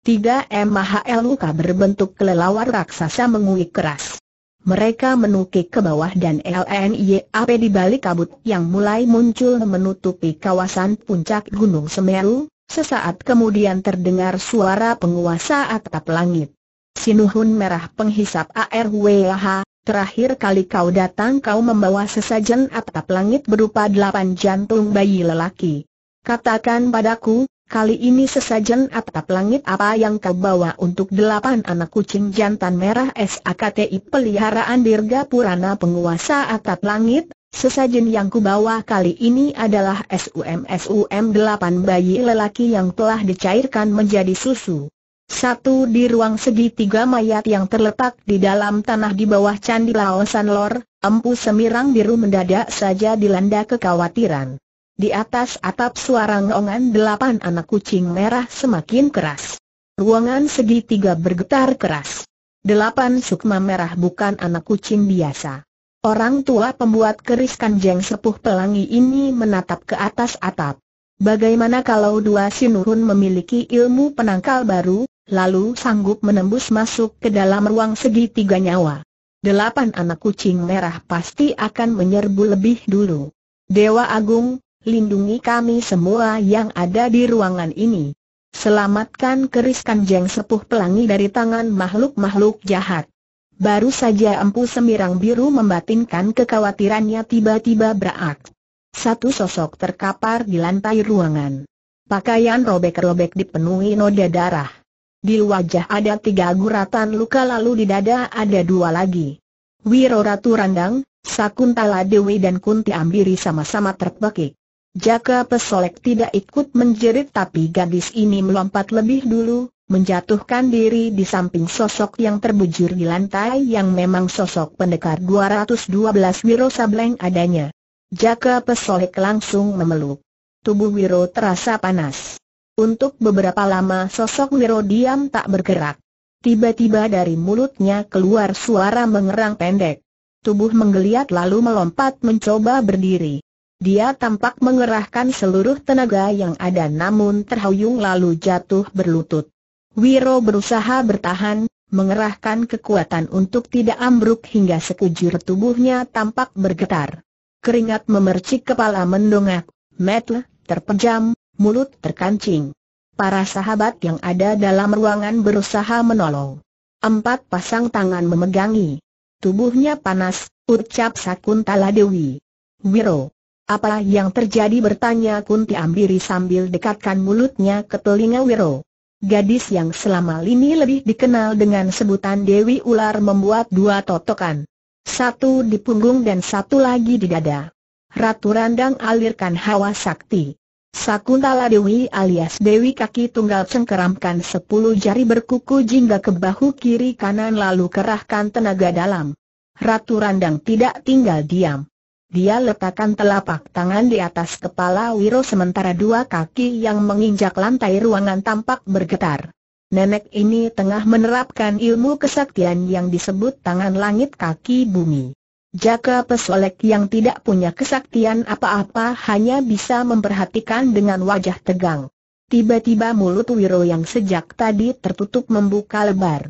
Tiga MHL luka berbentuk kelelawar raksasa menguik keras. Mereka menukik ke bawah dan LNYAP di balik kabut yang mulai muncul menutupi kawasan puncak Gunung Semeru, sesaat kemudian terdengar suara penguasa atap langit. Sinuhun merah penghisap ARWH, Terakhir kali kau datang kau membawa sesajen atap langit berupa delapan jantung bayi lelaki. Katakan padaku, Kali ini sesajen atap langit apa yang kau bawa untuk delapan anak kucing jantan merah SAKTI peliharaan Dirga Purana penguasa atap langit, sesajen yang kubawa kali ini adalah SUM-SUM delapan bayi lelaki yang telah dicairkan menjadi susu. Satu di ruang segitiga mayat yang terletak di dalam tanah di bawah candi Laosan Lor, empu semirang biru mendadak saja dilanda kekhawatiran. Di atas atap suara ngongan delapan anak kucing merah semakin keras. Ruangan segitiga bergetar keras. Delapan sukma merah bukan anak kucing biasa. Orang tua pembuat keris kanjeng sepuh pelangi ini menatap ke atas atap. Bagaimana kalau dua sinurun memiliki ilmu penangkal baru, lalu sanggup menembus masuk ke dalam ruang segitiga nyawa? Delapan anak kucing merah pasti akan menyerbu lebih dulu. Dewa Agung, lindungi kami semua yang ada di ruangan ini. Selamatkan keris kanjeng sepuh pelangi dari tangan makhluk-makhluk jahat. Baru saja empu semirang biru membatinkan kekhawatirannya tiba-tiba berak. Satu sosok terkapar di lantai ruangan. Pakaian robek-robek dipenuhi noda darah. Di wajah ada tiga guratan luka lalu di dada ada dua lagi. Wiroratu Randang, Sakuntala Dewi dan Kunti Ambiri sama-sama terpekik. Jaka Pesolek tidak ikut menjerit tapi gadis ini melompat lebih dulu, menjatuhkan diri di samping sosok yang terbujur di lantai yang memang sosok pendekar 212 Wiro Sableng adanya. Jaka Pesolek langsung memeluk. Tubuh Wiro terasa panas. Untuk beberapa lama sosok Wiro diam tak bergerak. Tiba-tiba dari mulutnya keluar suara mengerang pendek. Tubuh menggeliat lalu melompat mencoba berdiri. Dia tampak mengerahkan seluruh tenaga yang ada namun terhuyung lalu jatuh berlutut. Wiro berusaha bertahan, mengerahkan kekuatan untuk tidak ambruk hingga sekujur tubuhnya tampak bergetar. Keringat memercik kepala mendongak, metel, terpejam, mulut terkancing. Para sahabat yang ada dalam ruangan berusaha menolong. Empat pasang tangan memegangi. Tubuhnya panas, ucap Sakuntala Dewi. Wiro, apa yang terjadi bertanya Kunti Ambiri sambil dekatkan mulutnya ke telinga Wiro. Gadis yang selama ini lebih dikenal dengan sebutan Dewi Ular membuat dua totokan. Satu di punggung dan satu lagi di dada. Ratu Randang alirkan hawa sakti. Sakuntala Dewi alias Dewi kaki tunggal cengkeramkan sepuluh jari berkuku jingga ke bahu kiri kanan lalu kerahkan tenaga dalam. Ratu Randang tidak tinggal diam. Dia letakkan telapak tangan di atas kepala Wiro sementara dua kaki yang menginjak lantai ruangan tampak bergetar. Nenek ini tengah menerapkan ilmu kesaktian yang disebut tangan langit kaki bumi. Jaka pesolek yang tidak punya kesaktian apa-apa hanya bisa memperhatikan dengan wajah tegang. Tiba-tiba mulut Wiro yang sejak tadi tertutup membuka lebar.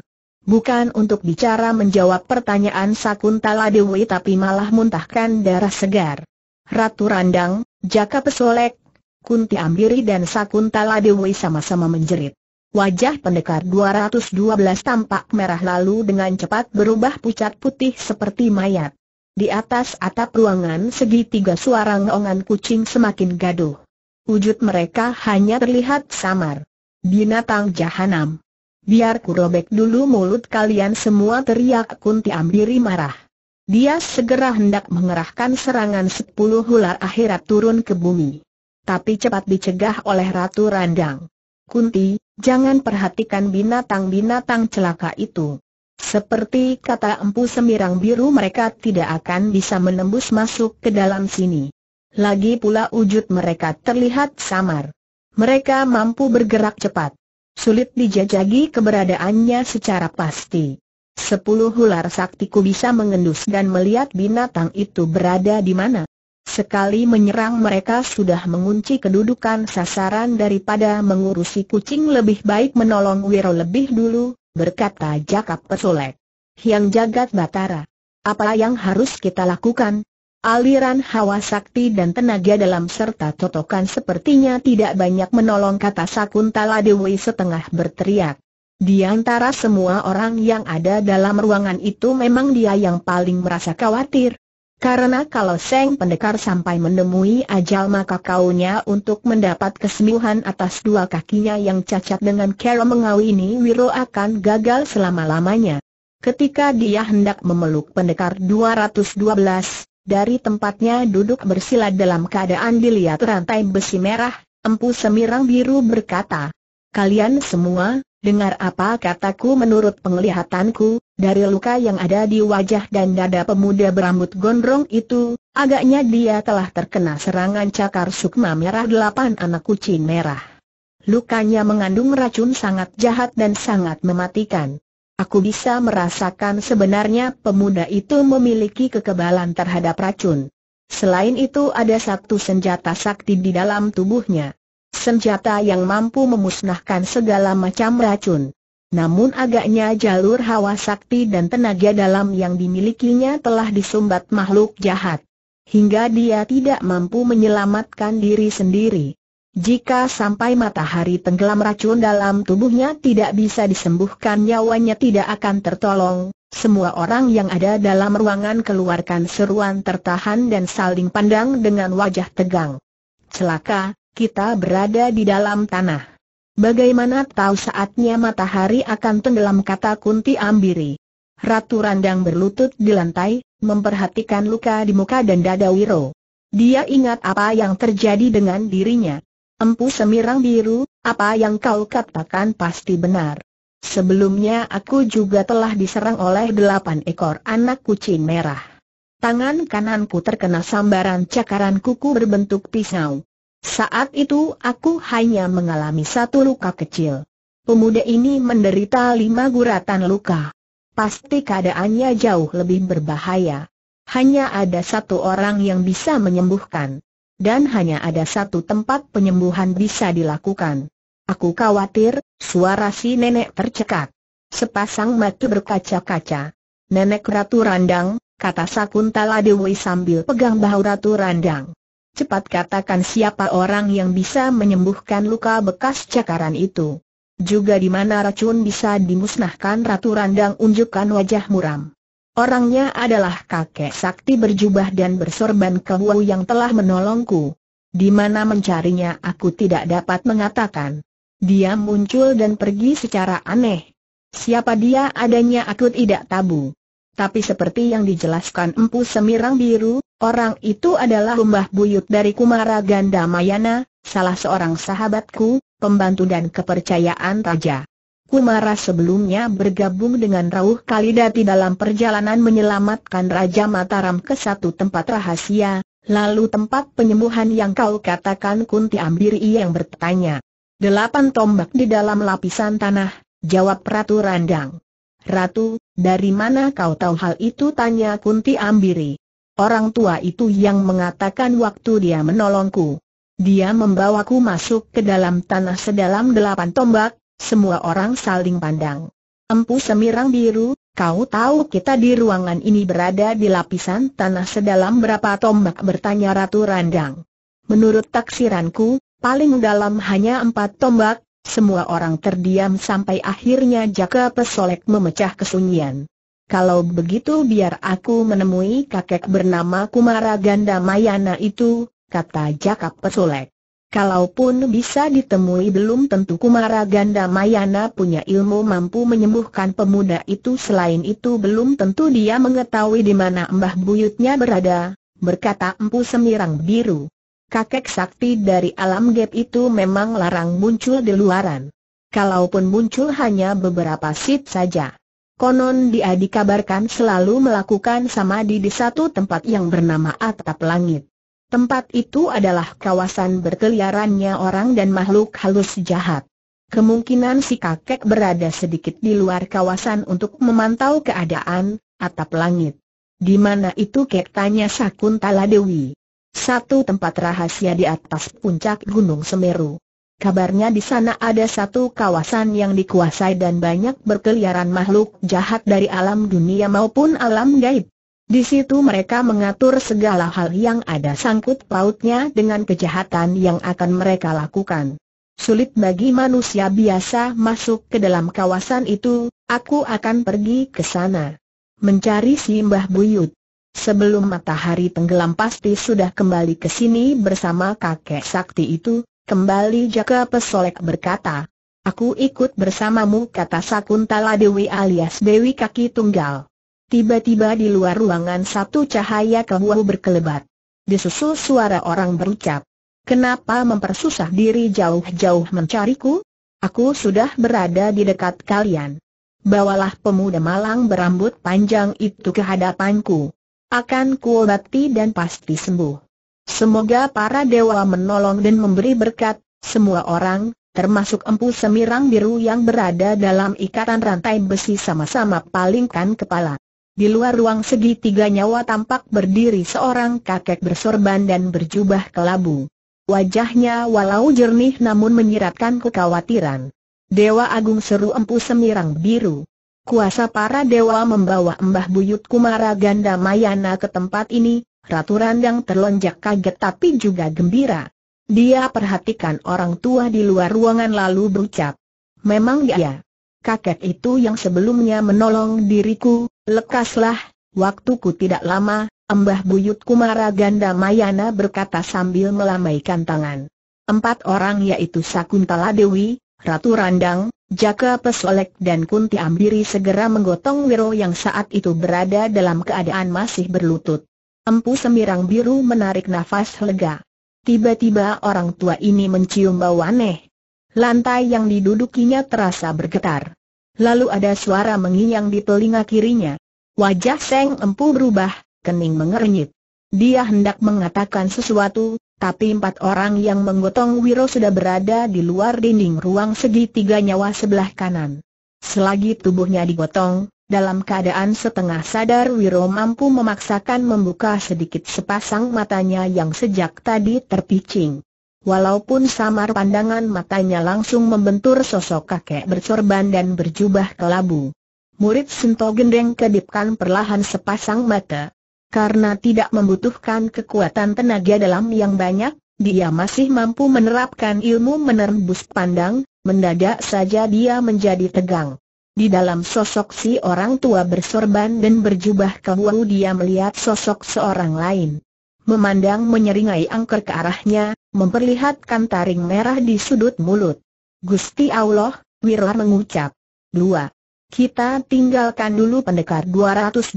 Bukan untuk bicara menjawab pertanyaan Sakuntala Dewi tapi malah muntahkan darah segar. Ratu Randang, Jaka Pesolek, Kunti Ambiri dan Sakuntala Dewi sama-sama menjerit. Wajah pendekar 212 tampak merah lalu dengan cepat berubah pucat putih seperti mayat. Di atas atap ruangan segitiga suara ngongan kucing semakin gaduh. Wujud mereka hanya terlihat samar. Binatang jahanam biar ku robek dulu mulut kalian semua teriak Kunti Ambiri marah. Dia segera hendak mengerahkan serangan sepuluh ular akhirat turun ke bumi. Tapi cepat dicegah oleh Ratu Randang. Kunti, jangan perhatikan binatang-binatang celaka itu. Seperti kata Empu Semirang Biru mereka tidak akan bisa menembus masuk ke dalam sini. Lagi pula wujud mereka terlihat samar. Mereka mampu bergerak cepat sulit dijajagi keberadaannya secara pasti. Sepuluh ular saktiku bisa mengendus dan melihat binatang itu berada di mana. Sekali menyerang mereka sudah mengunci kedudukan sasaran daripada mengurusi kucing lebih baik menolong Wiro lebih dulu, berkata Jakap Pesolek. Yang jagat Batara. Apa yang harus kita lakukan? Aliran hawa sakti dan tenaga dalam serta totokan sepertinya tidak banyak menolong kata Sakuntala Dewi setengah berteriak. Di antara semua orang yang ada dalam ruangan itu memang dia yang paling merasa khawatir. Karena kalau Seng Pendekar sampai menemui ajal maka kaunya untuk mendapat kesembuhan atas dua kakinya yang cacat dengan cara mengawini Wiro akan gagal selama-lamanya. Ketika dia hendak memeluk Pendekar 212, dari tempatnya duduk bersila dalam keadaan dilihat rantai besi merah, empu semirang biru berkata, Kalian semua, dengar apa kataku menurut penglihatanku, dari luka yang ada di wajah dan dada pemuda berambut gondrong itu, agaknya dia telah terkena serangan cakar sukma merah delapan anak kucing merah. Lukanya mengandung racun sangat jahat dan sangat mematikan. Aku bisa merasakan sebenarnya pemuda itu memiliki kekebalan terhadap racun. Selain itu ada satu senjata sakti di dalam tubuhnya. Senjata yang mampu memusnahkan segala macam racun. Namun agaknya jalur hawa sakti dan tenaga dalam yang dimilikinya telah disumbat makhluk jahat. Hingga dia tidak mampu menyelamatkan diri sendiri. Jika sampai matahari tenggelam racun dalam tubuhnya tidak bisa disembuhkan nyawanya tidak akan tertolong, semua orang yang ada dalam ruangan keluarkan seruan tertahan dan saling pandang dengan wajah tegang. Celaka, kita berada di dalam tanah. Bagaimana tahu saatnya matahari akan tenggelam kata Kunti Ambiri. Ratu Randang berlutut di lantai, memperhatikan luka di muka dan dada Wiro. Dia ingat apa yang terjadi dengan dirinya. Empu Semirang Biru, apa yang kau katakan pasti benar. Sebelumnya aku juga telah diserang oleh delapan ekor anak kucing merah. Tangan kananku terkena sambaran cakaran kuku berbentuk pisau. Saat itu aku hanya mengalami satu luka kecil. Pemuda ini menderita lima guratan luka. Pasti keadaannya jauh lebih berbahaya. Hanya ada satu orang yang bisa menyembuhkan dan hanya ada satu tempat penyembuhan bisa dilakukan. Aku khawatir, suara si nenek tercekat. Sepasang mata berkaca-kaca. Nenek Ratu Randang, kata Sakuntala Dewi sambil pegang bahu Ratu Randang. Cepat katakan siapa orang yang bisa menyembuhkan luka bekas cakaran itu. Juga di mana racun bisa dimusnahkan Ratu Randang unjukkan wajah muram. Orangnya adalah kakek sakti berjubah dan bersorban kewu yang telah menolongku. Di mana mencarinya aku tidak dapat mengatakan. Dia muncul dan pergi secara aneh. Siapa dia adanya aku tidak tabu. Tapi seperti yang dijelaskan Empu Semirang Biru, orang itu adalah umbah buyut dari Kumara Ganda Mayana, salah seorang sahabatku, pembantu dan kepercayaan raja. Kumara sebelumnya bergabung dengan Rauh Kalidati dalam perjalanan menyelamatkan Raja Mataram ke satu tempat rahasia, lalu tempat penyembuhan yang kau katakan Kunti Ambiri yang bertanya. Delapan tombak di dalam lapisan tanah, jawab Ratu Randang. Ratu, dari mana kau tahu hal itu tanya Kunti Ambiri. Orang tua itu yang mengatakan waktu dia menolongku. Dia membawaku masuk ke dalam tanah sedalam delapan tombak, semua orang saling pandang. Empu Semirang Biru, kau tahu kita di ruangan ini berada di lapisan tanah sedalam berapa tombak bertanya Ratu Randang. Menurut taksiranku, paling dalam hanya empat tombak, semua orang terdiam sampai akhirnya Jaka Pesolek memecah kesunyian. Kalau begitu biar aku menemui kakek bernama Kumara Ganda Mayana itu, kata Jaka Pesolek. Kalaupun bisa ditemui belum tentu Kumara Ganda Mayana punya ilmu mampu menyembuhkan pemuda itu Selain itu belum tentu dia mengetahui di mana Mbah Buyutnya berada, berkata Empu Semirang Biru Kakek sakti dari alam gap itu memang larang muncul di luaran Kalaupun muncul hanya beberapa sit saja Konon dia dikabarkan selalu melakukan samadi di satu tempat yang bernama Atap Langit Tempat itu adalah kawasan berkeliarannya orang dan makhluk halus jahat. Kemungkinan si kakek berada sedikit di luar kawasan untuk memantau keadaan, atap langit. Di mana itu kek tanya Sakuntala Dewi. Satu tempat rahasia di atas puncak Gunung Semeru. Kabarnya di sana ada satu kawasan yang dikuasai dan banyak berkeliaran makhluk jahat dari alam dunia maupun alam gaib. Di situ mereka mengatur segala hal yang ada sangkut pautnya dengan kejahatan yang akan mereka lakukan. Sulit bagi manusia biasa masuk ke dalam kawasan itu, aku akan pergi ke sana. Mencari si Mbah Buyut. Sebelum matahari tenggelam pasti sudah kembali ke sini bersama kakek sakti itu, kembali Jaka Pesolek berkata. Aku ikut bersamamu kata Sakuntala Dewi alias Dewi Kaki Tunggal. Tiba-tiba di luar ruangan satu cahaya keluar berkelebat. Disusul suara orang berucap. Kenapa mempersusah diri jauh-jauh mencariku? Aku sudah berada di dekat kalian. Bawalah pemuda malang berambut panjang itu ke hadapanku. Akan kuobati dan pasti sembuh. Semoga para dewa menolong dan memberi berkat, semua orang, termasuk empu semirang biru yang berada dalam ikatan rantai besi sama-sama palingkan kepala. Di luar ruang segitiga nyawa tampak berdiri seorang kakek bersorban dan berjubah kelabu. Wajahnya walau jernih namun menyiratkan kekhawatiran. Dewa Agung seru empu semirang biru. Kuasa para dewa membawa embah Buyut Kumara Ganda Mayana ke tempat ini, Ratu Randang terlonjak kaget tapi juga gembira. Dia perhatikan orang tua di luar ruangan lalu berucap, Memang ya, kakek itu yang sebelumnya menolong diriku, Lekaslah, waktuku tidak lama, Embah Buyut Kumara Ganda Mayana berkata sambil melambaikan tangan. Empat orang yaitu Sakuntala Dewi, Ratu Randang, Jaka Pesolek dan Kunti Ambiri segera menggotong Wiro yang saat itu berada dalam keadaan masih berlutut. Empu Semirang Biru menarik nafas lega. Tiba-tiba orang tua ini mencium bau aneh. Lantai yang didudukinya terasa bergetar. Lalu ada suara menginyang di telinga kirinya. Wajah Seng Empu berubah, kening mengernyit. Dia hendak mengatakan sesuatu, tapi empat orang yang menggotong Wiro sudah berada di luar dinding ruang segitiga nyawa sebelah kanan. Selagi tubuhnya digotong, dalam keadaan setengah sadar Wiro mampu memaksakan membuka sedikit sepasang matanya yang sejak tadi terpicing. Walaupun samar pandangan matanya langsung membentur sosok kakek bersorban dan berjubah kelabu. Murid Sinto Gendeng kedipkan perlahan sepasang mata. Karena tidak membutuhkan kekuatan tenaga dalam yang banyak, dia masih mampu menerapkan ilmu menerbus pandang, mendadak saja dia menjadi tegang. Di dalam sosok si orang tua bersorban dan berjubah kelabu dia melihat sosok seorang lain. Memandang menyeringai angker ke arahnya, memperlihatkan taring merah di sudut mulut. Gusti Allah, Wirar mengucap. Dua. Kita tinggalkan dulu pendekar 212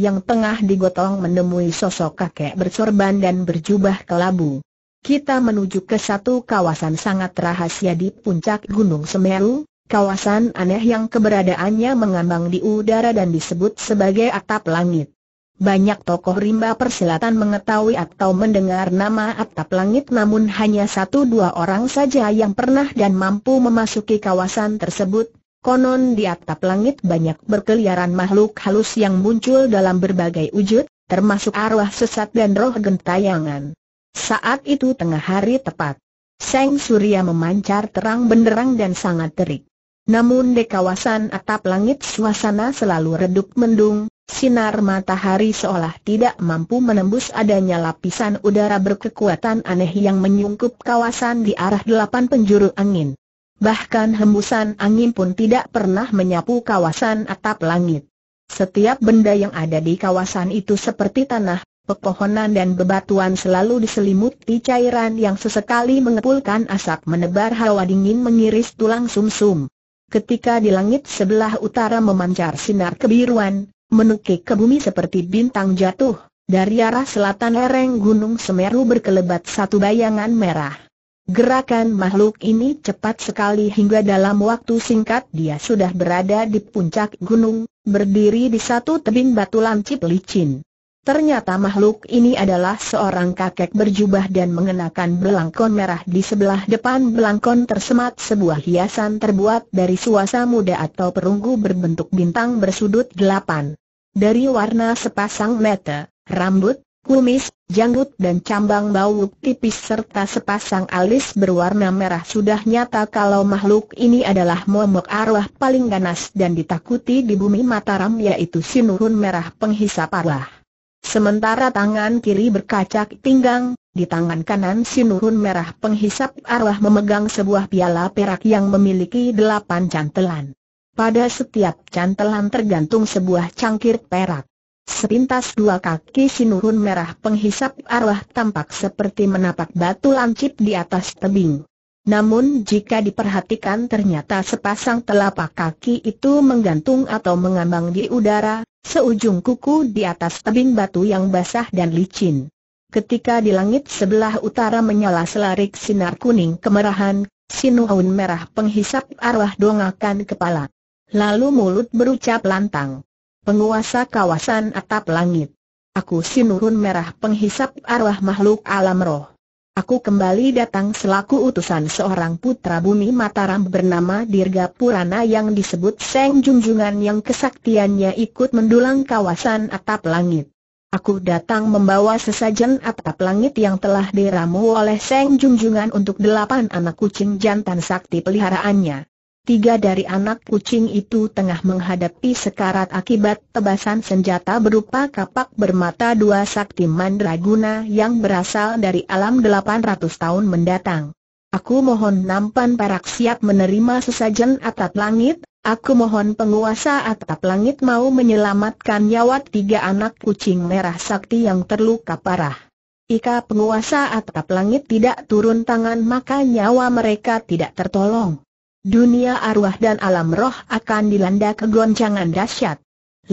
yang tengah digotong menemui sosok kakek bersorban dan berjubah kelabu. Kita menuju ke satu kawasan sangat rahasia di puncak Gunung Semeru, kawasan aneh yang keberadaannya mengambang di udara dan disebut sebagai atap langit. Banyak tokoh rimba persilatan mengetahui atau mendengar nama atap langit namun hanya satu dua orang saja yang pernah dan mampu memasuki kawasan tersebut. Konon di atap langit banyak berkeliaran makhluk halus yang muncul dalam berbagai wujud, termasuk arwah sesat dan roh gentayangan. Saat itu tengah hari tepat. Seng Surya memancar terang benderang dan sangat terik. Namun di kawasan atap langit suasana selalu redup mendung, Sinar matahari seolah tidak mampu menembus adanya lapisan udara berkekuatan aneh yang menyungkup kawasan di arah delapan penjuru angin. Bahkan hembusan angin pun tidak pernah menyapu kawasan atap langit. Setiap benda yang ada di kawasan itu seperti tanah, pepohonan dan bebatuan selalu diselimuti cairan yang sesekali mengepulkan asap menebar hawa dingin mengiris tulang sumsum. -sum. Ketika di langit sebelah utara memancar sinar kebiruan, Menukik ke bumi seperti bintang jatuh. Dari arah selatan lereng Gunung Semeru berkelebat satu bayangan merah. Gerakan makhluk ini cepat sekali hingga dalam waktu singkat dia sudah berada di puncak gunung, berdiri di satu tebing batu lancip licin. Ternyata makhluk ini adalah seorang kakek berjubah dan mengenakan belangkon merah di sebelah depan belangkon tersemat sebuah hiasan terbuat dari suasa muda atau perunggu berbentuk bintang bersudut delapan. Dari warna sepasang mata, rambut, kumis, janggut dan cambang bau tipis serta sepasang alis berwarna merah sudah nyata kalau makhluk ini adalah momok arwah paling ganas dan ditakuti di bumi Mataram yaitu sinurun merah penghisap arwah. Sementara tangan kiri berkacak pinggang, di tangan kanan Sinurun merah penghisap arwah memegang sebuah piala perak yang memiliki delapan cantelan. Pada setiap cantelan tergantung sebuah cangkir perak. Sepintas dua kaki Sinurun merah penghisap arwah tampak seperti menapak batu lancip di atas tebing. Namun jika diperhatikan ternyata sepasang telapak kaki itu menggantung atau mengambang di udara, Seujung kuku di atas tebing batu yang basah dan licin. Ketika di langit sebelah utara menyala selarik sinar kuning kemerahan, sinuhun merah penghisap arwah dongakan kepala. Lalu mulut berucap lantang. Penguasa kawasan atap langit. Aku sinuhun merah penghisap arwah makhluk alam roh. Aku kembali datang selaku utusan seorang putra bumi Mataram bernama Dirga Purana yang disebut Seng Junjungan yang kesaktiannya ikut mendulang kawasan atap langit. Aku datang membawa sesajen atap langit yang telah diramu oleh Seng Junjungan untuk delapan anak kucing jantan sakti peliharaannya. Tiga dari anak kucing itu tengah menghadapi sekarat akibat tebasan senjata berupa kapak bermata dua sakti mandraguna yang berasal dari alam 800 tahun mendatang. Aku mohon nampan para siap menerima sesajen atap langit, aku mohon penguasa atap langit mau menyelamatkan nyawa tiga anak kucing merah sakti yang terluka parah. Ika penguasa atap langit tidak turun tangan maka nyawa mereka tidak tertolong dunia arwah dan alam roh akan dilanda kegoncangan dahsyat.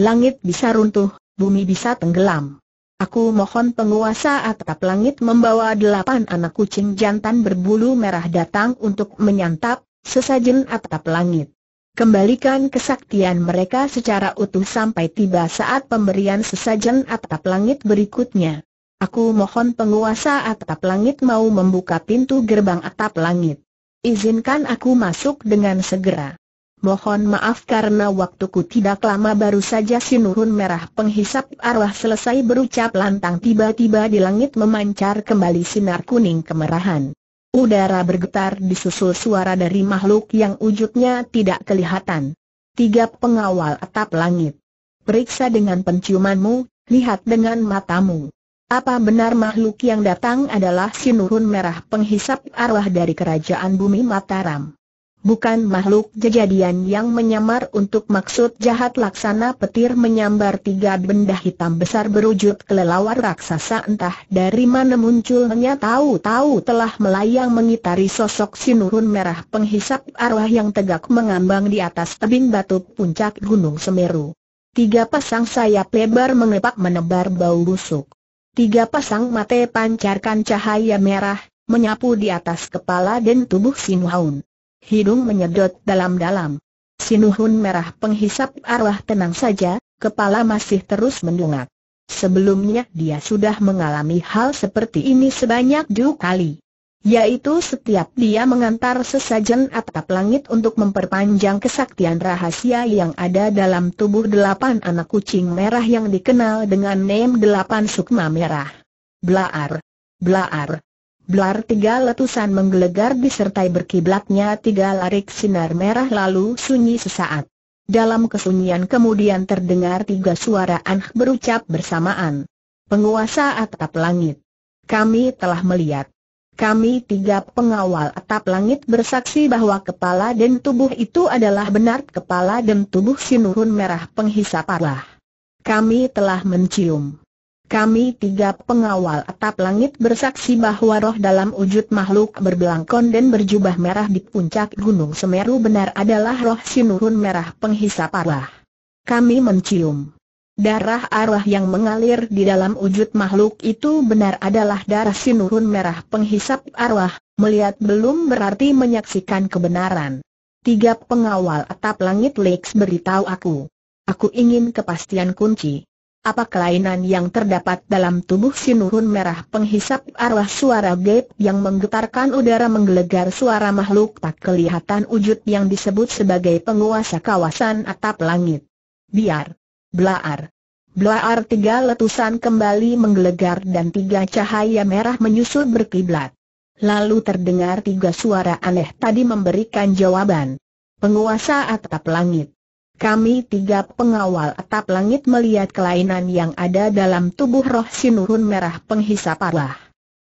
Langit bisa runtuh, bumi bisa tenggelam. Aku mohon penguasa atap langit membawa delapan anak kucing jantan berbulu merah datang untuk menyantap sesajen atap langit. Kembalikan kesaktian mereka secara utuh sampai tiba saat pemberian sesajen atap langit berikutnya. Aku mohon penguasa atap langit mau membuka pintu gerbang atap langit. Izinkan aku masuk dengan segera. Mohon maaf karena waktuku tidak lama baru saja si nurun merah penghisap arwah selesai berucap lantang tiba-tiba di langit memancar kembali sinar kuning kemerahan. Udara bergetar disusul suara dari makhluk yang wujudnya tidak kelihatan. Tiga pengawal atap langit. Periksa dengan penciumanmu, lihat dengan matamu. Apa benar makhluk yang datang adalah sinurun merah penghisap arwah dari kerajaan bumi Mataram? Bukan makhluk kejadian yang menyamar untuk maksud jahat laksana petir menyambar tiga benda hitam besar berujud kelelawar raksasa entah dari mana munculnya tahu-tahu telah melayang mengitari sosok sinurun merah penghisap arwah yang tegak mengambang di atas tebing batu puncak Gunung Semeru. Tiga pasang sayap lebar mengepak menebar bau busuk. Tiga pasang mata pancarkan cahaya merah, menyapu di atas kepala dan tubuh Sinuhun. Hidung menyedot dalam-dalam. Sinuhun merah penghisap arwah tenang saja, kepala masih terus mendungak. Sebelumnya dia sudah mengalami hal seperti ini sebanyak dua kali yaitu setiap dia mengantar sesajen atap langit untuk memperpanjang kesaktian rahasia yang ada dalam tubuh delapan anak kucing merah yang dikenal dengan name delapan sukma merah. Blaar, blaar, blar tiga letusan menggelegar disertai berkiblatnya tiga larik sinar merah lalu sunyi sesaat. Dalam kesunyian kemudian terdengar tiga suara anh berucap bersamaan. Penguasa atap langit. Kami telah melihat. Kami tiga pengawal atap langit bersaksi bahwa kepala dan tubuh itu adalah benar kepala dan tubuh sinurun merah penghisap arah. Kami telah mencium. Kami tiga pengawal atap langit bersaksi bahwa roh dalam wujud makhluk berbelangkon dan berjubah merah di puncak Gunung Semeru benar adalah roh sinurun merah penghisap arah. Kami mencium. Darah arah yang mengalir di dalam wujud makhluk itu benar adalah darah sinurun merah penghisap arwah, melihat belum berarti menyaksikan kebenaran. Tiga pengawal atap langit Lex beritahu aku. Aku ingin kepastian kunci. Apa kelainan yang terdapat dalam tubuh sinurun merah penghisap arwah suara gap yang menggetarkan udara menggelegar suara makhluk tak kelihatan wujud yang disebut sebagai penguasa kawasan atap langit. Biar Blaar. Blaar tiga letusan kembali menggelegar dan tiga cahaya merah menyusul berkiblat. Lalu terdengar tiga suara aneh tadi memberikan jawaban. Penguasa atap langit. Kami tiga pengawal atap langit melihat kelainan yang ada dalam tubuh roh sinurun merah penghisap arwah.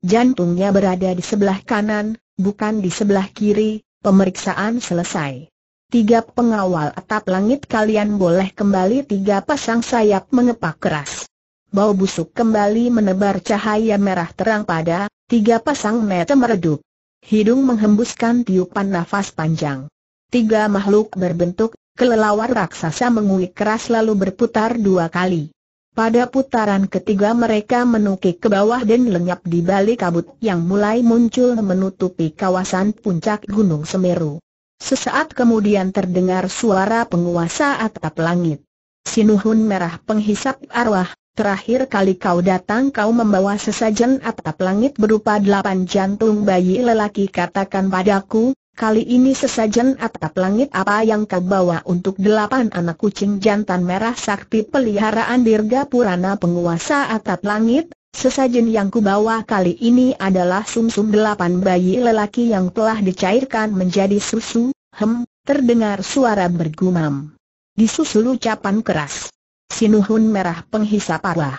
Jantungnya berada di sebelah kanan, bukan di sebelah kiri, pemeriksaan selesai. Tiga pengawal atap langit kalian boleh kembali tiga pasang sayap mengepak keras. Bau busuk kembali menebar cahaya merah terang pada tiga pasang mata meredup. Hidung menghembuskan tiupan nafas panjang. Tiga makhluk berbentuk kelelawar raksasa menguik keras lalu berputar dua kali. Pada putaran ketiga mereka menukik ke bawah dan lenyap di balik kabut yang mulai muncul menutupi kawasan puncak Gunung Semeru. Sesaat kemudian terdengar suara penguasa atap langit. Sinuhun merah penghisap arwah, terakhir kali kau datang kau membawa sesajen atap langit berupa delapan jantung bayi lelaki katakan padaku, kali ini sesajen atap langit apa yang kau bawa untuk delapan anak kucing jantan merah sakti peliharaan dirga purana penguasa atap langit, Sesajen yang kubawa kali ini adalah sumsum -sum delapan bayi lelaki yang telah dicairkan menjadi susu, Hem, terdengar suara bergumam. Disusul ucapan keras. Sinuhun merah penghisap arwah.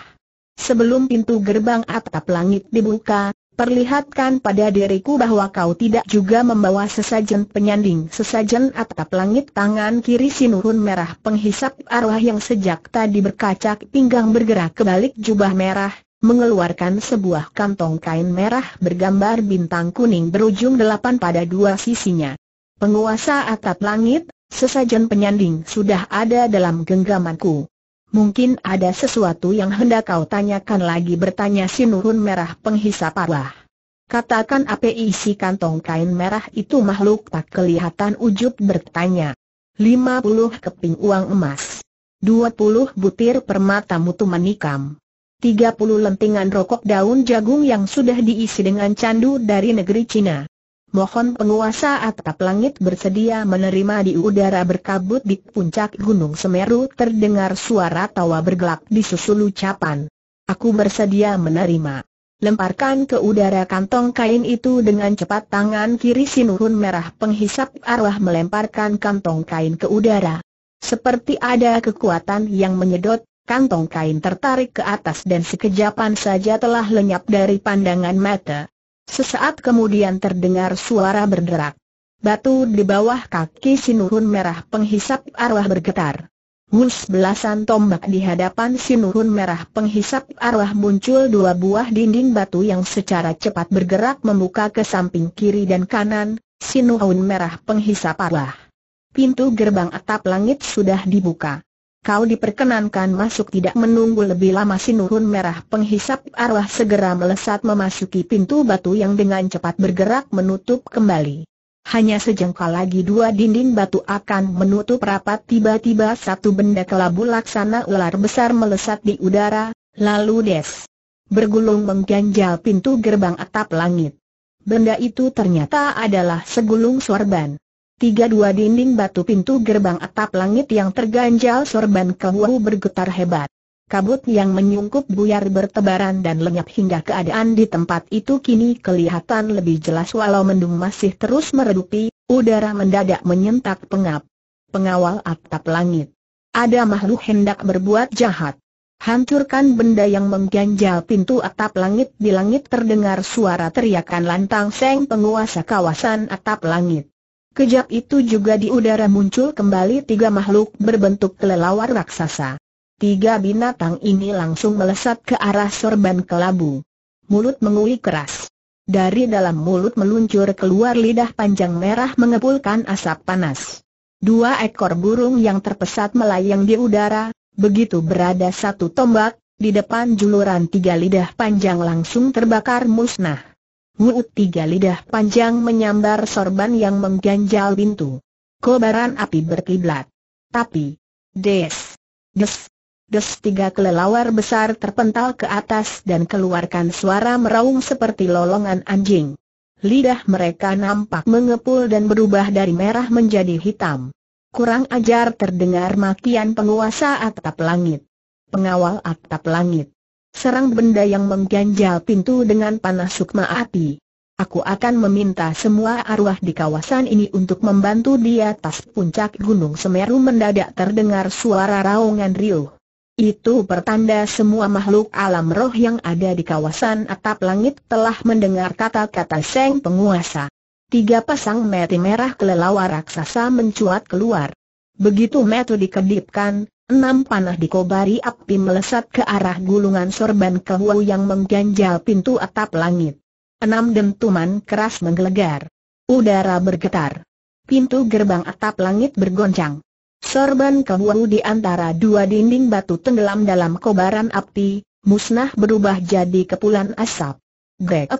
Sebelum pintu gerbang atap langit dibuka, perlihatkan pada diriku bahwa kau tidak juga membawa sesajen penyanding sesajen atap langit tangan kiri sinuhun merah penghisap arwah yang sejak tadi berkacak pinggang bergerak ke balik jubah merah, mengeluarkan sebuah kantong kain merah bergambar bintang kuning berujung delapan pada dua sisinya. Penguasa atap langit, sesajen penyanding sudah ada dalam genggamanku. Mungkin ada sesuatu yang hendak kau tanyakan lagi bertanya si Nurun Merah penghisap arwah. Katakan apa isi kantong kain merah itu makhluk tak kelihatan ujub bertanya. Lima puluh keping uang emas. dua puluh butir permata mutu manikam, tiga puluh lentingan rokok daun jagung yang sudah diisi dengan candu dari negeri Cina mohon penguasa atap langit bersedia menerima di udara berkabut di puncak Gunung Semeru terdengar suara tawa bergelak di disusul ucapan. Aku bersedia menerima. Lemparkan ke udara kantong kain itu dengan cepat tangan kiri sinurun merah penghisap arwah melemparkan kantong kain ke udara. Seperti ada kekuatan yang menyedot, kantong kain tertarik ke atas dan sekejapan saja telah lenyap dari pandangan mata. Sesaat kemudian terdengar suara berderak. Batu di bawah kaki Sinurun Merah penghisap arwah bergetar. Mus belasan tombak di hadapan Sinurun Merah penghisap arwah muncul dua buah dinding batu yang secara cepat bergerak membuka ke samping kiri dan kanan, Sinurun Merah penghisap arwah. Pintu gerbang atap langit sudah dibuka kau diperkenankan masuk tidak menunggu lebih lama si nurun merah penghisap arwah segera melesat memasuki pintu batu yang dengan cepat bergerak menutup kembali. Hanya sejengkal lagi dua dinding batu akan menutup rapat tiba-tiba satu benda kelabu laksana ular besar melesat di udara, lalu des. Bergulung mengganjal pintu gerbang atap langit. Benda itu ternyata adalah segulung sorban. Tiga dua dinding batu pintu gerbang atap langit yang terganjal sorban kewu bergetar hebat. Kabut yang menyungkup buyar bertebaran dan lenyap hingga keadaan di tempat itu kini kelihatan lebih jelas walau mendung masih terus meredupi, udara mendadak menyentak pengap. Pengawal atap langit. Ada makhluk hendak berbuat jahat. Hancurkan benda yang mengganjal pintu atap langit di langit terdengar suara teriakan lantang seng penguasa kawasan atap langit. Kejap itu juga di udara muncul kembali tiga makhluk berbentuk kelelawar raksasa. Tiga binatang ini langsung melesat ke arah sorban kelabu. Mulut mengui keras. Dari dalam mulut meluncur keluar lidah panjang merah mengepulkan asap panas. Dua ekor burung yang terpesat melayang di udara, begitu berada satu tombak, di depan juluran tiga lidah panjang langsung terbakar musnah. Muut tiga lidah panjang menyambar sorban yang mengganjal pintu. Kobaran api berkiblat. Tapi, des, des, des tiga kelelawar besar terpental ke atas dan keluarkan suara meraung seperti lolongan anjing. Lidah mereka nampak mengepul dan berubah dari merah menjadi hitam. Kurang ajar terdengar makian penguasa atap langit. Pengawal atap langit. Serang benda yang mengganjal pintu dengan panas sukma api. Aku akan meminta semua arwah di kawasan ini untuk membantu di atas puncak Gunung Semeru mendadak terdengar suara raungan riuh. Itu pertanda semua makhluk alam roh yang ada di kawasan atap langit telah mendengar kata-kata Seng Penguasa. Tiga pasang mata merah kelelawar raksasa mencuat keluar. Begitu mata dikedipkan, Enam panah dikobari api melesat ke arah gulungan sorban kehuau yang mengganjal pintu atap langit. Enam dentuman keras menggelegar. Udara bergetar. Pintu gerbang atap langit bergoncang. Sorban kehuau di antara dua dinding batu tenggelam dalam kobaran api, musnah berubah jadi kepulan asap. Grek.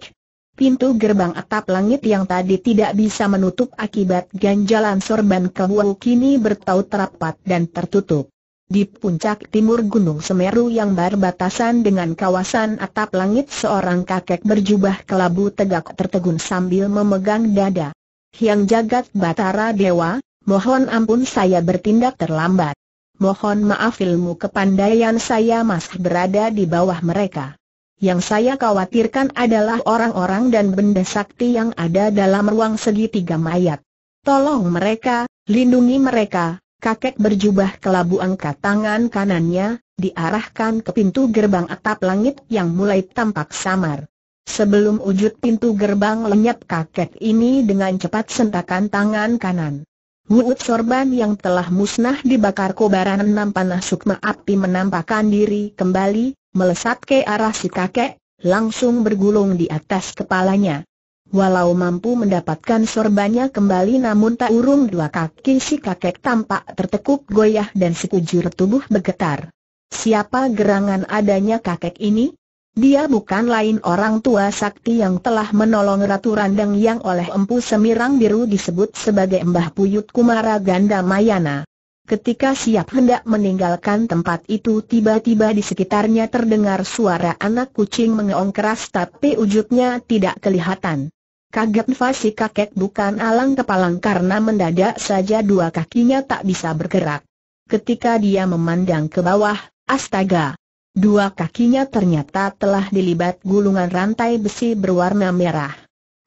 Pintu gerbang atap langit yang tadi tidak bisa menutup akibat ganjalan sorban kehuau kini bertaut rapat dan tertutup. Di puncak timur Gunung Semeru yang berbatasan dengan kawasan atap langit seorang kakek berjubah kelabu tegak tertegun sambil memegang dada. Yang jagat Batara Dewa, mohon ampun saya bertindak terlambat. Mohon maaf ilmu kepandaian saya masih berada di bawah mereka. Yang saya khawatirkan adalah orang-orang dan benda sakti yang ada dalam ruang segitiga mayat. Tolong mereka, lindungi mereka, kakek berjubah kelabu angkat tangan kanannya, diarahkan ke pintu gerbang atap langit yang mulai tampak samar. Sebelum wujud pintu gerbang lenyap kakek ini dengan cepat sentakan tangan kanan. Wujud sorban yang telah musnah dibakar kobaran enam panah sukma api menampakkan diri kembali, melesat ke arah si kakek, langsung bergulung di atas kepalanya. Walau mampu mendapatkan sorbannya kembali namun tak urung dua kaki si kakek tampak tertekuk goyah dan sekujur tubuh bergetar. Siapa gerangan adanya kakek ini? Dia bukan lain orang tua sakti yang telah menolong Ratu Randang yang oleh Empu Semirang Biru disebut sebagai Mbah Puyut Kumara Ganda Mayana. Ketika siap hendak meninggalkan tempat itu tiba-tiba di sekitarnya terdengar suara anak kucing mengeong keras tapi ujuknya tidak kelihatan. Kaget si kakek bukan alang kepalang karena mendadak saja dua kakinya tak bisa bergerak. Ketika dia memandang ke bawah, astaga! Dua kakinya ternyata telah dilibat gulungan rantai besi berwarna merah.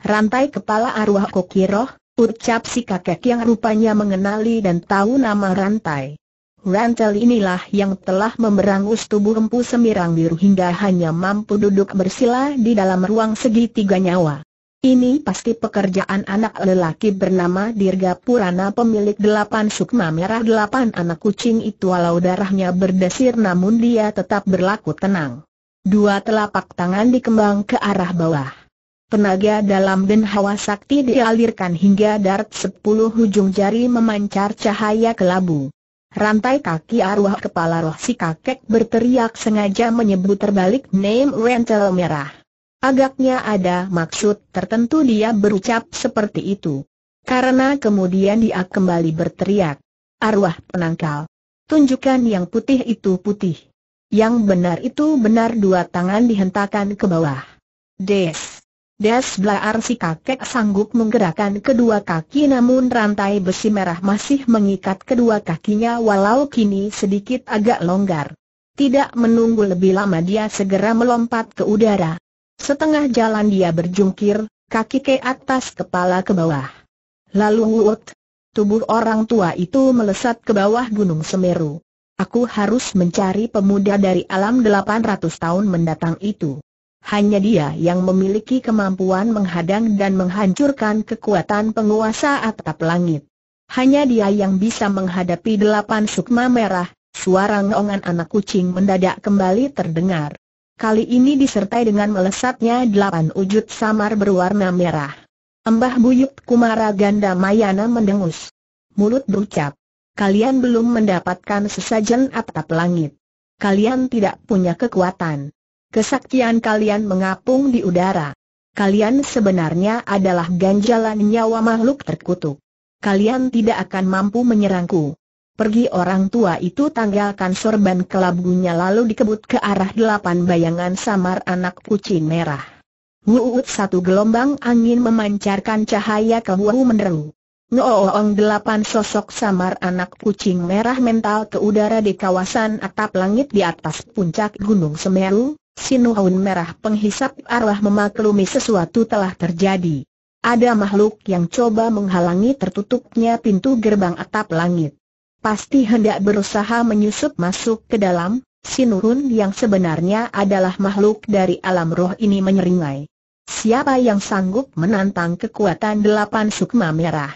Rantai kepala arwah Kokiroh, ucap si kakek yang rupanya mengenali dan tahu nama rantai. Rantel inilah yang telah memberangus tubuh empu semirang biru hingga hanya mampu duduk bersila di dalam ruang segitiga nyawa. Ini pasti pekerjaan anak lelaki bernama Dirga Purana pemilik delapan sukma merah delapan anak kucing itu walau darahnya berdesir namun dia tetap berlaku tenang. Dua telapak tangan dikembang ke arah bawah. Tenaga dalam dan hawa sakti dialirkan hingga darat sepuluh hujung jari memancar cahaya kelabu. Rantai kaki arwah kepala roh si kakek berteriak sengaja menyebut terbalik name rental merah. Agaknya ada maksud tertentu dia berucap seperti itu. Karena kemudian dia kembali berteriak. Arwah penangkal. Tunjukkan yang putih itu putih. Yang benar itu benar dua tangan dihentakkan ke bawah. Des. Des Blaar si kakek sanggup menggerakkan kedua kaki namun rantai besi merah masih mengikat kedua kakinya walau kini sedikit agak longgar. Tidak menunggu lebih lama dia segera melompat ke udara. Setengah jalan dia berjungkir, kaki ke atas kepala ke bawah. Lalu wut, tubuh orang tua itu melesat ke bawah Gunung Semeru. Aku harus mencari pemuda dari alam 800 tahun mendatang itu. Hanya dia yang memiliki kemampuan menghadang dan menghancurkan kekuatan penguasa atap langit. Hanya dia yang bisa menghadapi delapan sukma merah, suara ngongan anak kucing mendadak kembali terdengar kali ini disertai dengan melesatnya delapan wujud samar berwarna merah. Embah buyut Kumara Ganda Mayana mendengus. Mulut berucap, kalian belum mendapatkan sesajen atap langit. Kalian tidak punya kekuatan. Kesaktian kalian mengapung di udara. Kalian sebenarnya adalah ganjalan nyawa makhluk terkutuk. Kalian tidak akan mampu menyerangku. Pergi orang tua itu tanggalkan sorban kelabunya lalu dikebut ke arah delapan bayangan samar anak kucing merah. Wuut satu gelombang angin memancarkan cahaya ke wuhu menderu. Ngoong delapan sosok samar anak kucing merah mental ke udara di kawasan atap langit di atas puncak Gunung Semeru, Sinuhun merah penghisap arwah memaklumi sesuatu telah terjadi. Ada makhluk yang coba menghalangi tertutupnya pintu gerbang atap langit pasti hendak berusaha menyusup masuk ke dalam, Sinurun yang sebenarnya adalah makhluk dari alam roh ini menyeringai. Siapa yang sanggup menantang kekuatan delapan sukma merah?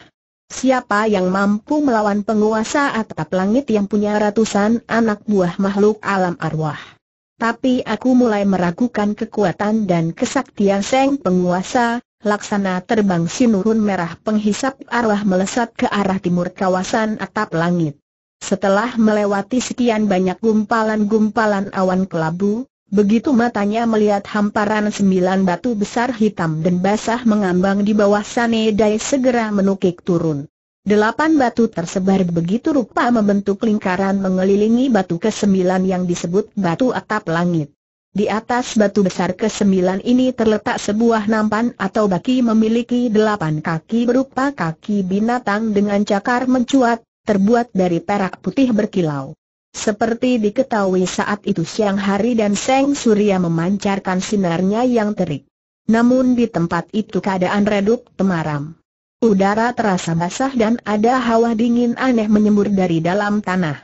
Siapa yang mampu melawan penguasa atap langit yang punya ratusan anak buah makhluk alam arwah? Tapi aku mulai meragukan kekuatan dan kesaktian Seng penguasa, Laksana terbang sinurun merah penghisap arwah melesat ke arah timur kawasan atap langit. Setelah melewati sekian banyak gumpalan-gumpalan awan kelabu, begitu matanya melihat hamparan sembilan batu besar hitam dan basah mengambang di bawah dai segera menukik turun. Delapan batu tersebar begitu rupa membentuk lingkaran mengelilingi batu kesembilan yang disebut batu atap langit. Di atas batu besar ke sembilan ini terletak sebuah nampan atau baki memiliki delapan kaki berupa kaki binatang dengan cakar mencuat, terbuat dari perak putih berkilau. Seperti diketahui saat itu siang hari dan Seng Surya memancarkan sinarnya yang terik. Namun di tempat itu keadaan redup temaram. Udara terasa basah dan ada hawa dingin aneh menyembur dari dalam tanah.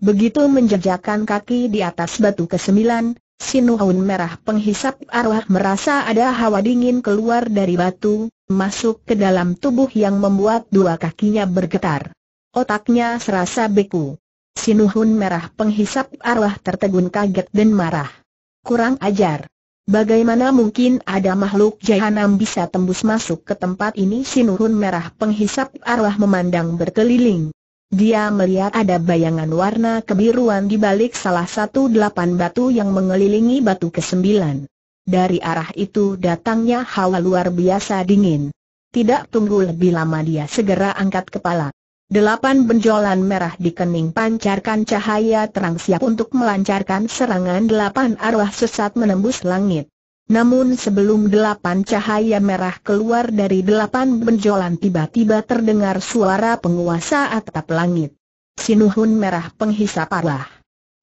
Begitu menjejakkan kaki di atas batu kesembilan, Sinuhun merah penghisap arwah merasa ada hawa dingin keluar dari batu, masuk ke dalam tubuh yang membuat dua kakinya bergetar. Otaknya serasa beku. Sinuhun merah penghisap arwah tertegun kaget dan marah. Kurang ajar. Bagaimana mungkin ada makhluk jahanam bisa tembus masuk ke tempat ini Sinuhun merah penghisap arwah memandang berkeliling dia melihat ada bayangan warna kebiruan di balik salah satu delapan batu yang mengelilingi batu kesembilan. Dari arah itu datangnya hawa luar biasa dingin. Tidak tunggu lebih lama dia segera angkat kepala. Delapan benjolan merah di kening pancarkan cahaya terang siap untuk melancarkan serangan delapan arwah sesat menembus langit. Namun sebelum delapan cahaya merah keluar dari delapan benjolan tiba-tiba terdengar suara penguasa atap langit. Sinuhun merah penghisap arwah.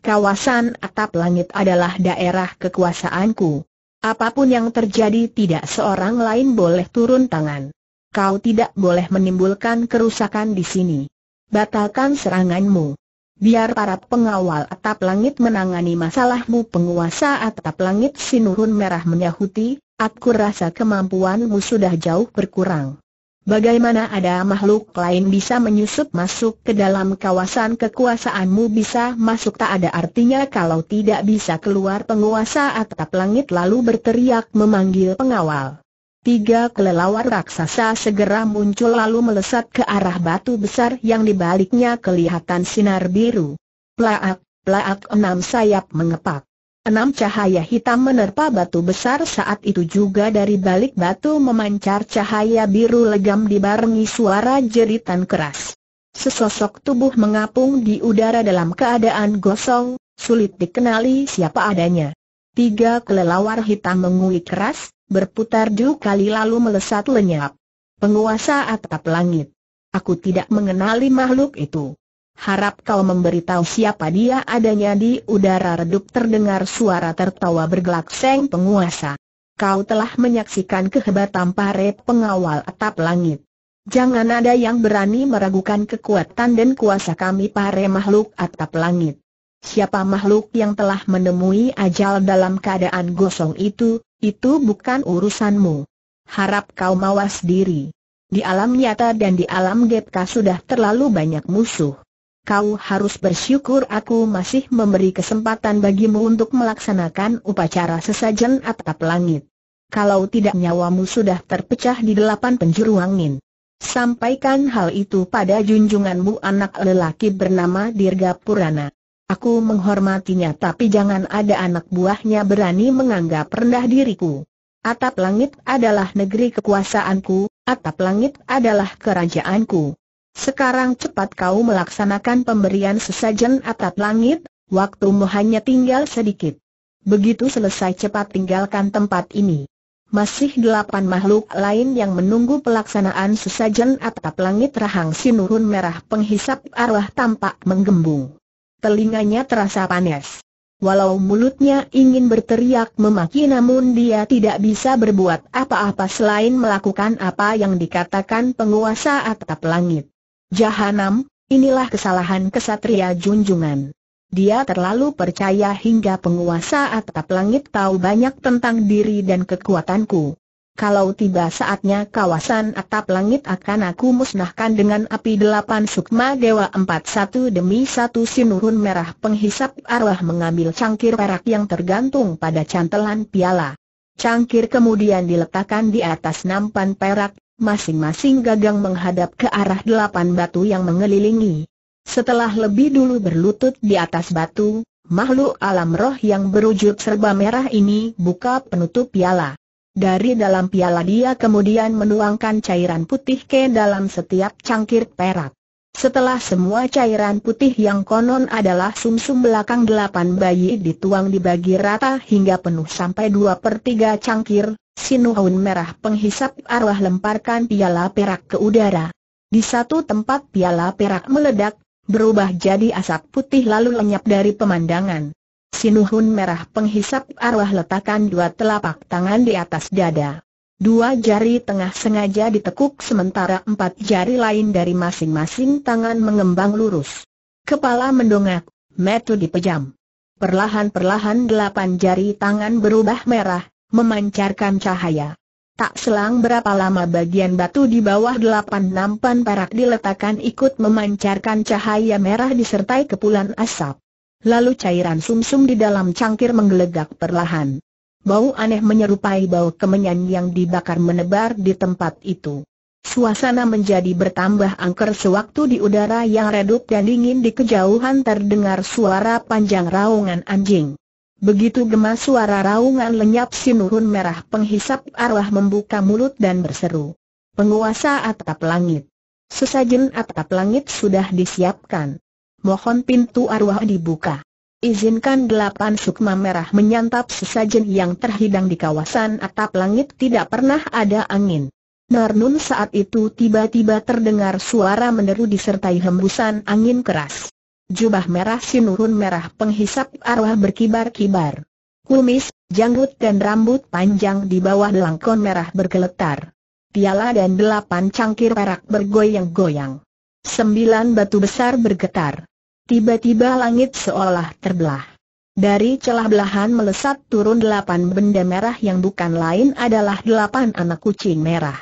Kawasan atap langit adalah daerah kekuasaanku. Apapun yang terjadi tidak seorang lain boleh turun tangan. Kau tidak boleh menimbulkan kerusakan di sini. Batalkan seranganmu biar para pengawal atap langit menangani masalahmu penguasa atap langit sinurun merah menyahuti, aku rasa kemampuanmu sudah jauh berkurang. Bagaimana ada makhluk lain bisa menyusup masuk ke dalam kawasan kekuasaanmu bisa masuk tak ada artinya kalau tidak bisa keluar penguasa atap langit lalu berteriak memanggil pengawal. Tiga kelelawar raksasa segera muncul lalu melesat ke arah batu besar yang dibaliknya kelihatan sinar biru. Plaak, plaak enam sayap mengepak. Enam cahaya hitam menerpa batu besar saat itu juga dari balik batu memancar cahaya biru legam dibarengi suara jeritan keras. Sesosok tubuh mengapung di udara dalam keadaan gosong, sulit dikenali siapa adanya. Tiga kelelawar hitam menguik keras, berputar dua kali lalu melesat lenyap. Penguasa atap langit. Aku tidak mengenali makhluk itu. Harap kau memberitahu siapa dia adanya di udara redup terdengar suara tertawa bergelak seng penguasa. Kau telah menyaksikan kehebatan pare pengawal atap langit. Jangan ada yang berani meragukan kekuatan dan kuasa kami pare makhluk atap langit. Siapa makhluk yang telah menemui ajal dalam keadaan gosong itu, itu bukan urusanmu. Harap kau mawas diri. Di alam nyata dan di alam gepka sudah terlalu banyak musuh. Kau harus bersyukur aku masih memberi kesempatan bagimu untuk melaksanakan upacara sesajen atap langit. Kalau tidak nyawamu sudah terpecah di delapan penjuru angin. Sampaikan hal itu pada junjunganmu anak lelaki bernama Dirga Purana. Aku menghormatinya tapi jangan ada anak buahnya berani menganggap rendah diriku. Atap langit adalah negeri kekuasaanku, atap langit adalah kerajaanku. Sekarang cepat kau melaksanakan pemberian sesajen atap langit, waktumu hanya tinggal sedikit. Begitu selesai cepat tinggalkan tempat ini. Masih delapan makhluk lain yang menunggu pelaksanaan sesajen atap langit rahang sinurun merah penghisap arwah tampak menggembung telinganya terasa panas. Walau mulutnya ingin berteriak memaki namun dia tidak bisa berbuat apa-apa selain melakukan apa yang dikatakan penguasa atap langit. Jahanam, inilah kesalahan kesatria junjungan. Dia terlalu percaya hingga penguasa atap langit tahu banyak tentang diri dan kekuatanku kalau tiba saatnya kawasan atap langit akan aku musnahkan dengan api delapan sukma dewa empat satu demi satu sinurun merah penghisap arwah mengambil cangkir perak yang tergantung pada cantelan piala. Cangkir kemudian diletakkan di atas nampan perak, masing-masing gagang menghadap ke arah delapan batu yang mengelilingi. Setelah lebih dulu berlutut di atas batu, makhluk alam roh yang berwujud serba merah ini buka penutup piala. Dari dalam piala dia kemudian menuangkan cairan putih ke dalam setiap cangkir perak. Setelah semua cairan putih yang konon adalah sumsum -sum belakang delapan bayi dituang dibagi rata hingga penuh sampai dua per tiga cangkir, Sinuhun merah penghisap arwah lemparkan piala perak ke udara. Di satu tempat piala perak meledak, berubah jadi asap putih lalu lenyap dari pemandangan. Sinuhun merah penghisap arwah letakkan dua telapak tangan di atas dada. Dua jari tengah sengaja ditekuk sementara empat jari lain dari masing-masing tangan mengembang lurus. Kepala mendongak, metu dipejam. Perlahan-perlahan delapan jari tangan berubah merah, memancarkan cahaya. Tak selang berapa lama bagian batu di bawah delapan nampan perak diletakkan ikut memancarkan cahaya merah disertai kepulan asap. Lalu cairan sumsum di dalam cangkir menggelegak perlahan. Bau aneh menyerupai bau kemenyan yang dibakar menebar di tempat itu. Suasana menjadi bertambah angker sewaktu di udara yang redup dan dingin di kejauhan terdengar suara panjang raungan anjing. Begitu gemas suara raungan lenyap si nurun merah penghisap arwah membuka mulut dan berseru. Penguasa atap langit. Sesajen atap langit sudah disiapkan mohon pintu arwah dibuka. Izinkan delapan sukma merah menyantap sesajen yang terhidang di kawasan atap langit tidak pernah ada angin. Narnun saat itu tiba-tiba terdengar suara meneru disertai hembusan angin keras. Jubah merah sinurun merah penghisap arwah berkibar-kibar. Kumis, janggut dan rambut panjang di bawah langkon merah bergeletar. Piala dan delapan cangkir perak bergoyang-goyang. Sembilan batu besar bergetar. Tiba-tiba langit seolah terbelah. Dari celah belahan melesat turun delapan benda merah yang bukan lain adalah delapan anak kucing merah.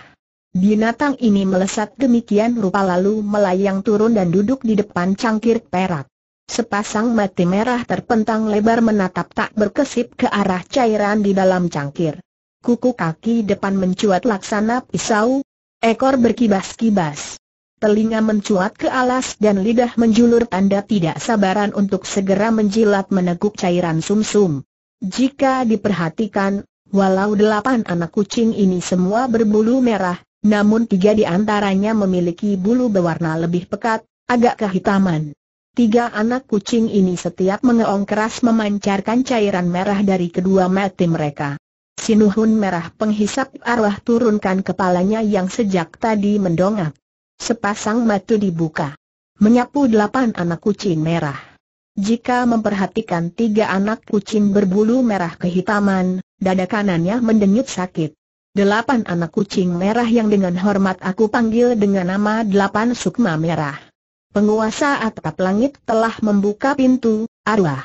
Binatang ini melesat demikian rupa lalu melayang turun dan duduk di depan cangkir perak. Sepasang mata merah terpentang lebar menatap tak berkesip ke arah cairan di dalam cangkir. Kuku kaki depan mencuat laksana pisau, ekor berkibas-kibas telinga mencuat ke alas dan lidah menjulur tanda tidak sabaran untuk segera menjilat meneguk cairan sumsum. -sum. Jika diperhatikan, walau delapan anak kucing ini semua berbulu merah, namun tiga di antaranya memiliki bulu berwarna lebih pekat, agak kehitaman. Tiga anak kucing ini setiap mengeong keras memancarkan cairan merah dari kedua mati mereka. Sinuhun merah penghisap arwah turunkan kepalanya yang sejak tadi mendongak. Sepasang mata dibuka. Menyapu delapan anak kucing merah. Jika memperhatikan tiga anak kucing berbulu merah kehitaman, dada kanannya mendenyut sakit. Delapan anak kucing merah yang dengan hormat aku panggil dengan nama delapan sukma merah. Penguasa atap langit telah membuka pintu, arwah.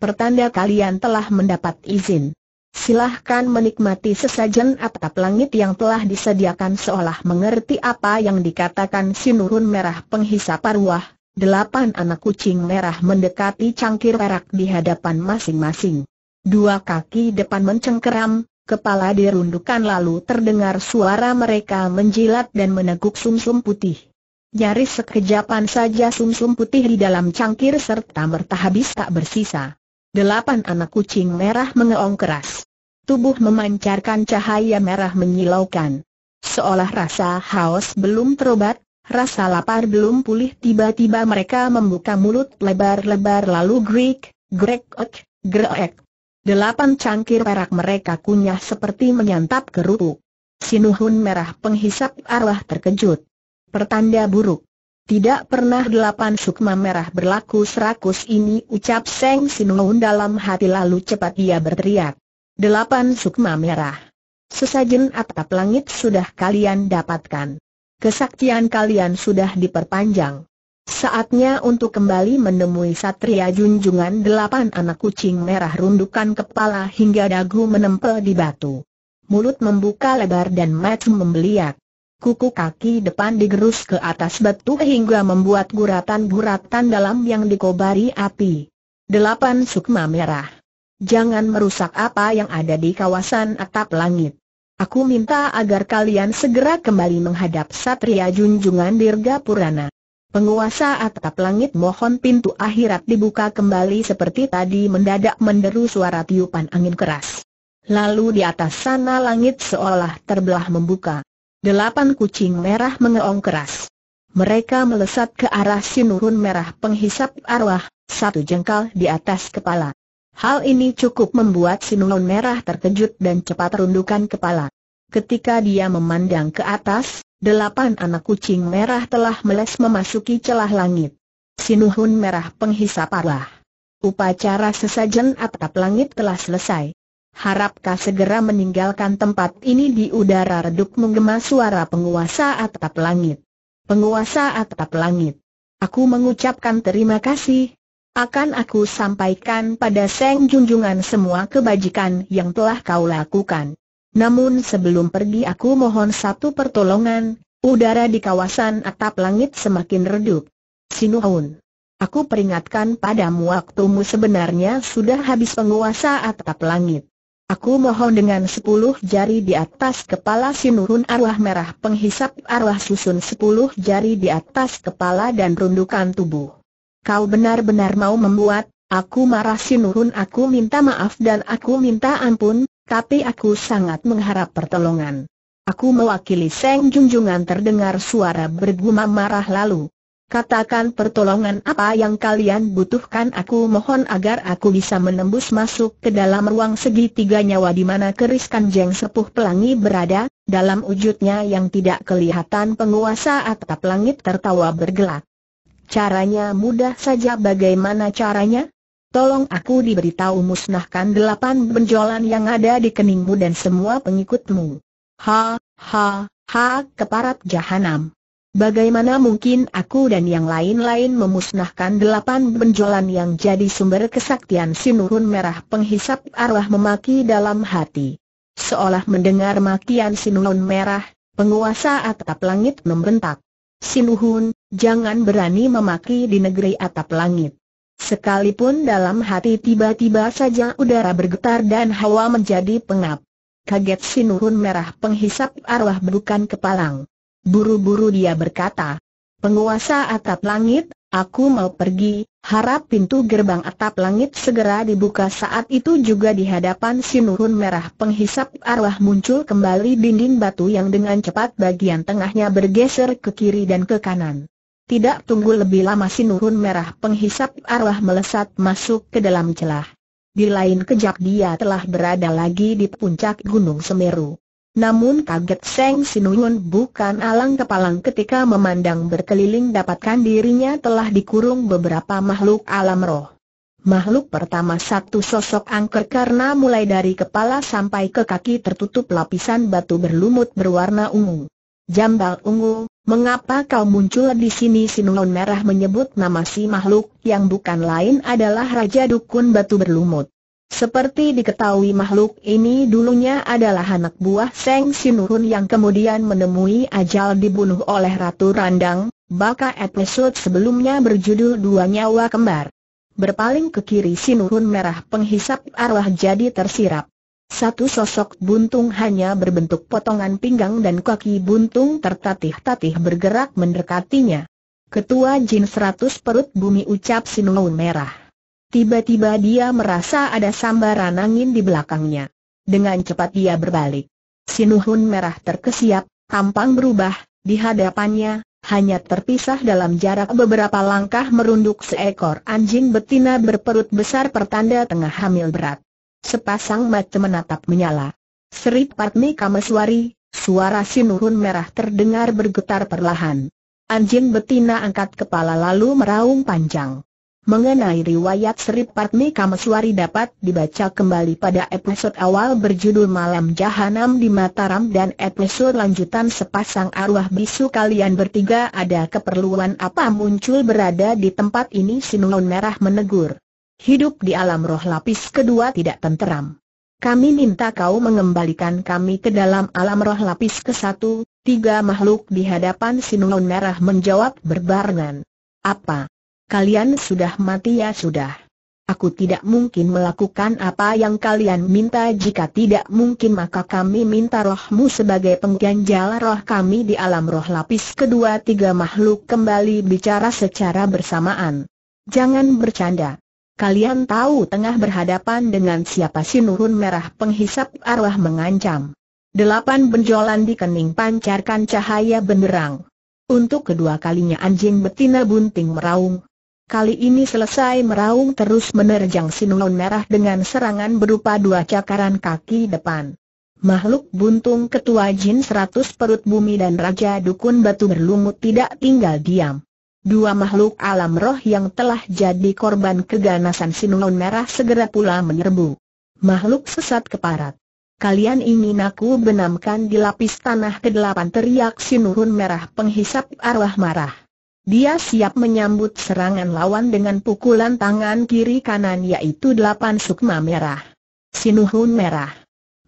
Pertanda kalian telah mendapat izin. Silahkan menikmati sesajen atap langit yang telah disediakan seolah mengerti apa yang dikatakan si nurun merah penghisap arwah. Delapan anak kucing merah mendekati cangkir perak di hadapan masing-masing. Dua kaki depan mencengkeram, kepala dirundukan lalu terdengar suara mereka menjilat dan meneguk sumsum putih. Nyaris sekejapan saja sumsum putih di dalam cangkir serta merta habis tak bersisa. Delapan anak kucing merah mengeong keras. Tubuh memancarkan cahaya merah menyilaukan. Seolah rasa haus belum terobat, rasa lapar belum pulih tiba-tiba mereka membuka mulut lebar-lebar lalu grik, grek, ok, grek. Delapan cangkir perak mereka kunyah seperti menyantap kerupuk. Sinuhun merah penghisap arwah terkejut. Pertanda buruk. Tidak pernah delapan sukma merah berlaku serakus ini ucap Seng Sinuun dalam hati lalu cepat ia berteriak. Delapan sukma merah. Sesajen atap langit sudah kalian dapatkan. Kesaktian kalian sudah diperpanjang. Saatnya untuk kembali menemui satria junjungan delapan anak kucing merah rundukan kepala hingga dagu menempel di batu. Mulut membuka lebar dan mata membeliak kuku kaki depan digerus ke atas batu hingga membuat guratan-guratan dalam yang dikobari api. Delapan sukma merah. Jangan merusak apa yang ada di kawasan atap langit. Aku minta agar kalian segera kembali menghadap Satria Junjungan Dirga Purana. Penguasa atap langit mohon pintu akhirat dibuka kembali seperti tadi mendadak menderu suara tiupan angin keras. Lalu di atas sana langit seolah terbelah membuka. Delapan kucing merah mengeong keras. Mereka melesat ke arah sinurun merah penghisap arwah, satu jengkal di atas kepala. Hal ini cukup membuat sinurun merah terkejut dan cepat rundukan kepala. Ketika dia memandang ke atas, delapan anak kucing merah telah meles memasuki celah langit. Sinuhun merah penghisap arwah. Upacara sesajen atap langit telah selesai. Harapkah segera meninggalkan tempat ini di udara redup menggema suara penguasa atap langit. Penguasa atap langit. Aku mengucapkan terima kasih. Akan aku sampaikan pada Seng Junjungan semua kebajikan yang telah kau lakukan. Namun sebelum pergi aku mohon satu pertolongan, udara di kawasan atap langit semakin redup. Sinuhun. Aku peringatkan padamu waktumu sebenarnya sudah habis penguasa atap langit. Aku mohon dengan sepuluh jari di atas kepala Sinurun arwah merah penghisap arwah susun sepuluh jari di atas kepala dan rundukan tubuh. Kau benar-benar mau membuat, aku marah Sinurun aku minta maaf dan aku minta ampun, tapi aku sangat mengharap pertolongan. Aku mewakili Seng Junjungan terdengar suara bergumam marah lalu. Katakan pertolongan apa yang kalian butuhkan aku mohon agar aku bisa menembus masuk ke dalam ruang segitiga nyawa di mana keris kanjeng sepuh pelangi berada, dalam wujudnya yang tidak kelihatan penguasa atap langit tertawa bergelak. Caranya mudah saja bagaimana caranya? Tolong aku diberitahu musnahkan delapan benjolan yang ada di keningmu dan semua pengikutmu. Ha, ha, ha, keparat jahanam. Bagaimana mungkin aku dan yang lain-lain memusnahkan delapan benjolan yang jadi sumber kesaktian Sinurun Merah penghisap arwah memaki dalam hati. Seolah mendengar makian Sinurun Merah, penguasa atap langit membentak. Sinuhun, jangan berani memaki di negeri atap langit. Sekalipun dalam hati tiba-tiba saja udara bergetar dan hawa menjadi pengap. Kaget Sinurun Merah penghisap arwah bukan kepalang. Buru-buru dia berkata, penguasa atap langit, aku mau pergi, harap pintu gerbang atap langit segera dibuka saat itu juga di hadapan sinurun merah penghisap arwah muncul kembali dinding batu yang dengan cepat bagian tengahnya bergeser ke kiri dan ke kanan. Tidak tunggu lebih lama sinurun merah penghisap arwah melesat masuk ke dalam celah. Di lain kejap dia telah berada lagi di puncak Gunung Semeru. Namun kaget Seng Sinuyun bukan alang kepalang ketika memandang berkeliling dapatkan dirinya telah dikurung beberapa makhluk alam roh. Makhluk pertama satu sosok angker karena mulai dari kepala sampai ke kaki tertutup lapisan batu berlumut berwarna ungu. Jambal ungu, mengapa kau muncul di sini Sinuyun merah menyebut nama si makhluk yang bukan lain adalah Raja Dukun Batu Berlumut. Seperti diketahui makhluk ini dulunya adalah anak buah Seng Sinurun yang kemudian menemui ajal dibunuh oleh Ratu Randang, baka episode sebelumnya berjudul Dua Nyawa Kembar. Berpaling ke kiri Sinurun merah penghisap arwah jadi tersirap. Satu sosok buntung hanya berbentuk potongan pinggang dan kaki buntung tertatih-tatih bergerak mendekatinya. Ketua Jin Seratus perut bumi ucap Sinurun merah. Tiba-tiba dia merasa ada sambaran angin di belakangnya. Dengan cepat dia berbalik. Sinuhun merah terkesiap, tampang berubah, di hadapannya, hanya terpisah dalam jarak beberapa langkah merunduk seekor anjing betina berperut besar pertanda tengah hamil berat. Sepasang mata menatap menyala. Sri Patmi Kameswari, suara Sinuhun merah terdengar bergetar perlahan. Anjing betina angkat kepala lalu meraung panjang. Mengenai riwayat Sri Patmi Kameswari dapat dibaca kembali pada episode awal berjudul Malam Jahanam di Mataram dan episode lanjutan sepasang arwah bisu kalian bertiga ada keperluan apa muncul berada di tempat ini Sinuon Merah menegur. Hidup di alam roh lapis kedua tidak tenteram. Kami minta kau mengembalikan kami ke dalam alam roh lapis ke satu, tiga makhluk di hadapan Sinuon Merah menjawab berbarengan. Apa? kalian sudah mati ya sudah. Aku tidak mungkin melakukan apa yang kalian minta jika tidak mungkin maka kami minta rohmu sebagai pengganjal roh kami di alam roh lapis kedua tiga makhluk kembali bicara secara bersamaan. Jangan bercanda. Kalian tahu tengah berhadapan dengan siapa si nurun merah penghisap arwah mengancam. Delapan benjolan di kening pancarkan cahaya benderang. Untuk kedua kalinya anjing betina bunting meraung, Kali ini selesai meraung terus menerjang sinulon merah dengan serangan berupa dua cakaran kaki depan. Makhluk buntung ketua jin seratus perut bumi dan raja dukun batu berlumut tidak tinggal diam. Dua makhluk alam roh yang telah jadi korban keganasan sinulon merah segera pula menyerbu. Makhluk sesat keparat. Kalian ingin aku benamkan di lapis tanah ke-8 teriak sinuhun merah penghisap arwah marah. Dia siap menyambut serangan lawan dengan pukulan tangan kiri kanan yaitu delapan sukma merah. Sinuhun merah.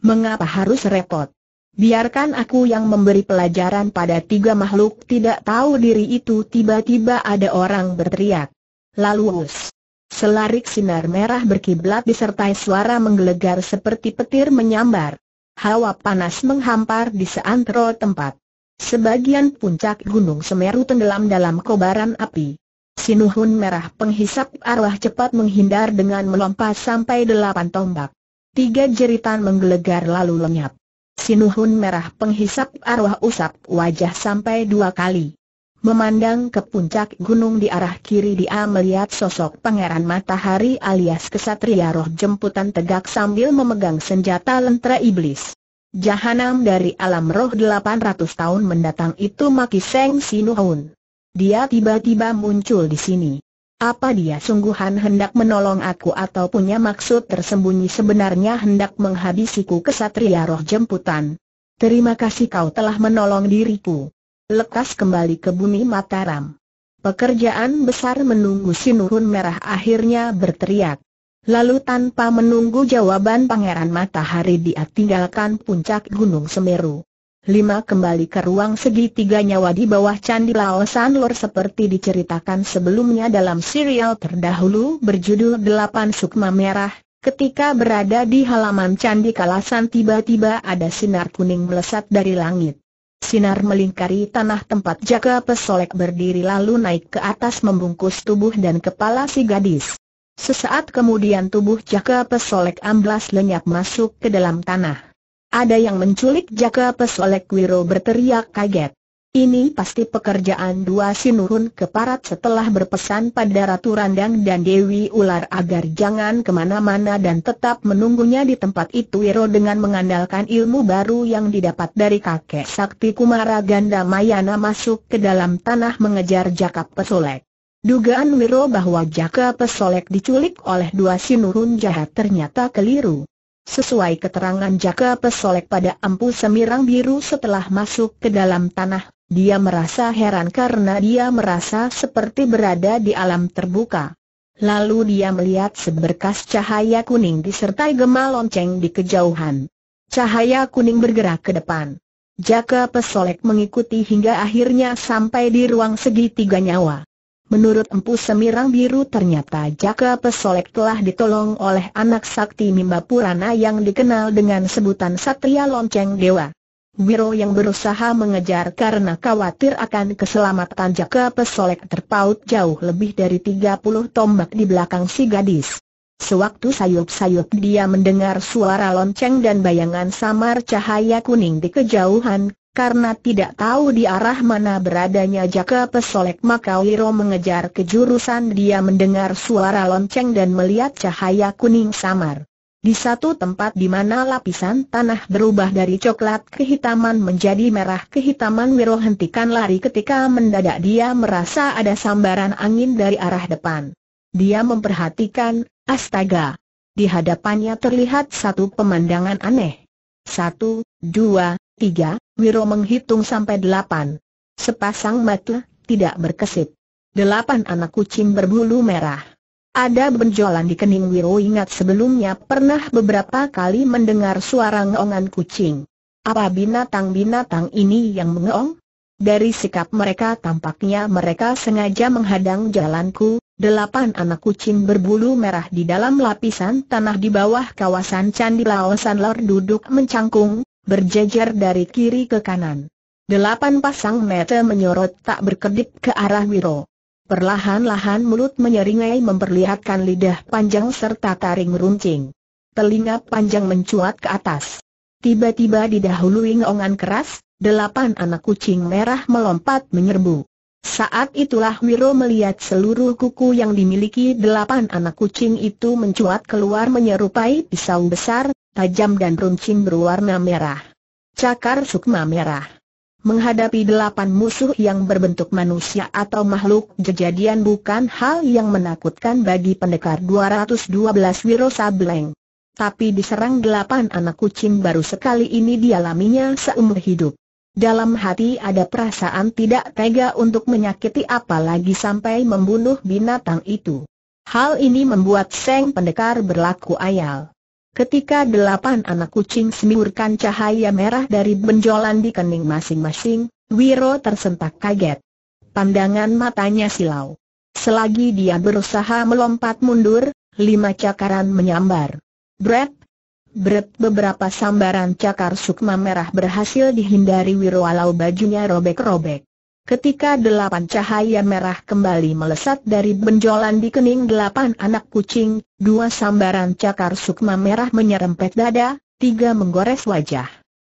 Mengapa harus repot? Biarkan aku yang memberi pelajaran pada tiga makhluk tidak tahu diri itu tiba-tiba ada orang berteriak. Lalu us. Selarik sinar merah berkiblat disertai suara menggelegar seperti petir menyambar. Hawa panas menghampar di seantero tempat. Sebagian puncak Gunung Semeru tenggelam dalam kobaran api. Sinuhun merah penghisap arwah cepat menghindar dengan melompat sampai delapan tombak. Tiga jeritan menggelegar lalu lenyap. Sinuhun merah penghisap arwah usap wajah sampai dua kali. Memandang ke puncak gunung di arah kiri dia melihat sosok pangeran matahari alias kesatria roh jemputan tegak sambil memegang senjata lentera iblis. Jahanam dari alam roh 800 tahun mendatang itu Maki Seng Sinuhun. Dia tiba-tiba muncul di sini. Apa dia sungguhan hendak menolong aku atau punya maksud tersembunyi sebenarnya hendak menghabisiku kesatria roh jemputan? Terima kasih kau telah menolong diriku. Lekas kembali ke bumi Mataram. Pekerjaan besar menunggu Sinuhun Merah akhirnya berteriak. Lalu tanpa menunggu jawaban Pangeran Matahari dia tinggalkan puncak Gunung Semeru. Lima kembali ke ruang segitiga nyawa di bawah Candi Lao San Lor seperti diceritakan sebelumnya dalam serial terdahulu berjudul Delapan Sukma Merah. Ketika berada di halaman Candi Kalasan tiba-tiba ada sinar kuning melesat dari langit. Sinar melingkari tanah tempat jaga pesolek berdiri lalu naik ke atas membungkus tubuh dan kepala si gadis. Sesaat kemudian tubuh Jaka Pesolek amblas lenyap masuk ke dalam tanah. Ada yang menculik Jaka Pesolek Wiro berteriak kaget. Ini pasti pekerjaan dua sinurun keparat setelah berpesan pada Ratu Randang dan Dewi Ular agar jangan kemana-mana dan tetap menunggunya di tempat itu Wiro dengan mengandalkan ilmu baru yang didapat dari kakek Sakti Kumara Ganda Mayana masuk ke dalam tanah mengejar Jaka Pesolek. Dugaan Wiro bahwa Jaka Pesolek diculik oleh dua sinurun jahat ternyata keliru. Sesuai keterangan Jaka Pesolek pada Empu Semirang Biru setelah masuk ke dalam tanah, dia merasa heran karena dia merasa seperti berada di alam terbuka. Lalu dia melihat seberkas cahaya kuning disertai gema lonceng di kejauhan. Cahaya kuning bergerak ke depan. Jaka Pesolek mengikuti hingga akhirnya sampai di ruang segitiga nyawa. Menurut Empu Semirang Biru ternyata Jaka Pesolek telah ditolong oleh anak sakti Mimba Purana yang dikenal dengan sebutan Satria Lonceng Dewa. Wiro yang berusaha mengejar karena khawatir akan keselamatan Jaka Pesolek terpaut jauh lebih dari 30 tombak di belakang si gadis. Sewaktu sayup-sayup dia mendengar suara lonceng dan bayangan samar cahaya kuning di kejauhan, karena tidak tahu di arah mana beradanya Jaka Pesolek maka Wiro mengejar ke jurusan dia mendengar suara lonceng dan melihat cahaya kuning samar. Di satu tempat di mana lapisan tanah berubah dari coklat kehitaman menjadi merah kehitaman Wiro hentikan lari ketika mendadak dia merasa ada sambaran angin dari arah depan. Dia memperhatikan, astaga! Di hadapannya terlihat satu pemandangan aneh. Satu, dua, tiga, Wiro menghitung sampai delapan. Sepasang mata, tidak berkesip. Delapan anak kucing berbulu merah. Ada benjolan di kening Wiro ingat sebelumnya pernah beberapa kali mendengar suara ngeongan kucing. Apa binatang-binatang ini yang mengeong? Dari sikap mereka tampaknya mereka sengaja menghadang jalanku, delapan anak kucing berbulu merah di dalam lapisan tanah di bawah kawasan Candi Laosan Lor duduk mencangkung, berjejer dari kiri ke kanan. Delapan pasang mata menyorot tak berkedip ke arah Wiro. Perlahan-lahan mulut menyeringai memperlihatkan lidah panjang serta taring runcing. Telinga panjang mencuat ke atas. Tiba-tiba didahului ngongan keras, delapan anak kucing merah melompat menyerbu. Saat itulah Wiro melihat seluruh kuku yang dimiliki delapan anak kucing itu mencuat keluar menyerupai pisau besar, tajam dan runcing berwarna merah. Cakar sukma merah. Menghadapi delapan musuh yang berbentuk manusia atau makhluk kejadian bukan hal yang menakutkan bagi pendekar 212 Wiro Sableng. Tapi diserang delapan anak kucing baru sekali ini dialaminya seumur hidup. Dalam hati ada perasaan tidak tega untuk menyakiti apalagi sampai membunuh binatang itu. Hal ini membuat Seng Pendekar berlaku ayal. Ketika delapan anak kucing semburkan cahaya merah dari benjolan di kening masing-masing, Wiro tersentak kaget. Pandangan matanya silau. Selagi dia berusaha melompat mundur, lima cakaran menyambar. Bret! Bret beberapa sambaran cakar sukma merah berhasil dihindari Wiro walau bajunya robek-robek. Ketika delapan cahaya merah kembali melesat dari benjolan di kening delapan anak kucing, dua sambaran cakar sukma merah menyerempet dada, tiga menggores wajah.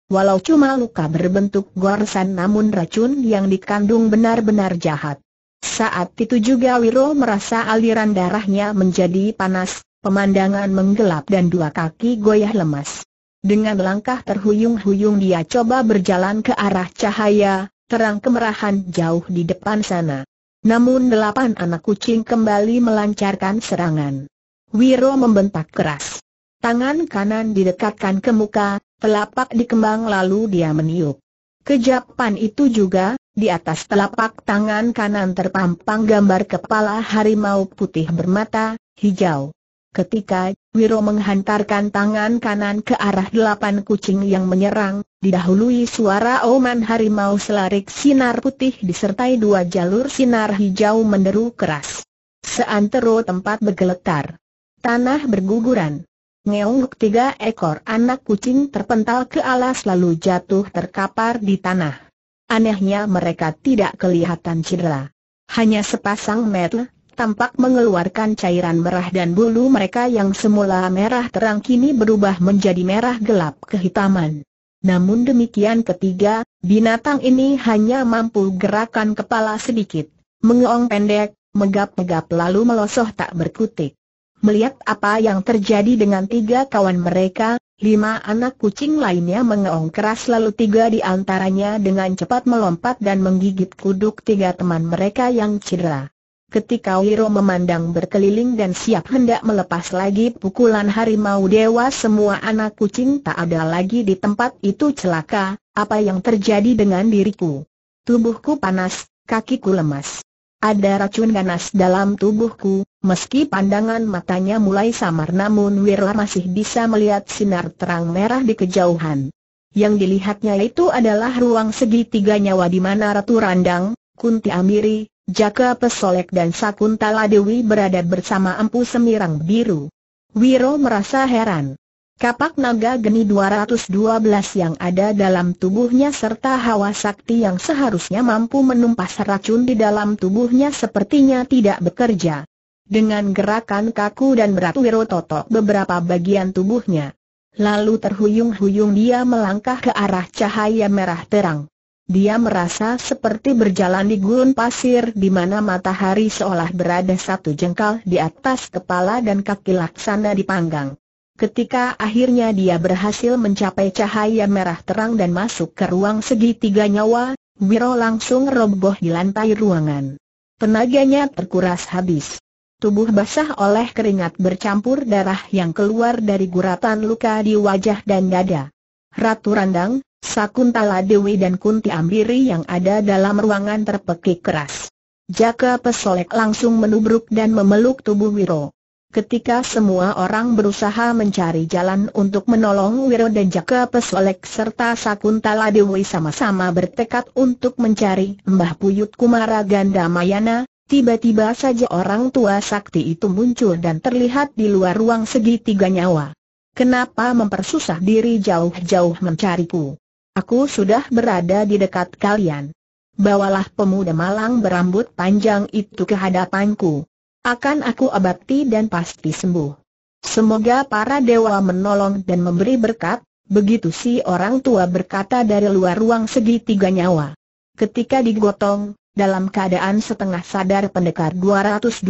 Walau cuma luka berbentuk goresan namun racun yang dikandung benar-benar jahat. Saat itu juga Wiro merasa aliran darahnya menjadi panas, pemandangan menggelap dan dua kaki goyah lemas. Dengan langkah terhuyung-huyung dia coba berjalan ke arah cahaya, terang kemerahan jauh di depan sana. Namun delapan anak kucing kembali melancarkan serangan. Wiro membentak keras. Tangan kanan didekatkan ke muka, telapak dikembang lalu dia meniup. Kejapan itu juga, di atas telapak tangan kanan terpampang gambar kepala harimau putih bermata, hijau. Ketika Wiro menghantarkan tangan kanan ke arah delapan kucing yang menyerang, didahului suara oman harimau selarik sinar putih disertai dua jalur sinar hijau menderu keras. Seantero tempat bergeletar. Tanah berguguran. Ngeung tiga ekor anak kucing terpental ke alas lalu jatuh terkapar di tanah. Anehnya mereka tidak kelihatan cedera. Hanya sepasang mata tampak mengeluarkan cairan merah dan bulu mereka yang semula merah terang kini berubah menjadi merah gelap kehitaman. Namun demikian ketiga, binatang ini hanya mampu gerakan kepala sedikit, mengeong pendek, megap-megap lalu melosoh tak berkutik. Melihat apa yang terjadi dengan tiga kawan mereka, lima anak kucing lainnya mengeong keras lalu tiga di antaranya dengan cepat melompat dan menggigit kuduk tiga teman mereka yang cedera. Ketika Wiro memandang berkeliling dan siap hendak melepas lagi pukulan harimau dewa semua anak kucing tak ada lagi di tempat itu celaka, apa yang terjadi dengan diriku? Tubuhku panas, kakiku lemas. Ada racun ganas dalam tubuhku, meski pandangan matanya mulai samar namun Wiro masih bisa melihat sinar terang merah di kejauhan. Yang dilihatnya itu adalah ruang segitiga nyawa di mana Ratu Randang, Kunti Amiri, Jaka Pesolek dan Sakuntala Dewi berada bersama Empu Semirang Biru. Wiro merasa heran. Kapak naga geni 212 yang ada dalam tubuhnya serta hawa sakti yang seharusnya mampu menumpas racun di dalam tubuhnya sepertinya tidak bekerja. Dengan gerakan kaku dan berat Wiro totok beberapa bagian tubuhnya. Lalu terhuyung-huyung dia melangkah ke arah cahaya merah terang. Dia merasa seperti berjalan di gurun pasir di mana matahari seolah berada satu jengkal di atas kepala dan kaki laksana dipanggang. Ketika akhirnya dia berhasil mencapai cahaya merah terang dan masuk ke ruang segitiga nyawa, Wiro langsung roboh di lantai ruangan. Tenaganya terkuras habis. Tubuh basah oleh keringat bercampur darah yang keluar dari guratan luka di wajah dan dada. Ratu Randang, Sakuntala Dewi dan Kunti Ambiri yang ada dalam ruangan terpekik keras. Jaka Pesolek langsung menubruk dan memeluk tubuh Wiro. Ketika semua orang berusaha mencari jalan untuk menolong Wiro dan Jaka Pesolek serta Sakuntala Dewi sama-sama bertekad untuk mencari Mbah Puyut Kumara Ganda Mayana, tiba-tiba saja orang tua sakti itu muncul dan terlihat di luar ruang segitiga nyawa. Kenapa mempersusah diri jauh-jauh mencariku? Aku sudah berada di dekat kalian. Bawalah pemuda malang berambut panjang itu ke hadapanku. Akan aku abati dan pasti sembuh. Semoga para dewa menolong dan memberi berkat, begitu si orang tua berkata dari luar ruang segitiga nyawa. Ketika digotong, dalam keadaan setengah sadar pendekar 212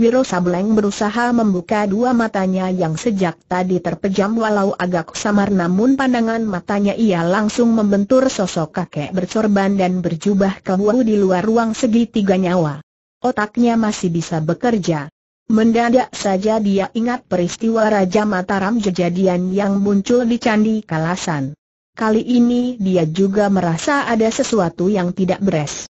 Wiro Sableng berusaha membuka dua matanya yang sejak tadi terpejam walau agak samar namun pandangan matanya ia langsung membentur sosok kakek bercorban dan berjubah kewu di luar ruang segitiga nyawa. Otaknya masih bisa bekerja. Mendadak saja dia ingat peristiwa Raja Mataram kejadian yang muncul di Candi Kalasan. Kali ini dia juga merasa ada sesuatu yang tidak beres.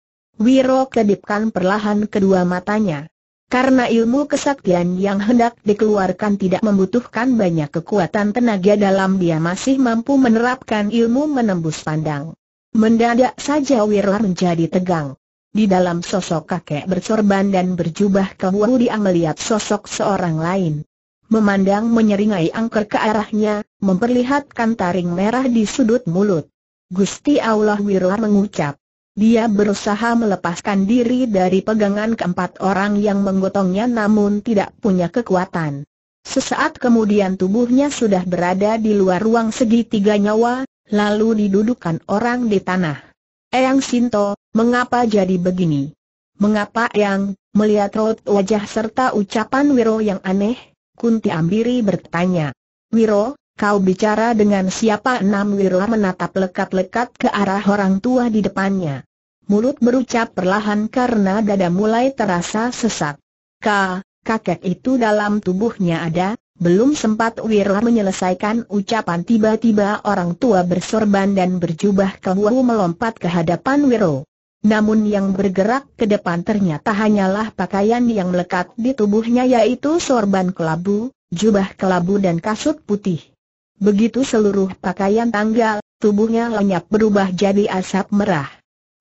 Wiro kedipkan perlahan kedua matanya. Karena ilmu kesaktian yang hendak dikeluarkan tidak membutuhkan banyak kekuatan tenaga dalam dia masih mampu menerapkan ilmu menembus pandang. Mendadak saja Wiro menjadi tegang. Di dalam sosok kakek bersorban dan berjubah kewu dia melihat sosok seorang lain. Memandang menyeringai angker ke arahnya, memperlihatkan taring merah di sudut mulut. Gusti Allah Wiro mengucap, dia berusaha melepaskan diri dari pegangan keempat orang yang menggotongnya namun tidak punya kekuatan. Sesaat kemudian tubuhnya sudah berada di luar ruang segitiga nyawa, lalu didudukan orang di tanah. Eyang Sinto, mengapa jadi begini? Mengapa Eyang, melihat rot wajah serta ucapan Wiro yang aneh, Kunti Ambiri bertanya. Wiro, Kau bicara dengan siapa enam wirla menatap lekat-lekat ke arah orang tua di depannya. Mulut berucap perlahan karena dada mulai terasa sesak. Ka, kakek itu dalam tubuhnya ada, belum sempat Wirla menyelesaikan ucapan tiba-tiba orang tua bersorban dan berjubah keluar melompat ke hadapan Wiro. Namun yang bergerak ke depan ternyata hanyalah pakaian yang melekat di tubuhnya yaitu sorban kelabu, jubah kelabu dan kasut putih. Begitu seluruh pakaian tanggal, tubuhnya lenyap berubah jadi asap merah.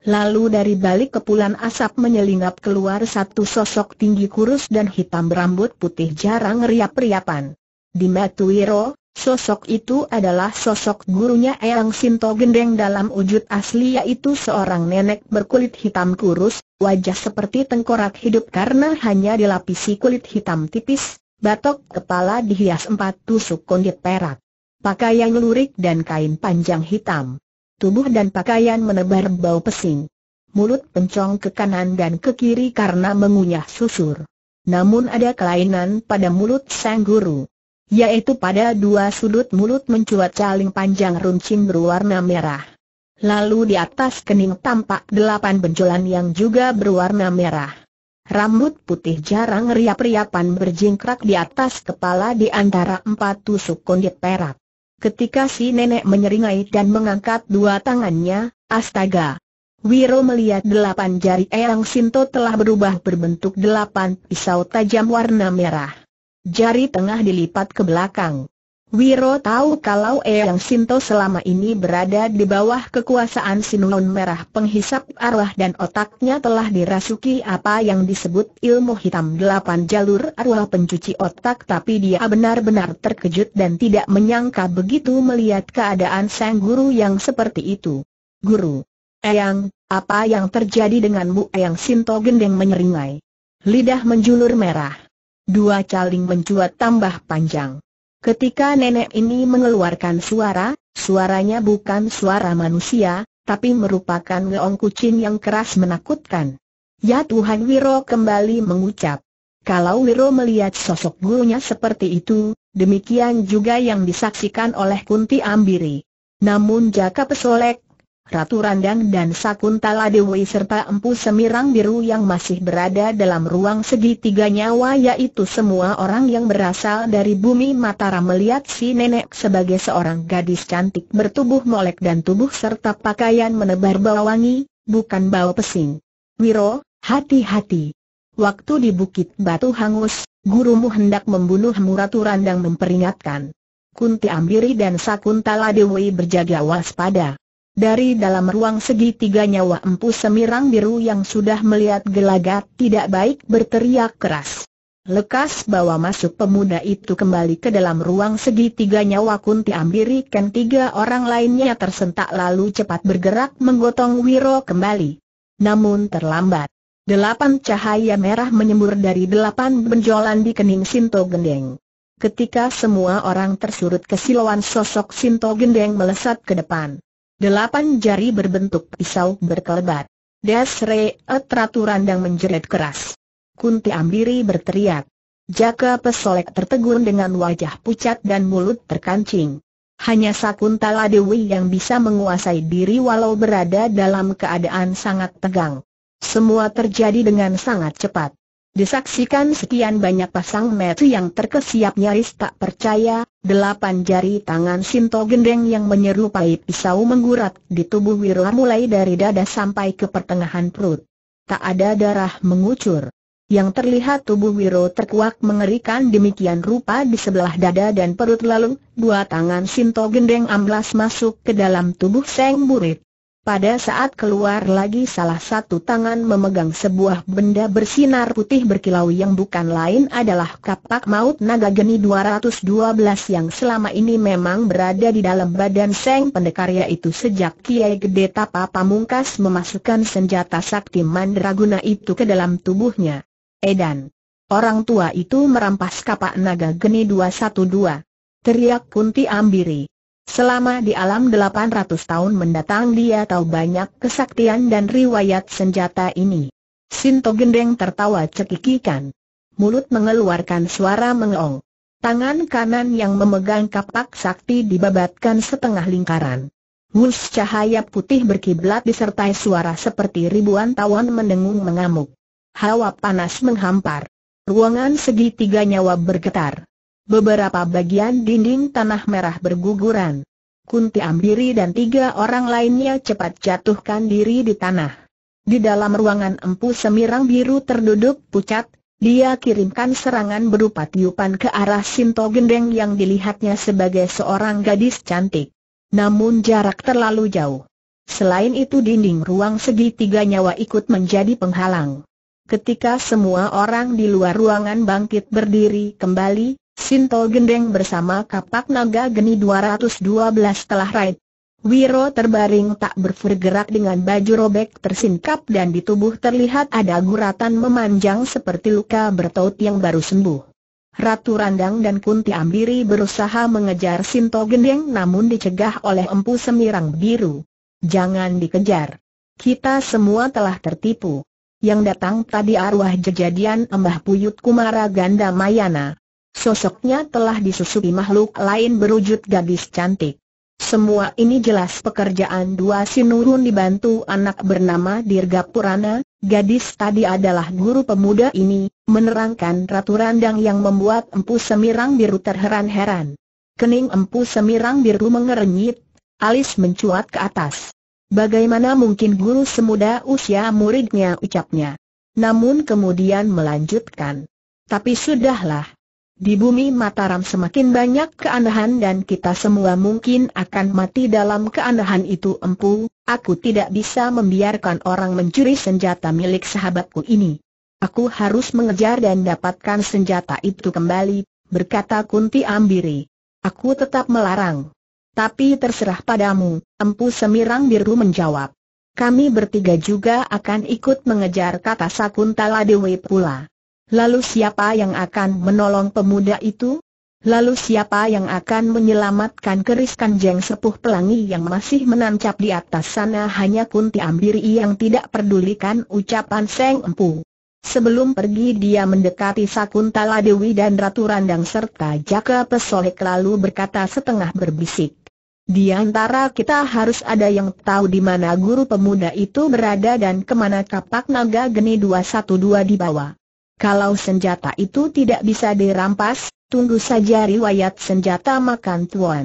Lalu dari balik kepulan asap menyelinap keluar satu sosok tinggi kurus dan hitam berambut putih jarang riap-riapan. Di Matuiro, sosok itu adalah sosok gurunya Eyang Sinto Gendeng dalam wujud asli yaitu seorang nenek berkulit hitam kurus, wajah seperti tengkorak hidup karena hanya dilapisi kulit hitam tipis, batok kepala dihias empat tusuk kondit perak pakaian lurik dan kain panjang hitam. Tubuh dan pakaian menebar bau pesing. Mulut pencong ke kanan dan ke kiri karena mengunyah susur. Namun ada kelainan pada mulut sang guru. Yaitu pada dua sudut mulut mencuat caling panjang runcing berwarna merah. Lalu di atas kening tampak delapan benjolan yang juga berwarna merah. Rambut putih jarang riap-riapan berjingkrak di atas kepala di antara empat tusuk kondit perak. Ketika si nenek menyeringai dan mengangkat dua tangannya, astaga! Wiro melihat delapan jari Eyang Sinto telah berubah berbentuk delapan pisau tajam warna merah. Jari tengah dilipat ke belakang. Wiro tahu kalau Eyang Sinto selama ini berada di bawah kekuasaan Sinun Merah penghisap arwah dan otaknya telah dirasuki apa yang disebut ilmu hitam delapan jalur arwah pencuci otak tapi dia benar-benar terkejut dan tidak menyangka begitu melihat keadaan sang guru yang seperti itu. Guru, Eyang, apa yang terjadi denganmu Eyang Sinto gendeng menyeringai. Lidah menjulur merah. Dua caling mencuat tambah panjang. Ketika nenek ini mengeluarkan suara, suaranya bukan suara manusia, tapi merupakan leong kucing yang keras menakutkan. Ya Tuhan Wiro kembali mengucap. Kalau Wiro melihat sosok gurunya seperti itu, demikian juga yang disaksikan oleh Kunti Ambiri. Namun Jaka Pesolek Ratu Randang dan Sakuntala Dewi serta Empu Semirang Biru yang masih berada dalam ruang segitiga nyawa yaitu semua orang yang berasal dari bumi Mataram melihat si nenek sebagai seorang gadis cantik bertubuh molek dan tubuh serta pakaian menebar bau wangi, bukan bau pesing. Wiro, hati-hati. Waktu di Bukit Batu Hangus, gurumu hendak membunuh Ratu Randang memperingatkan. Kunti Ambiri dan Sakuntala Dewi berjaga waspada. Dari dalam ruang segitiga nyawa empu semirang biru yang sudah melihat gelagat tidak baik berteriak keras. Lekas bawa masuk pemuda itu kembali ke dalam ruang segitiga nyawa kunti ambiri Ken tiga orang lainnya tersentak lalu cepat bergerak menggotong Wiro kembali. Namun terlambat. Delapan cahaya merah menyembur dari delapan benjolan di kening Sinto Gendeng. Ketika semua orang tersurut kesiluan sosok Sinto Gendeng melesat ke depan. Delapan jari berbentuk pisau berkelebat. Desre teraturan yang menjerit keras. Kunti Ambiri berteriak. Jaka Pesolek tertegun dengan wajah pucat dan mulut terkancing. Hanya Sakuntala Dewi yang bisa menguasai diri walau berada dalam keadaan sangat tegang. Semua terjadi dengan sangat cepat. Disaksikan sekian banyak pasang mata yang terkesiap nyaris tak percaya, delapan jari tangan Sinto Gendeng yang menyerupai pisau menggurat di tubuh Wirla mulai dari dada sampai ke pertengahan perut. Tak ada darah mengucur. Yang terlihat tubuh Wiro terkuak mengerikan demikian rupa di sebelah dada dan perut lalu, dua tangan Sinto Gendeng amblas masuk ke dalam tubuh Seng Burit. Pada saat keluar lagi salah satu tangan memegang sebuah benda bersinar putih berkilau yang bukan lain adalah kapak maut naga geni 212 yang selama ini memang berada di dalam badan Seng Pendekarya itu sejak Kiai Gede Tapa Pamungkas memasukkan senjata sakti mandraguna itu ke dalam tubuhnya. Edan. Orang tua itu merampas kapak naga geni 212. Teriak Kunti Ambiri. Selama di alam 800 tahun mendatang dia tahu banyak kesaktian dan riwayat senjata ini. Sinto Gendeng tertawa cekikikan. Mulut mengeluarkan suara mengeong. Tangan kanan yang memegang kapak sakti dibabatkan setengah lingkaran. Wus cahaya putih berkiblat disertai suara seperti ribuan tawon mendengung mengamuk. Hawa panas menghampar. Ruangan segitiga nyawa bergetar. Beberapa bagian dinding tanah merah berguguran. Kunti Ambiri dan tiga orang lainnya cepat jatuhkan diri di tanah. Di dalam ruangan empu semirang biru terduduk pucat, dia kirimkan serangan berupa tiupan ke arah Sinto Gendeng yang dilihatnya sebagai seorang gadis cantik. Namun jarak terlalu jauh. Selain itu dinding ruang segitiga nyawa ikut menjadi penghalang. Ketika semua orang di luar ruangan bangkit berdiri kembali, Sinto Gendeng bersama kapak naga geni 212 telah raid. Wiro terbaring tak bergerak dengan baju robek tersingkap dan di tubuh terlihat ada guratan memanjang seperti luka bertaut yang baru sembuh. Ratu Randang dan Kunti Ambiri berusaha mengejar Sinto Gendeng namun dicegah oleh Empu Semirang Biru. Jangan dikejar. Kita semua telah tertipu. Yang datang tadi arwah jejadian Mbah Puyut Kumara Ganda Mayana. Sosoknya telah disusupi makhluk lain berwujud gadis cantik. Semua ini jelas pekerjaan dua sinurun dibantu anak bernama Dirga Purana, gadis tadi adalah guru pemuda ini, menerangkan Ratu Randang yang membuat Empu Semirang Biru terheran-heran. Kening Empu Semirang Biru mengerenyit, alis mencuat ke atas. Bagaimana mungkin guru semuda usia muridnya ucapnya. Namun kemudian melanjutkan. Tapi sudahlah, di bumi Mataram semakin banyak keanehan dan kita semua mungkin akan mati dalam keanehan itu empu, aku tidak bisa membiarkan orang mencuri senjata milik sahabatku ini. Aku harus mengejar dan dapatkan senjata itu kembali, berkata Kunti Ambiri. Aku tetap melarang. Tapi terserah padamu, empu semirang biru menjawab. Kami bertiga juga akan ikut mengejar kata Sakuntala Dewi pula. Lalu siapa yang akan menolong pemuda itu? Lalu siapa yang akan menyelamatkan keris kanjeng sepuh pelangi yang masih menancap di atas sana hanya kunti ambiri yang tidak pedulikan ucapan Seng Empu. Sebelum pergi dia mendekati Sakuntala Dewi dan Ratu Randang serta Jaka Pesolek lalu berkata setengah berbisik. Di antara kita harus ada yang tahu di mana guru pemuda itu berada dan kemana kapak naga geni 212 dibawa. Kalau senjata itu tidak bisa dirampas, tunggu saja riwayat senjata makan tuan.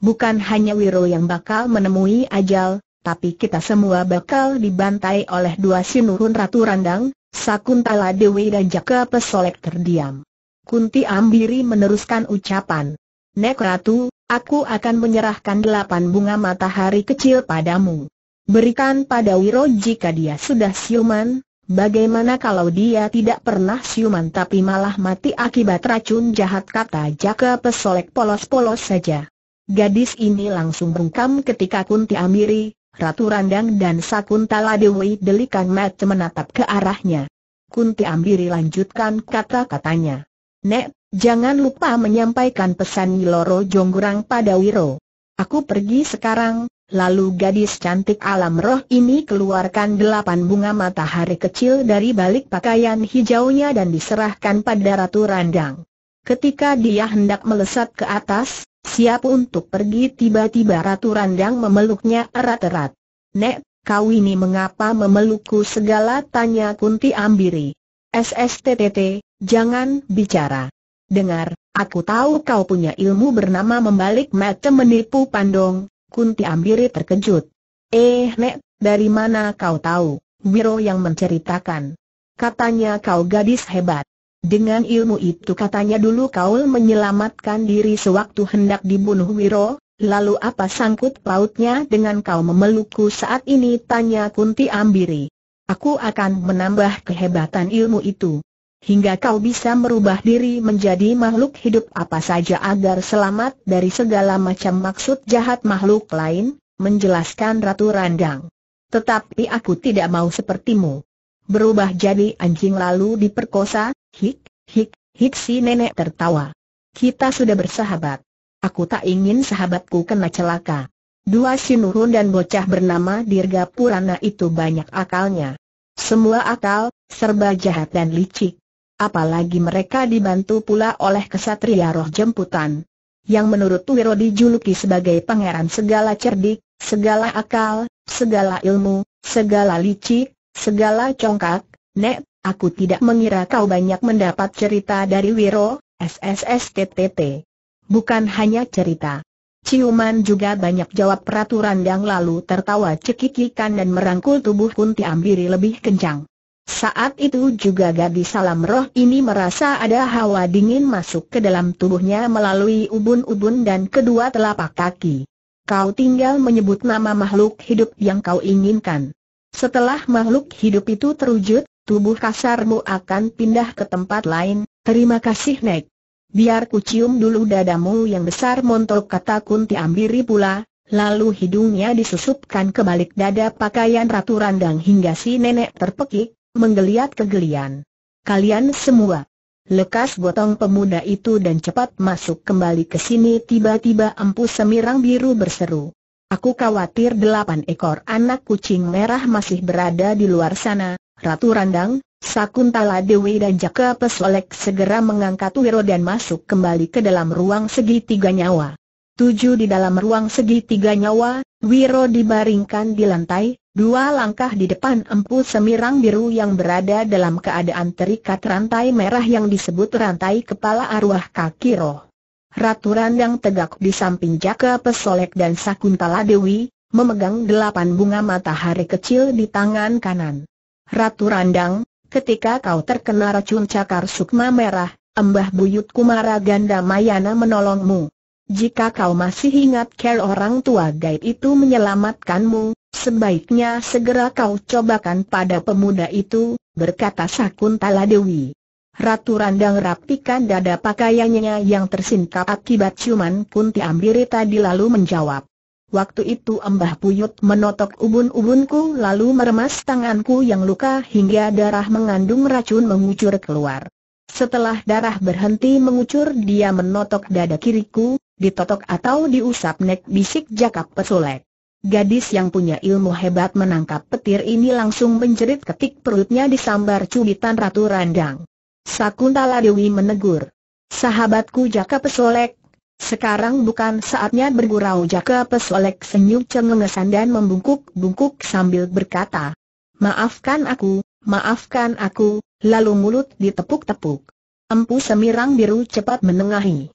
Bukan hanya Wiro yang bakal menemui ajal, tapi kita semua bakal dibantai oleh dua sinurun Ratu Randang, Sakuntala Dewi dan Jaka Pesolek terdiam. Kunti Ambiri meneruskan ucapan. Nek Ratu, aku akan menyerahkan delapan bunga matahari kecil padamu. Berikan pada Wiro jika dia sudah siuman, Bagaimana kalau dia tidak pernah siuman tapi malah mati akibat racun jahat kata Jaka Pesolek polos-polos saja. Gadis ini langsung bengkam ketika Kunti Amiri, Ratu Randang dan Sakuntala Dewi Delikan mat menatap ke arahnya. Kunti Amiri lanjutkan kata-katanya. Nek, jangan lupa menyampaikan pesan Loro Jonggurang pada Wiro. Aku pergi sekarang, lalu gadis cantik alam roh ini keluarkan delapan bunga matahari kecil dari balik pakaian hijaunya dan diserahkan pada Ratu Randang. Ketika dia hendak melesat ke atas, siap untuk pergi tiba-tiba Ratu Randang memeluknya erat-erat. Nek, kau ini mengapa memelukku segala tanya Kunti Ambiri. SSTTT, jangan bicara. Dengar, aku tahu kau punya ilmu bernama membalik mata menipu pandong, Kunti Ambiri terkejut. Eh Nek, dari mana kau tahu? Wiro yang menceritakan. Katanya kau gadis hebat. Dengan ilmu itu katanya dulu kau menyelamatkan diri sewaktu hendak dibunuh Wiro, lalu apa sangkut pautnya dengan kau memelukku saat ini tanya Kunti Ambiri. Aku akan menambah kehebatan ilmu itu hingga kau bisa merubah diri menjadi makhluk hidup apa saja agar selamat dari segala macam maksud jahat makhluk lain, menjelaskan Ratu Randang. Tetapi aku tidak mau sepertimu. Berubah jadi anjing lalu diperkosa, hik, hik, hik si nenek tertawa. Kita sudah bersahabat. Aku tak ingin sahabatku kena celaka. Dua sinurun dan bocah bernama Dirga Purana itu banyak akalnya. Semua akal, serba jahat dan licik apalagi mereka dibantu pula oleh kesatria roh jemputan. Yang menurut Wiro dijuluki sebagai pangeran segala cerdik, segala akal, segala ilmu, segala licik, segala congkak, Nek, aku tidak mengira kau banyak mendapat cerita dari Wiro, SSSTTT. Bukan hanya cerita. Ciuman juga banyak jawab peraturan yang lalu tertawa cekikikan dan merangkul tubuh Kunti Ambiri lebih kencang. Saat itu juga gadis salam roh ini merasa ada hawa dingin masuk ke dalam tubuhnya melalui ubun-ubun dan kedua telapak kaki. Kau tinggal menyebut nama makhluk hidup yang kau inginkan. Setelah makhluk hidup itu terwujud, tubuh kasarmu akan pindah ke tempat lain. Terima kasih Nek. Biar ku cium dulu dadamu yang besar montok kata Kunti Ambiri pula, Lalu hidungnya disusupkan ke balik dada pakaian Ratu Randang hingga si nenek terpekik, menggeliat kegelian. Kalian semua. Lekas botong pemuda itu dan cepat masuk kembali ke sini tiba-tiba empu semirang biru berseru. Aku khawatir delapan ekor anak kucing merah masih berada di luar sana, Ratu Randang, Sakuntala Dewi dan Jaka Pesolek segera mengangkat Wiro dan masuk kembali ke dalam ruang segitiga nyawa. Tujuh di dalam ruang segitiga nyawa, Wiro dibaringkan di lantai, Dua langkah di depan empu semirang biru yang berada dalam keadaan terikat rantai merah yang disebut rantai kepala arwah kaki roh. Ratu Randang tegak di samping Jaka Pesolek dan Sakuntala Dewi, memegang delapan bunga matahari kecil di tangan kanan. Ratu Randang, ketika kau terkena racun cakar sukma merah, Embah Buyut Kumara Ganda Mayana menolongmu. Jika kau masih ingat care orang tua gaib itu menyelamatkanmu, Sebaiknya segera kau cobakan pada pemuda itu, berkata Sakuntala Dewi. Ratu Randang rapikan dada pakaiannya yang tersingkap akibat ciuman Kunti Ambiri tadi lalu menjawab. Waktu itu Embah Puyut menotok ubun-ubunku lalu meremas tanganku yang luka hingga darah mengandung racun mengucur keluar. Setelah darah berhenti mengucur dia menotok dada kiriku, ditotok atau diusap nek bisik jakap Pesulek. Gadis yang punya ilmu hebat menangkap petir ini langsung menjerit ketik perutnya disambar cubitan Ratu Randang. Sakuntala Dewi menegur. Sahabatku Jaka Pesolek, sekarang bukan saatnya bergurau Jaka Pesolek senyum cengengesan dan membungkuk-bungkuk sambil berkata. Maafkan aku, maafkan aku, lalu mulut ditepuk-tepuk. Empu Semirang Biru cepat menengahi.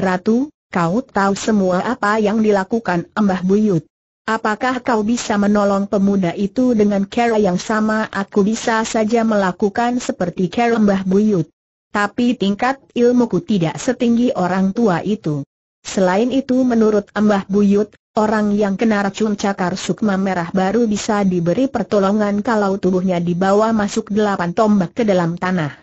Ratu, kau tahu semua apa yang dilakukan Mbah Buyut. Apakah kau bisa menolong pemuda itu dengan cara yang sama aku bisa saja melakukan seperti cara Mbah Buyut. Tapi tingkat ilmuku tidak setinggi orang tua itu. Selain itu menurut Mbah Buyut, orang yang kena racun cakar sukma merah baru bisa diberi pertolongan kalau tubuhnya dibawa masuk delapan tombak ke dalam tanah.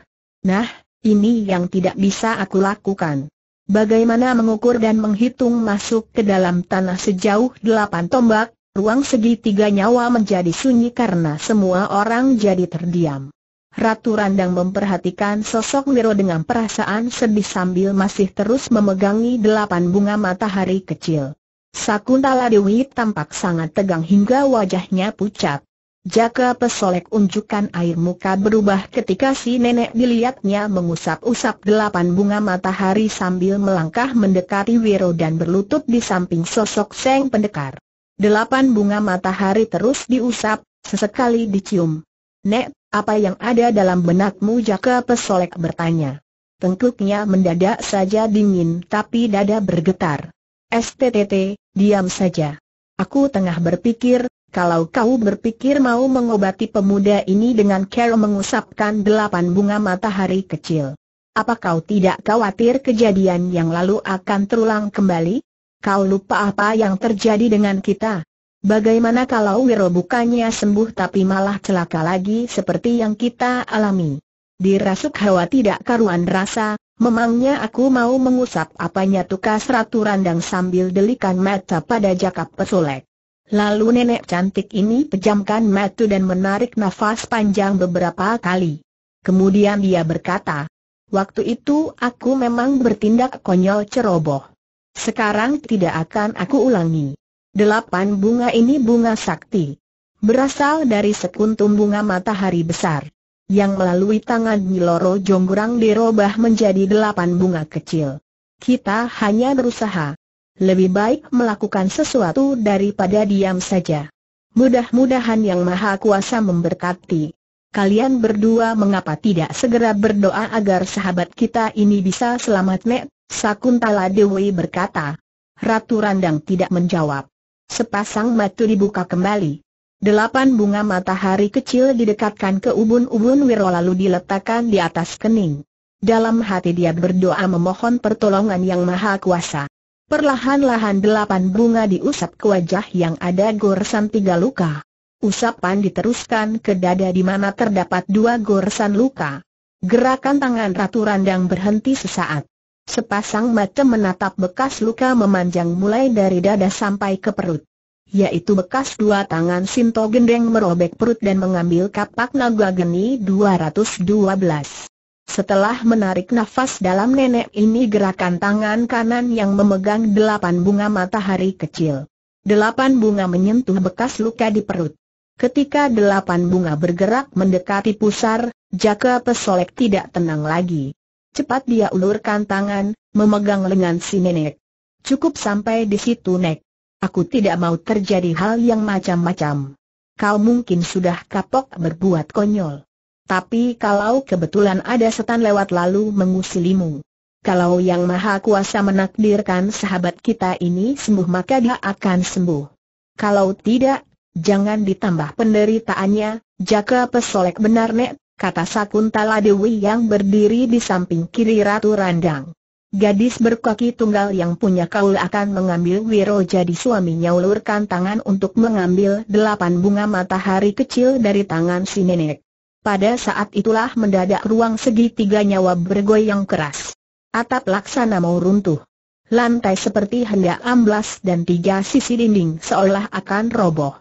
Nah, ini yang tidak bisa aku lakukan. Bagaimana mengukur dan menghitung masuk ke dalam tanah sejauh delapan tombak, ruang segitiga nyawa menjadi sunyi karena semua orang jadi terdiam. Ratu Randang memperhatikan sosok Nero dengan perasaan sedih sambil masih terus memegangi delapan bunga matahari kecil. Sakuntala Dewi tampak sangat tegang hingga wajahnya pucat. Jaka pesolek unjukkan air muka berubah ketika si nenek dilihatnya mengusap-usap delapan bunga matahari sambil melangkah mendekati Wiro dan berlutut di samping sosok Seng Pendekar. Delapan bunga matahari terus diusap, sesekali dicium. Nek, apa yang ada dalam benakmu Jaka pesolek bertanya. Tengkuknya mendadak saja dingin tapi dada bergetar. STTT, diam saja. Aku tengah berpikir, kalau kau berpikir mau mengobati pemuda ini dengan cara mengusapkan delapan bunga matahari kecil. Apa kau tidak khawatir kejadian yang lalu akan terulang kembali? Kau lupa apa yang terjadi dengan kita? Bagaimana kalau Wiro bukannya sembuh tapi malah celaka lagi seperti yang kita alami? Dirasuk hawa tidak karuan rasa, memangnya aku mau mengusap apanya tukas ratu randang sambil delikan mata pada Jakap Pesolek. Lalu nenek cantik ini pejamkan mata dan menarik nafas panjang beberapa kali. Kemudian dia berkata, Waktu itu aku memang bertindak konyol ceroboh. Sekarang tidak akan aku ulangi. Delapan bunga ini bunga sakti. Berasal dari sekuntum bunga matahari besar. Yang melalui tangan Nyiloro Jonggurang dirobah menjadi delapan bunga kecil. Kita hanya berusaha lebih baik melakukan sesuatu daripada diam saja. Mudah-mudahan Yang Maha Kuasa memberkati. Kalian berdua mengapa tidak segera berdoa agar sahabat kita ini bisa selamat Nek? Sakuntala Dewi berkata. Ratu Randang tidak menjawab. Sepasang mata dibuka kembali. Delapan bunga matahari kecil didekatkan ke ubun-ubun Wiro lalu diletakkan di atas kening. Dalam hati dia berdoa memohon pertolongan Yang Maha Kuasa. Perlahan-lahan delapan bunga diusap ke wajah yang ada goresan tiga luka. Usapan diteruskan ke dada di mana terdapat dua goresan luka. Gerakan tangan Ratu Randang berhenti sesaat. Sepasang mata menatap bekas luka memanjang mulai dari dada sampai ke perut. Yaitu bekas dua tangan Sinto Gendeng merobek perut dan mengambil kapak naga geni 212. Setelah menarik nafas dalam nenek ini gerakan tangan kanan yang memegang delapan bunga matahari kecil. Delapan bunga menyentuh bekas luka di perut. Ketika delapan bunga bergerak mendekati pusar, Jaka Pesolek tidak tenang lagi. Cepat dia ulurkan tangan, memegang lengan si nenek. Cukup sampai di situ nek. Aku tidak mau terjadi hal yang macam-macam. Kau mungkin sudah kapok berbuat konyol tapi kalau kebetulan ada setan lewat lalu mengusilimu. Kalau yang maha kuasa menakdirkan sahabat kita ini sembuh maka dia akan sembuh. Kalau tidak, jangan ditambah penderitaannya, jaga pesolek benar nek, kata Sakuntala Dewi yang berdiri di samping kiri Ratu Randang. Gadis berkaki tunggal yang punya kaul akan mengambil Wiro jadi suaminya ulurkan tangan untuk mengambil delapan bunga matahari kecil dari tangan si nenek. Pada saat itulah mendadak ruang segitiga nyawa bergoyang keras. Atap laksana mau runtuh. Lantai seperti hendak amblas dan tiga sisi dinding seolah akan roboh.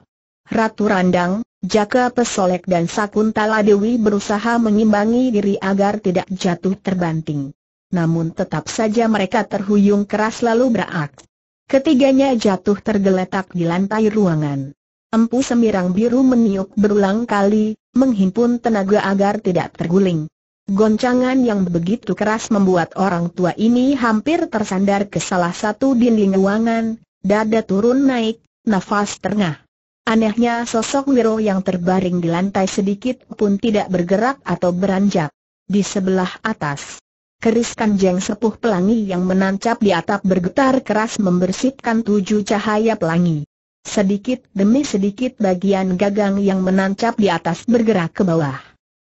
Ratu Randang, Jaka Pesolek dan Sakuntala Dewi berusaha mengimbangi diri agar tidak jatuh terbanting. Namun tetap saja mereka terhuyung keras lalu berak. Ketiganya jatuh tergeletak di lantai ruangan. Empu Semirang Biru meniup berulang kali, menghimpun tenaga agar tidak terguling. Goncangan yang begitu keras membuat orang tua ini hampir tersandar ke salah satu dinding ruangan, dada turun naik, nafas terengah. Anehnya sosok Wiro yang terbaring di lantai sedikit pun tidak bergerak atau beranjak. Di sebelah atas, keris kanjeng sepuh pelangi yang menancap di atap bergetar keras membersihkan tujuh cahaya pelangi. Sedikit demi sedikit bagian gagang yang menancap di atas bergerak ke bawah.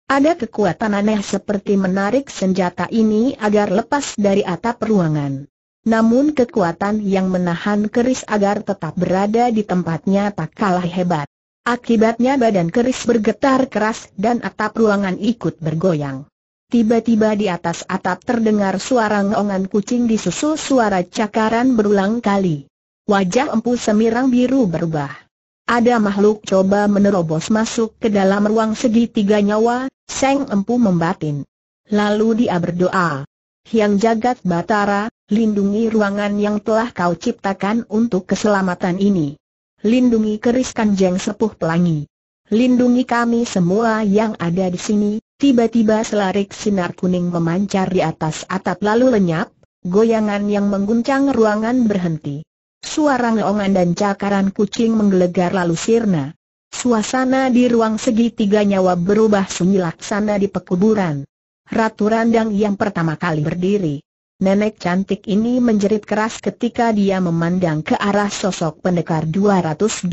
Ada kekuatan aneh seperti menarik senjata ini agar lepas dari atap ruangan. Namun kekuatan yang menahan keris agar tetap berada di tempatnya tak kalah hebat. Akibatnya badan keris bergetar keras dan atap ruangan ikut bergoyang. Tiba-tiba di atas atap terdengar suara ngongan kucing disusul suara cakaran berulang kali. Wajah Empu Semirang biru berubah. Ada makhluk coba menerobos masuk ke dalam ruang segitiga nyawa, Seng Empu membatin. Lalu dia berdoa. Yang jagat batara, lindungi ruangan yang telah kau ciptakan untuk keselamatan ini. Lindungi keris kanjeng sepuh pelangi. Lindungi kami semua yang ada di sini. Tiba-tiba selarik sinar kuning memancar di atas atap lalu lenyap, goyangan yang mengguncang ruangan berhenti. Suara ngeongan dan cakaran kucing menggelegar lalu sirna. Suasana di ruang segitiga nyawa berubah sunyi laksana di pekuburan. Ratu Randang yang pertama kali berdiri. Nenek cantik ini menjerit keras ketika dia memandang ke arah sosok pendekar 212.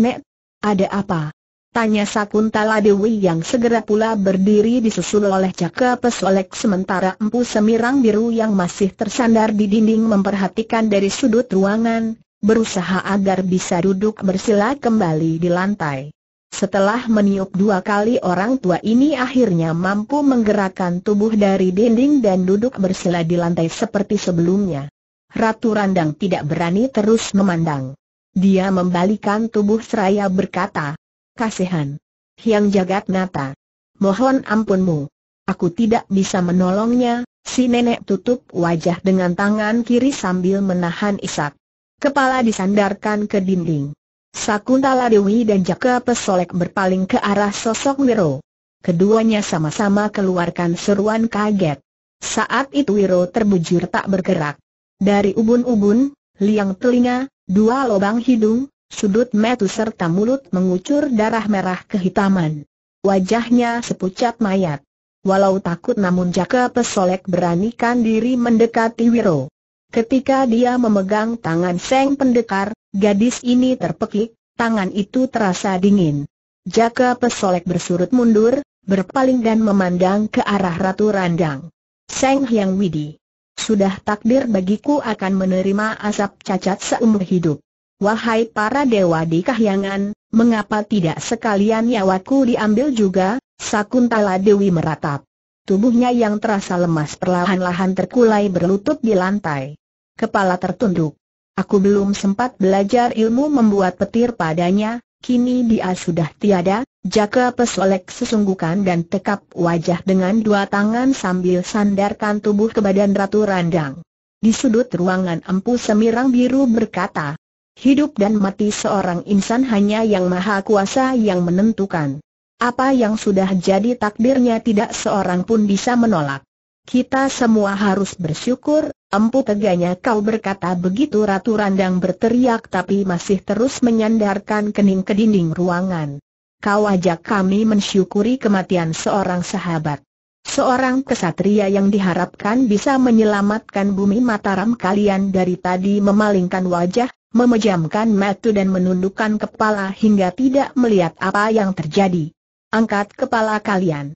Nek, ada apa? Tanya Sakuntala Dewi yang segera pula berdiri disusul oleh Caka Pesolek sementara Empu Semirang Biru yang masih tersandar di dinding memperhatikan dari sudut ruangan, berusaha agar bisa duduk bersila kembali di lantai. Setelah meniup dua kali orang tua ini akhirnya mampu menggerakkan tubuh dari dinding dan duduk bersila di lantai seperti sebelumnya. Ratu Randang tidak berani terus memandang. Dia membalikan tubuh seraya berkata, kasihan. Hyang jagat nata. Mohon ampunmu. Aku tidak bisa menolongnya, si nenek tutup wajah dengan tangan kiri sambil menahan isak. Kepala disandarkan ke dinding. Sakuntala Dewi dan Jaka Pesolek berpaling ke arah sosok Wiro. Keduanya sama-sama keluarkan seruan kaget. Saat itu Wiro terbujur tak bergerak. Dari ubun-ubun, liang telinga, dua lubang hidung, sudut metu serta mulut mengucur darah merah kehitaman. Wajahnya sepucat mayat. Walau takut namun Jaka Pesolek beranikan diri mendekati Wiro. Ketika dia memegang tangan Seng Pendekar, gadis ini terpekik, tangan itu terasa dingin. Jaka Pesolek bersurut mundur, berpaling dan memandang ke arah Ratu Randang. Seng Hyang Widi. Sudah takdir bagiku akan menerima asap cacat seumur hidup. Wahai para dewa di kahyangan, mengapa tidak sekalian nyawaku diambil juga? Sakuntala Dewi meratap. Tubuhnya yang terasa lemas perlahan-lahan terkulai berlutut di lantai. Kepala tertunduk. Aku belum sempat belajar ilmu membuat petir padanya, kini dia sudah tiada, Jaka pesolek sesungguhkan dan tekap wajah dengan dua tangan sambil sandarkan tubuh ke badan Ratu Randang. Di sudut ruangan empu semirang biru berkata, Hidup dan mati seorang insan hanya yang maha kuasa yang menentukan. Apa yang sudah jadi takdirnya tidak seorang pun bisa menolak. Kita semua harus bersyukur, empu teganya kau berkata begitu Ratu Randang berteriak tapi masih terus menyandarkan kening ke dinding ruangan. Kau ajak kami mensyukuri kematian seorang sahabat. Seorang kesatria yang diharapkan bisa menyelamatkan bumi Mataram kalian dari tadi memalingkan wajah, memejamkan mata dan menundukkan kepala hingga tidak melihat apa yang terjadi. Angkat kepala kalian.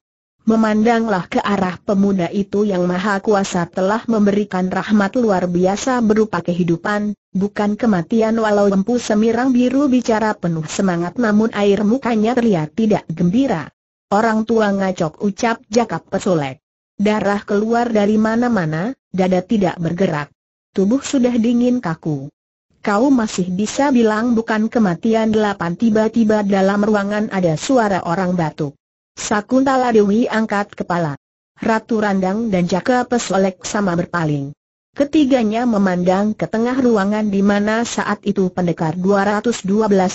Memandanglah ke arah pemuda itu yang maha kuasa telah memberikan rahmat luar biasa berupa kehidupan, bukan kematian walau empu semirang biru bicara penuh semangat namun air mukanya terlihat tidak gembira. Orang tua ngacok ucap Jakap pesulek. Darah keluar dari mana-mana, dada tidak bergerak. Tubuh sudah dingin kaku. Kau masih bisa bilang bukan kematian delapan tiba-tiba dalam ruangan ada suara orang batuk. Sakuntala Dewi angkat kepala. Ratu Randang dan Jaka Pesolek sama berpaling. Ketiganya memandang ke tengah ruangan di mana saat itu pendekar 212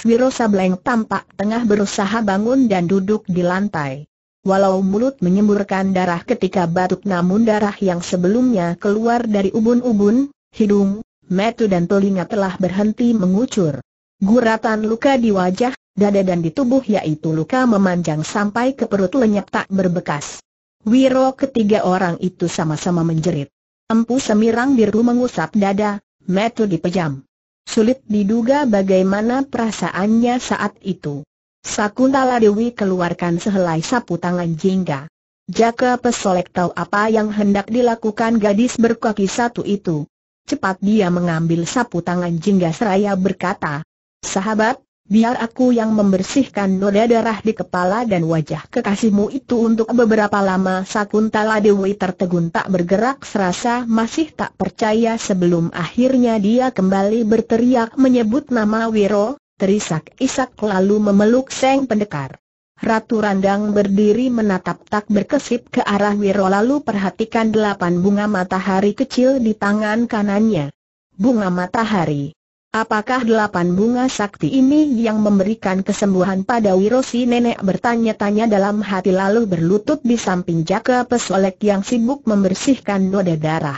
Wiro Sableng tampak tengah berusaha bangun dan duduk di lantai. Walau mulut menyemburkan darah ketika batuk namun darah yang sebelumnya keluar dari ubun-ubun, hidung, metu dan telinga telah berhenti mengucur. Guratan luka di wajah, dada dan di tubuh yaitu luka memanjang sampai ke perut lenyap tak berbekas. Wiro ketiga orang itu sama-sama menjerit. Empu Semirang Biru mengusap dada, metu dipejam. Sulit diduga bagaimana perasaannya saat itu. Sakuntala Dewi keluarkan sehelai sapu tangan jingga. Jaka Pesolek tahu apa yang hendak dilakukan gadis berkaki satu itu. Cepat dia mengambil sapu tangan jingga seraya berkata, Sahabat, biar aku yang membersihkan noda darah di kepala dan wajah kekasihmu itu untuk beberapa lama Sakuntala Dewi tertegun tak bergerak serasa masih tak percaya sebelum akhirnya dia kembali berteriak menyebut nama Wiro, terisak-isak lalu memeluk Seng Pendekar. Ratu Randang berdiri menatap tak berkesip ke arah Wiro lalu perhatikan delapan bunga matahari kecil di tangan kanannya. Bunga matahari. Apakah delapan bunga sakti ini yang memberikan kesembuhan pada Wirosi nenek bertanya-tanya dalam hati lalu berlutut di samping Jaka Pesolek yang sibuk membersihkan noda darah.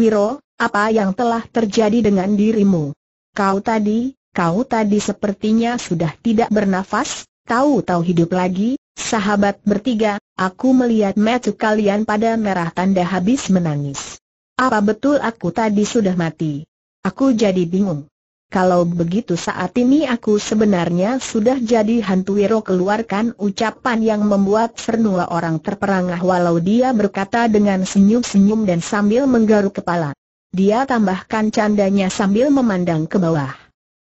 Wiro, apa yang telah terjadi dengan dirimu? Kau tadi, kau tadi sepertinya sudah tidak bernafas, tahu-tahu hidup lagi, sahabat bertiga, aku melihat mata kalian pada merah tanda habis menangis. Apa betul aku tadi sudah mati? Aku jadi bingung. Kalau begitu saat ini aku sebenarnya sudah jadi hantu Wiro keluarkan ucapan yang membuat sernua orang terperangah walau dia berkata dengan senyum-senyum dan sambil menggaruk kepala. Dia tambahkan candanya sambil memandang ke bawah.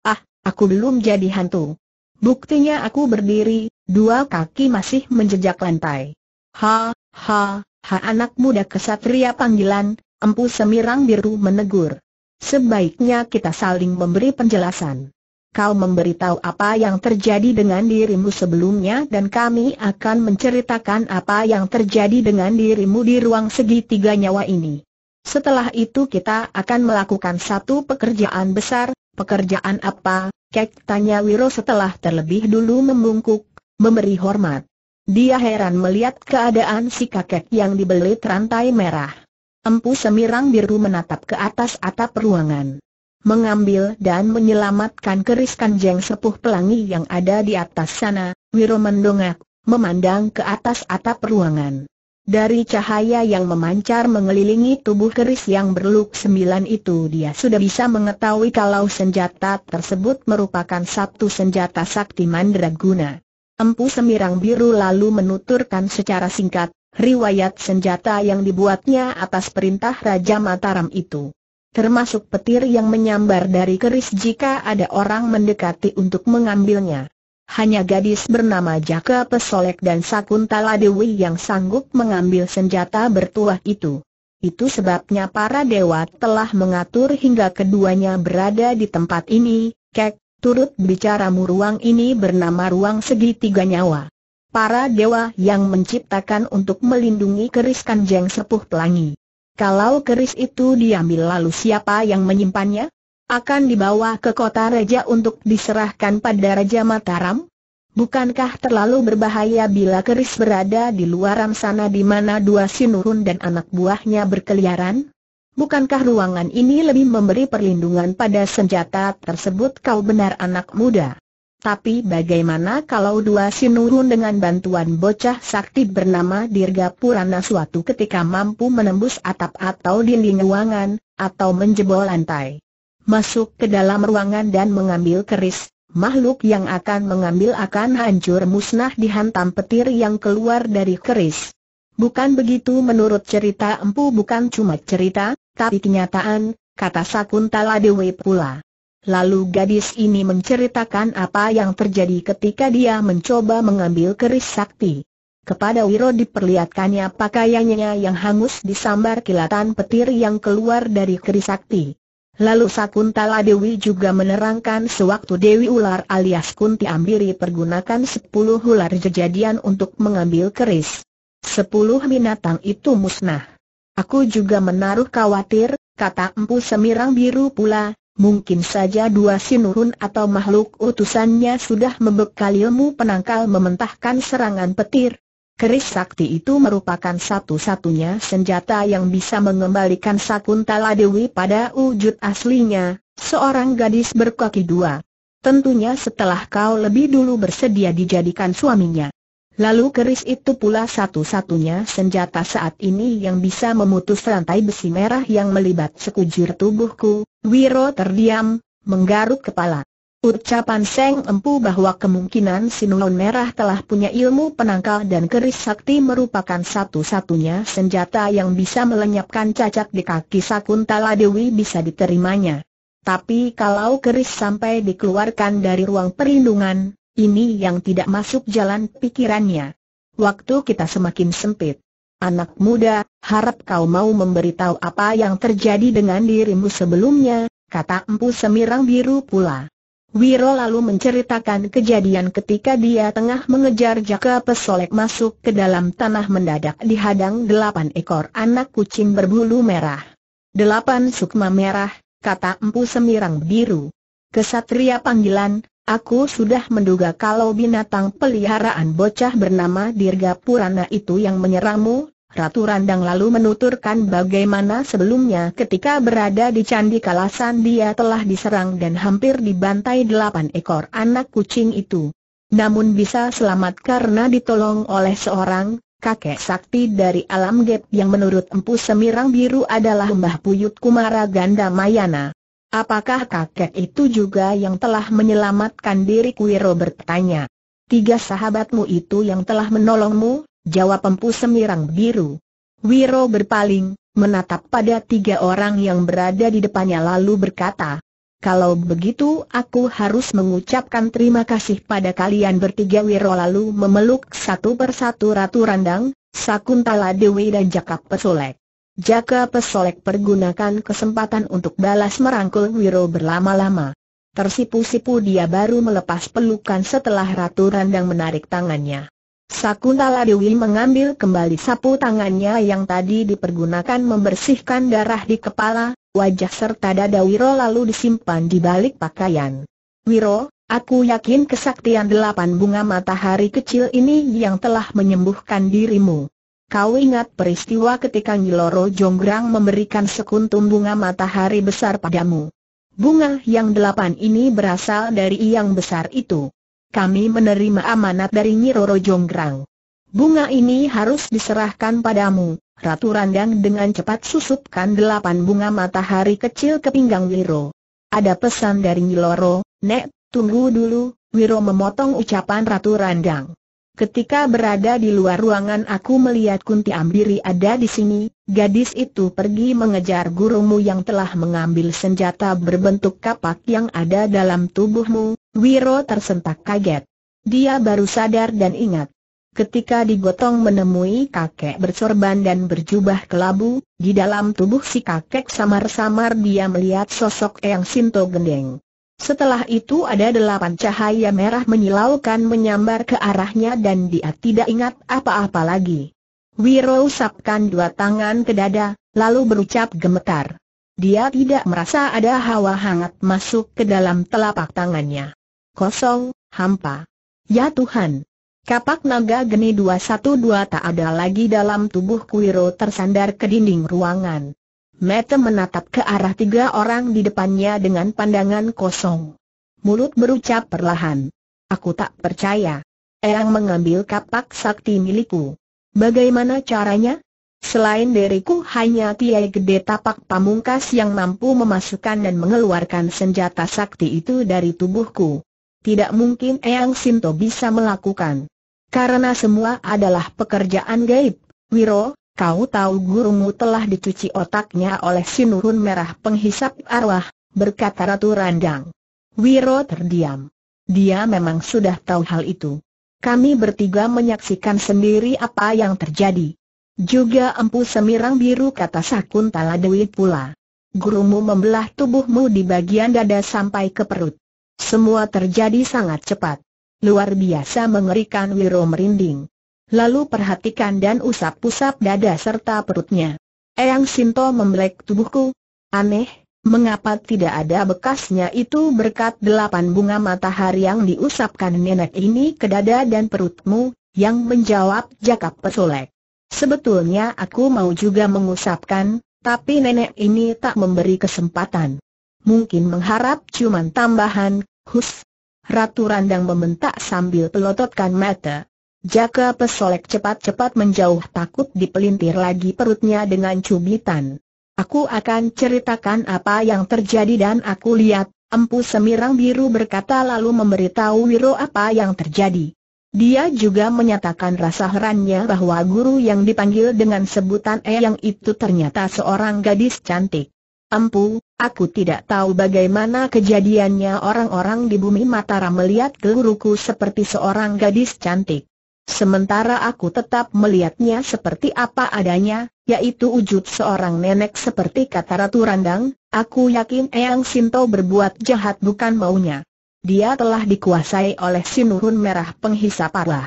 Ah, aku belum jadi hantu. Buktinya aku berdiri, dua kaki masih menjejak lantai. Ha, ha, ha anak muda kesatria panggilan, empu semirang biru menegur. Sebaiknya kita saling memberi penjelasan. Kau memberitahu apa yang terjadi dengan dirimu sebelumnya dan kami akan menceritakan apa yang terjadi dengan dirimu di ruang segitiga nyawa ini. Setelah itu kita akan melakukan satu pekerjaan besar, pekerjaan apa? Kek tanya Wiro setelah terlebih dulu membungkuk, memberi hormat. Dia heran melihat keadaan si kakek yang dibelit rantai merah. Empu Semirang Biru menatap ke atas atap ruangan. Mengambil dan menyelamatkan keris kanjeng sepuh pelangi yang ada di atas sana, Wiro mendongak, memandang ke atas atap ruangan. Dari cahaya yang memancar mengelilingi tubuh keris yang berluk sembilan itu dia sudah bisa mengetahui kalau senjata tersebut merupakan satu senjata sakti mandraguna. Empu Semirang Biru lalu menuturkan secara singkat, riwayat senjata yang dibuatnya atas perintah Raja Mataram itu. Termasuk petir yang menyambar dari keris jika ada orang mendekati untuk mengambilnya. Hanya gadis bernama Jaka Pesolek dan Sakuntala Dewi yang sanggup mengambil senjata bertuah itu. Itu sebabnya para dewa telah mengatur hingga keduanya berada di tempat ini, kek, turut bicaramu ruang ini bernama ruang segitiga nyawa para dewa yang menciptakan untuk melindungi keris kanjeng sepuh pelangi. Kalau keris itu diambil lalu siapa yang menyimpannya? Akan dibawa ke kota raja untuk diserahkan pada Raja Mataram? Bukankah terlalu berbahaya bila keris berada di luaran sana di mana dua sinurun dan anak buahnya berkeliaran? Bukankah ruangan ini lebih memberi perlindungan pada senjata tersebut kau benar anak muda? Tapi bagaimana kalau dua sinurun dengan bantuan bocah sakti bernama Dirga Purana suatu ketika mampu menembus atap atau dinding ruangan, atau menjebol lantai. Masuk ke dalam ruangan dan mengambil keris, makhluk yang akan mengambil akan hancur musnah dihantam petir yang keluar dari keris. Bukan begitu menurut cerita empu bukan cuma cerita, tapi kenyataan, kata Sakuntala Dewi pula. Lalu gadis ini menceritakan apa yang terjadi ketika dia mencoba mengambil keris sakti. Kepada Wiro diperlihatkannya pakaiannya yang hangus disambar kilatan petir yang keluar dari keris sakti. Lalu Sakuntala Dewi juga menerangkan sewaktu Dewi Ular alias Kunti Ambiri pergunakan sepuluh ular jejadian untuk mengambil keris. Sepuluh binatang itu musnah. Aku juga menaruh khawatir, kata Empu Semirang Biru pula, Mungkin saja dua sinurun atau makhluk utusannya sudah membekal ilmu penangkal mementahkan serangan petir. Keris sakti itu merupakan satu-satunya senjata yang bisa mengembalikan Sakuntala Dewi pada wujud aslinya, seorang gadis berkaki dua. Tentunya setelah kau lebih dulu bersedia dijadikan suaminya. Lalu keris itu pula satu-satunya senjata saat ini yang bisa memutus rantai besi merah yang melibat sekujur tubuhku. Wiro terdiam, menggaruk kepala. Ucapan Seng Empu bahwa kemungkinan Sinulon Merah telah punya ilmu penangkal dan keris sakti merupakan satu-satunya senjata yang bisa melenyapkan cacat di kaki Sakuntala Dewi bisa diterimanya. Tapi kalau keris sampai dikeluarkan dari ruang perlindungan, ini yang tidak masuk jalan pikirannya. Waktu kita semakin sempit. Anak muda, harap kau mau memberitahu apa yang terjadi dengan dirimu sebelumnya, kata Empu Semirang Biru pula. Wiro lalu menceritakan kejadian ketika dia tengah mengejar Jaka Pesolek masuk ke dalam tanah mendadak dihadang delapan ekor anak kucing berbulu merah. Delapan sukma merah, kata Empu Semirang Biru. Kesatria panggilan, Aku sudah menduga kalau binatang peliharaan bocah bernama Dirga Purana itu yang menyerangmu. Ratu Randang lalu menuturkan bagaimana sebelumnya ketika berada di Candi Kalasan dia telah diserang dan hampir dibantai delapan ekor anak kucing itu. Namun bisa selamat karena ditolong oleh seorang kakek sakti dari alam gap yang menurut Empu Semirang Biru adalah Mbah Puyut Kumara Ganda Mayana. Apakah kakek itu juga yang telah menyelamatkan diri Wiro bertanya. Tiga sahabatmu itu yang telah menolongmu, jawab empu semirang biru. Wiro berpaling, menatap pada tiga orang yang berada di depannya lalu berkata, kalau begitu aku harus mengucapkan terima kasih pada kalian bertiga Wiro lalu memeluk satu persatu Ratu Randang, Sakuntala Dewi dan Jakap Pesolek. Jaka Pesolek pergunakan kesempatan untuk balas merangkul Wiro berlama-lama. Tersipu-sipu dia baru melepas pelukan setelah Ratu Randang menarik tangannya. Sakuntala Dewi mengambil kembali sapu tangannya yang tadi dipergunakan membersihkan darah di kepala, wajah serta dada Wiro lalu disimpan di balik pakaian. Wiro, aku yakin kesaktian delapan bunga matahari kecil ini yang telah menyembuhkan dirimu. Kau ingat peristiwa ketika Nyiloro Jonggrang memberikan sekuntum bunga matahari besar padamu. Bunga yang delapan ini berasal dari yang besar itu. Kami menerima amanat dari Nyiloro Jonggrang. Bunga ini harus diserahkan padamu, Ratu Randang dengan cepat susupkan delapan bunga matahari kecil ke pinggang Wiro. Ada pesan dari Nyiloro, Nek, tunggu dulu, Wiro memotong ucapan Ratu Randang. Ketika berada di luar ruangan aku melihat Kunti Ambiri ada di sini, gadis itu pergi mengejar gurumu yang telah mengambil senjata berbentuk kapak yang ada dalam tubuhmu, Wiro tersentak kaget. Dia baru sadar dan ingat. Ketika digotong menemui kakek bersorban dan berjubah kelabu, di dalam tubuh si kakek samar-samar dia melihat sosok yang Sinto Gendeng. Setelah itu ada delapan cahaya merah menyilaukan menyambar ke arahnya dan dia tidak ingat apa-apa lagi. Wiro usapkan dua tangan ke dada, lalu berucap gemetar. Dia tidak merasa ada hawa hangat masuk ke dalam telapak tangannya. Kosong, hampa. Ya Tuhan, Kapak naga geni 212 tak ada lagi dalam tubuh Kuiro tersandar ke dinding ruangan. Mete menatap ke arah tiga orang di depannya dengan pandangan kosong. Mulut berucap perlahan. Aku tak percaya. Eyang mengambil kapak sakti milikku. Bagaimana caranya? Selain diriku hanya Tiai Gede Tapak Pamungkas yang mampu memasukkan dan mengeluarkan senjata sakti itu dari tubuhku. Tidak mungkin Eyang Sinto bisa melakukan. Karena semua adalah pekerjaan gaib, Wiro, Kau tahu gurumu telah dicuci otaknya oleh sinurun merah penghisap arwah, berkata Ratu Randang. Wiro terdiam. Dia memang sudah tahu hal itu. Kami bertiga menyaksikan sendiri apa yang terjadi. Juga empu semirang biru kata sakun Dewi pula. Gurumu membelah tubuhmu di bagian dada sampai ke perut. Semua terjadi sangat cepat. Luar biasa mengerikan Wiro merinding. Lalu perhatikan dan usap-usap dada serta perutnya. Eyang Sinto membelek tubuhku. Aneh, mengapa tidak ada bekasnya itu berkat delapan bunga matahari yang diusapkan nenek ini ke dada dan perutmu, yang menjawab Jakap Pesolek. Sebetulnya aku mau juga mengusapkan, tapi nenek ini tak memberi kesempatan. Mungkin mengharap cuman tambahan, hus. Ratu Randang membentak sambil pelototkan mata. Jaka pesolek cepat-cepat menjauh takut dipelintir lagi perutnya dengan cubitan. Aku akan ceritakan apa yang terjadi dan aku lihat, Empu Semirang Biru berkata lalu memberitahu Wiro apa yang terjadi. Dia juga menyatakan rasa herannya bahwa guru yang dipanggil dengan sebutan Eyang itu ternyata seorang gadis cantik. Empu, aku tidak tahu bagaimana kejadiannya orang-orang di bumi Mataram melihat guruku seperti seorang gadis cantik. Sementara aku tetap melihatnya seperti apa adanya, yaitu wujud seorang nenek seperti kata Ratu Randang, aku yakin Eyang Sinto berbuat jahat bukan maunya. Dia telah dikuasai oleh sinurun merah penghisap arwah.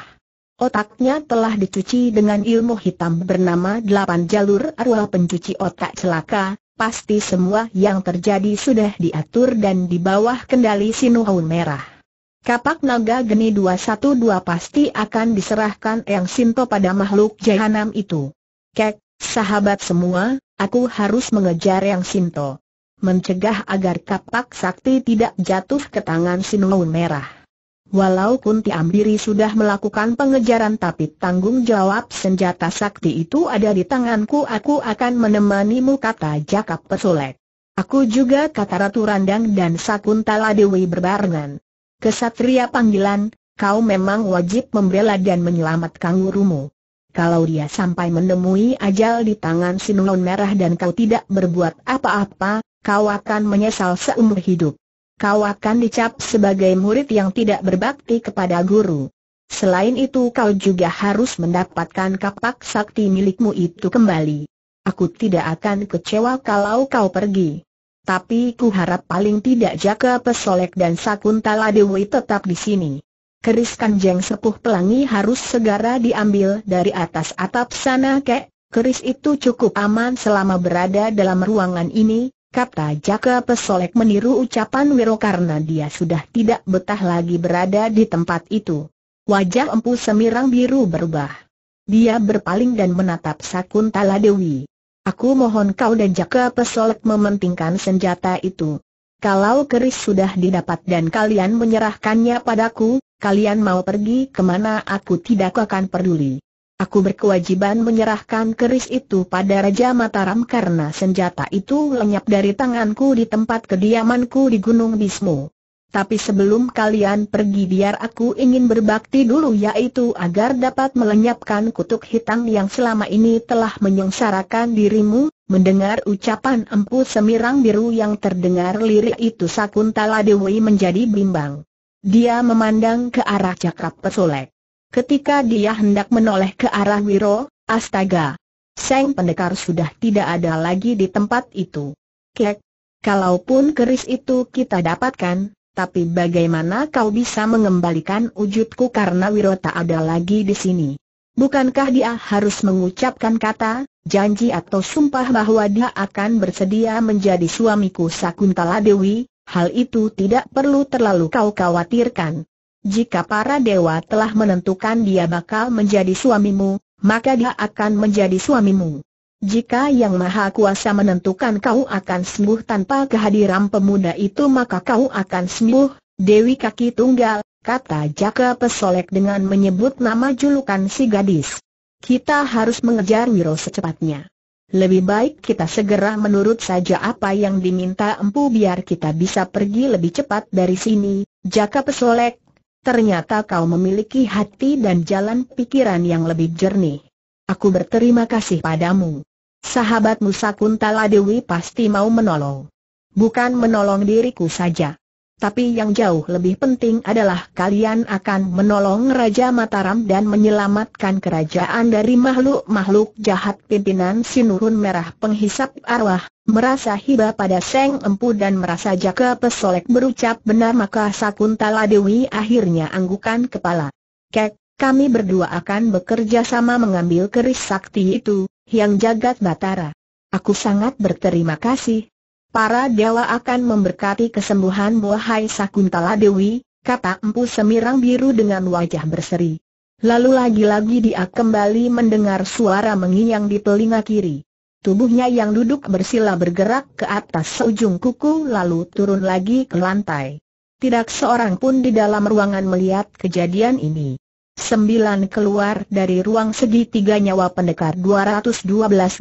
Otaknya telah dicuci dengan ilmu hitam bernama delapan jalur arwah pencuci otak celaka, pasti semua yang terjadi sudah diatur dan di bawah kendali Sinurun merah. Kapak naga geni 212 pasti akan diserahkan Yang Sinto pada makhluk jahanam itu. Kek, sahabat semua, aku harus mengejar Yang Sinto. Mencegah agar kapak sakti tidak jatuh ke tangan Sinuun Merah. Walau Kunti Ambiri sudah melakukan pengejaran tapi tanggung jawab senjata sakti itu ada di tanganku Aku akan menemanimu kata Jakap Pesolek Aku juga kata Ratu Randang dan Sakuntala Dewi berbarengan Kesatria panggilan, kau memang wajib membela dan menyelamatkan gurumu. Kalau dia sampai menemui ajal di tangan Sinulon Merah dan kau tidak berbuat apa-apa, kau akan menyesal seumur hidup. Kau akan dicap sebagai murid yang tidak berbakti kepada guru. Selain itu kau juga harus mendapatkan kapak sakti milikmu itu kembali. Aku tidak akan kecewa kalau kau pergi tapi ku harap paling tidak Jaka Pesolek dan Sakuntala Dewi tetap di sini. Keris Kanjeng Sepuh Pelangi harus segera diambil dari atas atap sana kek, keris itu cukup aman selama berada dalam ruangan ini, kata Jaka Pesolek meniru ucapan Wiro karena dia sudah tidak betah lagi berada di tempat itu. Wajah Empu Semirang biru berubah. Dia berpaling dan menatap Sakuntala Dewi. Aku mohon kau dan Jaka Pesolek mementingkan senjata itu. Kalau keris sudah didapat dan kalian menyerahkannya padaku, kalian mau pergi kemana aku tidak akan peduli. Aku berkewajiban menyerahkan keris itu pada Raja Mataram karena senjata itu lenyap dari tanganku di tempat kediamanku di Gunung Bismu tapi sebelum kalian pergi biar aku ingin berbakti dulu yaitu agar dapat melenyapkan kutuk hitam yang selama ini telah menyengsarakan dirimu. Mendengar ucapan empu semirang biru yang terdengar lirik itu Sakuntala Dewi menjadi bimbang. Dia memandang ke arah cakap pesolek. Ketika dia hendak menoleh ke arah Wiro, astaga! Seng pendekar sudah tidak ada lagi di tempat itu. Kek! Kalaupun keris itu kita dapatkan, tapi bagaimana kau bisa mengembalikan wujudku karena Wiro tak ada lagi di sini? Bukankah dia harus mengucapkan kata, janji atau sumpah bahwa dia akan bersedia menjadi suamiku Sakuntala Dewi? Hal itu tidak perlu terlalu kau khawatirkan. Jika para dewa telah menentukan dia bakal menjadi suamimu, maka dia akan menjadi suamimu. Jika Yang Maha Kuasa menentukan kau akan sembuh tanpa kehadiran pemuda itu maka kau akan sembuh, Dewi Kaki Tunggal, kata Jaka Pesolek dengan menyebut nama julukan si gadis. Kita harus mengejar Wiro secepatnya. Lebih baik kita segera menurut saja apa yang diminta empu biar kita bisa pergi lebih cepat dari sini, Jaka Pesolek. Ternyata kau memiliki hati dan jalan pikiran yang lebih jernih. Aku berterima kasih padamu. Sahabat Musa Kuntala Dewi pasti mau menolong. Bukan menolong diriku saja. Tapi yang jauh lebih penting adalah kalian akan menolong Raja Mataram dan menyelamatkan kerajaan dari makhluk-makhluk jahat pimpinan Sinurun Merah penghisap arwah, merasa hiba pada Seng Empu dan merasa jaga Pesolek berucap benar maka Sakuntala Dewi akhirnya anggukan kepala. Kek, kami berdua akan bekerja sama mengambil keris sakti itu, yang jagat batara. Aku sangat berterima kasih. Para dewa akan memberkati kesembuhan Hai Sakuntala Dewi, kata Empu Semirang Biru dengan wajah berseri. Lalu lagi-lagi dia kembali mendengar suara menginyang di telinga kiri. Tubuhnya yang duduk bersila bergerak ke atas seujung kuku lalu turun lagi ke lantai. Tidak seorang pun di dalam ruangan melihat kejadian ini. Sembilan keluar dari ruang segitiga nyawa pendekar 212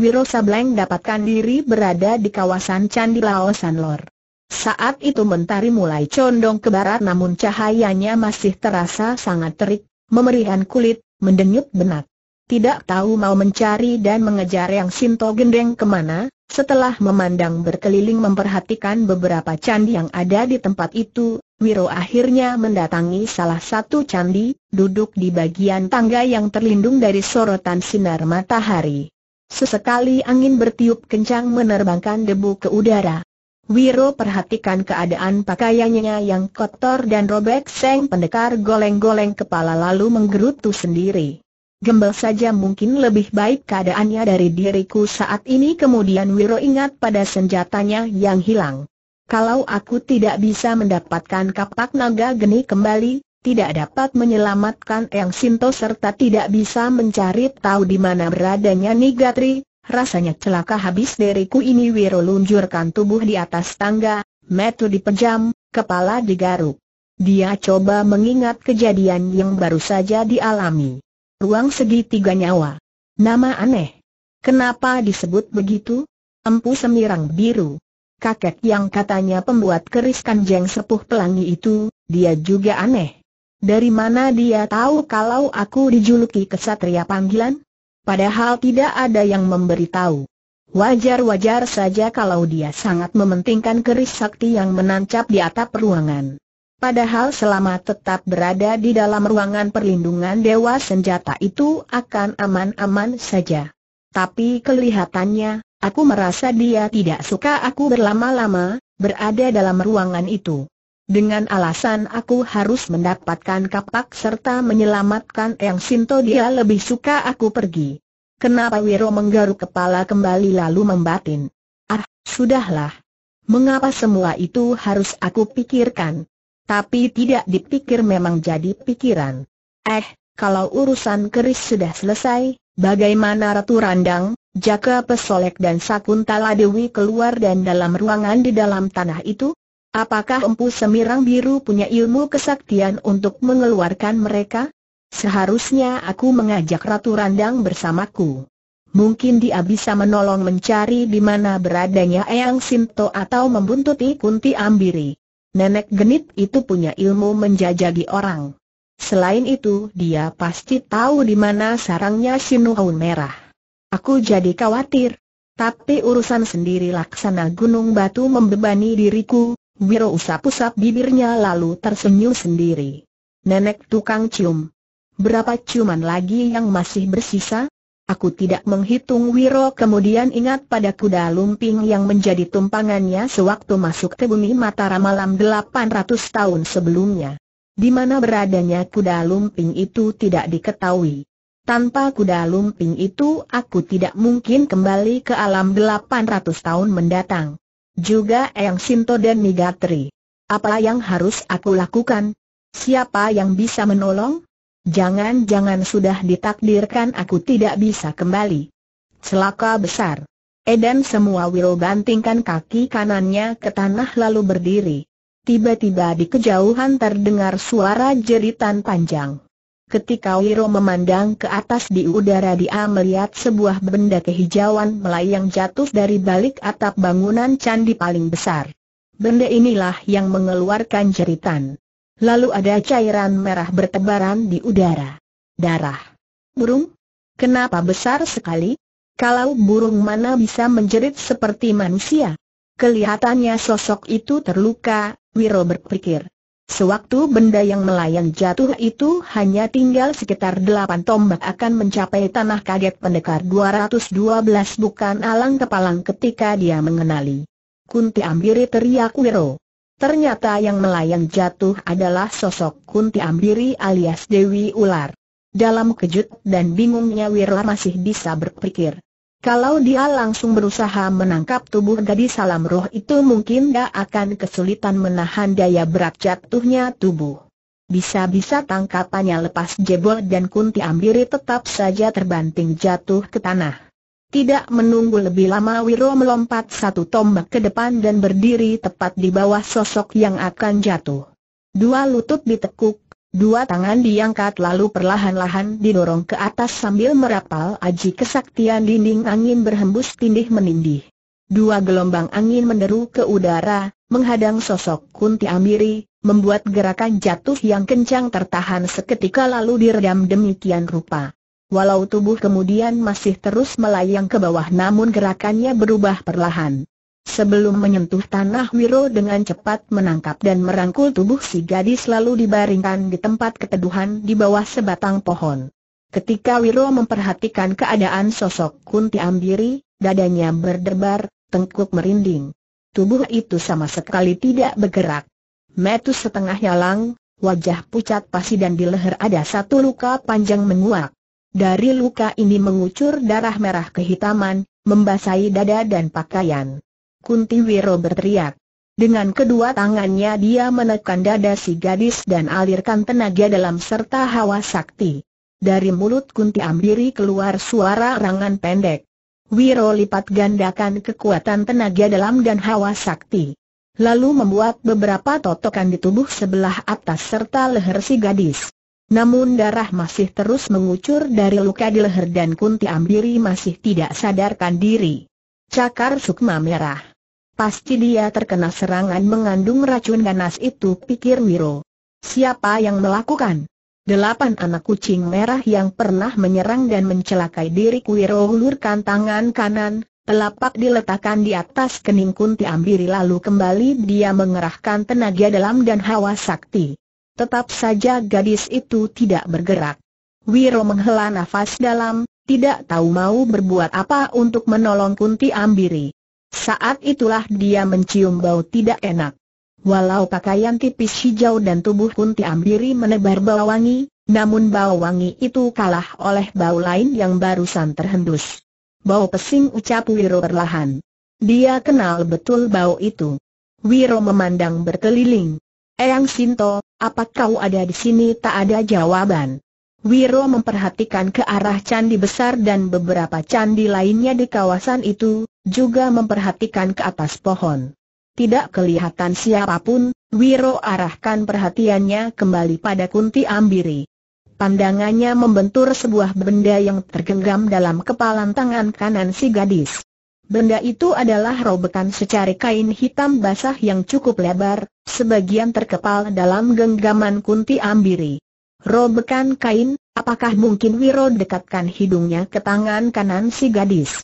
Wiro Sableng dapatkan diri berada di kawasan Candi Laosan Lor. Saat itu mentari mulai condong ke barat namun cahayanya masih terasa sangat terik, memerihan kulit, mendenyut benak. Tidak tahu mau mencari dan mengejar yang Sinto gendeng kemana, setelah memandang berkeliling memperhatikan beberapa candi yang ada di tempat itu, Wiro akhirnya mendatangi salah satu candi, duduk di bagian tangga yang terlindung dari sorotan sinar matahari. Sesekali angin bertiup kencang menerbangkan debu ke udara. Wiro perhatikan keadaan pakaiannya yang kotor dan robek seng pendekar goleng-goleng kepala lalu menggerutu sendiri. Gembel saja mungkin lebih baik keadaannya dari diriku saat ini kemudian Wiro ingat pada senjatanya yang hilang. Kalau aku tidak bisa mendapatkan kapak naga geni kembali, tidak dapat menyelamatkan Yang Sinto serta tidak bisa mencari tahu di mana beradanya Nigatri, rasanya celaka habis diriku ini Wiro luncurkan tubuh di atas tangga, metu dipejam, kepala digaruk. Dia coba mengingat kejadian yang baru saja dialami. Ruang segitiga nyawa. Nama aneh. Kenapa disebut begitu? Empu Semirang Biru kakek yang katanya pembuat keris kanjeng sepuh pelangi itu, dia juga aneh. Dari mana dia tahu kalau aku dijuluki kesatria panggilan? Padahal tidak ada yang memberitahu. Wajar-wajar saja kalau dia sangat mementingkan keris sakti yang menancap di atap ruangan. Padahal selama tetap berada di dalam ruangan perlindungan dewa senjata itu akan aman-aman saja. Tapi kelihatannya, Aku merasa dia tidak suka aku berlama-lama, berada dalam ruangan itu. Dengan alasan aku harus mendapatkan kapak serta menyelamatkan Eng Sinto dia lebih suka aku pergi. Kenapa Wiro menggaruk kepala kembali lalu membatin? Ah, sudahlah. Mengapa semua itu harus aku pikirkan? Tapi tidak dipikir memang jadi pikiran. Eh, kalau urusan keris sudah selesai, bagaimana Ratu Randang? Jaka Pesolek dan Sakuntala Dewi keluar dan dalam ruangan di dalam tanah itu, apakah Empu Semirang Biru punya ilmu kesaktian untuk mengeluarkan mereka? Seharusnya aku mengajak Ratu Randang bersamaku. Mungkin dia bisa menolong mencari di mana beradanya Eyang Sinto atau membuntuti Kunti Ambiri. Nenek genit itu punya ilmu menjajagi orang. Selain itu, dia pasti tahu di mana sarangnya Sinuhun Merah. Aku jadi khawatir. Tapi urusan sendiri laksana gunung batu membebani diriku, Wiro usap-usap bibirnya lalu tersenyum sendiri. Nenek tukang cium. Berapa ciuman lagi yang masih bersisa? Aku tidak menghitung Wiro kemudian ingat pada kuda lumping yang menjadi tumpangannya sewaktu masuk ke bumi mataram malam 800 tahun sebelumnya. Di mana beradanya kuda lumping itu tidak diketahui. Tanpa kuda lumping itu aku tidak mungkin kembali ke alam 800 tahun mendatang. Juga Eyang Sinto dan Migatri. Apa yang harus aku lakukan? Siapa yang bisa menolong? Jangan-jangan sudah ditakdirkan aku tidak bisa kembali. Celaka besar. Edan semua Wiro bantingkan kaki kanannya ke tanah lalu berdiri. Tiba-tiba di kejauhan terdengar suara jeritan panjang. Ketika Wiro memandang ke atas di udara dia melihat sebuah benda kehijauan melayang jatuh dari balik atap bangunan candi paling besar. Benda inilah yang mengeluarkan jeritan. Lalu ada cairan merah bertebaran di udara. Darah. Burung? Kenapa besar sekali? Kalau burung mana bisa menjerit seperti manusia? Kelihatannya sosok itu terluka, Wiro berpikir. Sewaktu benda yang melayang jatuh itu hanya tinggal sekitar delapan tombak akan mencapai tanah kaget pendekar 212 bukan alang kepalang ketika dia mengenali. Kunti Ambiri teriak Wiro. Ternyata yang melayang jatuh adalah sosok Kunti Ambiri alias Dewi Ular. Dalam kejut dan bingungnya Wiro masih bisa berpikir. Kalau dia langsung berusaha menangkap tubuh gadis salam roh itu mungkin dia akan kesulitan menahan daya berat jatuhnya tubuh. Bisa-bisa tangkapannya lepas jebol dan kunti ambiri tetap saja terbanting jatuh ke tanah. Tidak menunggu lebih lama Wiro melompat satu tombak ke depan dan berdiri tepat di bawah sosok yang akan jatuh. Dua lutut ditekuk, Dua tangan diangkat lalu perlahan-lahan didorong ke atas sambil merapal aji kesaktian dinding angin berhembus tindih menindih. Dua gelombang angin menderu ke udara, menghadang sosok Kunti Amiri, membuat gerakan jatuh yang kencang tertahan seketika lalu diredam demikian rupa. Walau tubuh kemudian masih terus melayang ke bawah namun gerakannya berubah perlahan. Sebelum menyentuh tanah Wiro dengan cepat menangkap dan merangkul tubuh si gadis lalu dibaringkan di tempat keteduhan di bawah sebatang pohon. Ketika Wiro memperhatikan keadaan sosok Kunti Ambiri, dadanya berdebar, tengkuk merinding. Tubuh itu sama sekali tidak bergerak. Metus setengah nyalang, wajah pucat pasi dan di leher ada satu luka panjang menguak. Dari luka ini mengucur darah merah kehitaman, membasahi dada dan pakaian. Kunti Wiro berteriak. Dengan kedua tangannya dia menekan dada si gadis dan alirkan tenaga dalam serta hawa sakti. Dari mulut Kunti Ambiri keluar suara rangan pendek. Wiro lipat gandakan kekuatan tenaga dalam dan hawa sakti. Lalu membuat beberapa totokan di tubuh sebelah atas serta leher si gadis. Namun darah masih terus mengucur dari luka di leher dan Kunti Ambiri masih tidak sadarkan diri. Cakar Sukma merah. Pasti dia terkena serangan mengandung racun ganas itu pikir Wiro. Siapa yang melakukan? Delapan anak kucing merah yang pernah menyerang dan mencelakai diri Wiro ulurkan tangan kanan, telapak diletakkan di atas kening Kunti Ambiri lalu kembali dia mengerahkan tenaga dalam dan hawa sakti. Tetap saja gadis itu tidak bergerak. Wiro menghela nafas dalam, tidak tahu mau berbuat apa untuk menolong Kunti Ambiri. Saat itulah dia mencium bau tidak enak. Walau pakaian tipis hijau dan tubuh Kunti Ambiri menebar bau wangi, namun bau wangi itu kalah oleh bau lain yang barusan terhendus. Bau pesing ucap Wiro perlahan. Dia kenal betul bau itu. Wiro memandang berkeliling. Eyang Sinto, apakah kau ada di sini tak ada jawaban. Wiro memperhatikan ke arah candi besar dan beberapa candi lainnya di kawasan itu, juga memperhatikan ke atas pohon. Tidak kelihatan siapapun, Wiro arahkan perhatiannya kembali pada kunti ambiri. Pandangannya membentur sebuah benda yang tergenggam dalam kepalan tangan kanan si gadis. Benda itu adalah robekan secari kain hitam basah yang cukup lebar, sebagian terkepal dalam genggaman kunti ambiri. Robekan kain, apakah mungkin Wiro dekatkan hidungnya ke tangan kanan si gadis?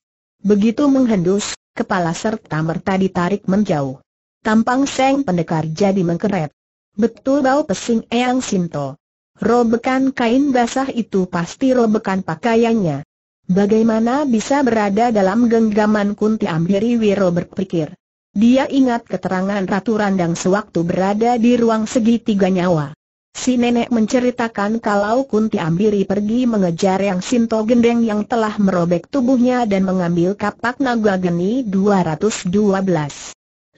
Begitu menghendus, kepala serta merta ditarik menjauh. Tampang Seng Pendekar jadi mengkeret. Betul bau pesing Eyang Sinto. Robekan kain basah itu pasti robekan pakaiannya. Bagaimana bisa berada dalam genggaman Kunti Ambiri Wiro berpikir. Dia ingat keterangan Ratu Randang sewaktu berada di ruang segitiga nyawa. Si nenek menceritakan kalau Kunti Ambiri pergi mengejar yang Sinto Gendeng yang telah merobek tubuhnya dan mengambil kapak naga geni 212.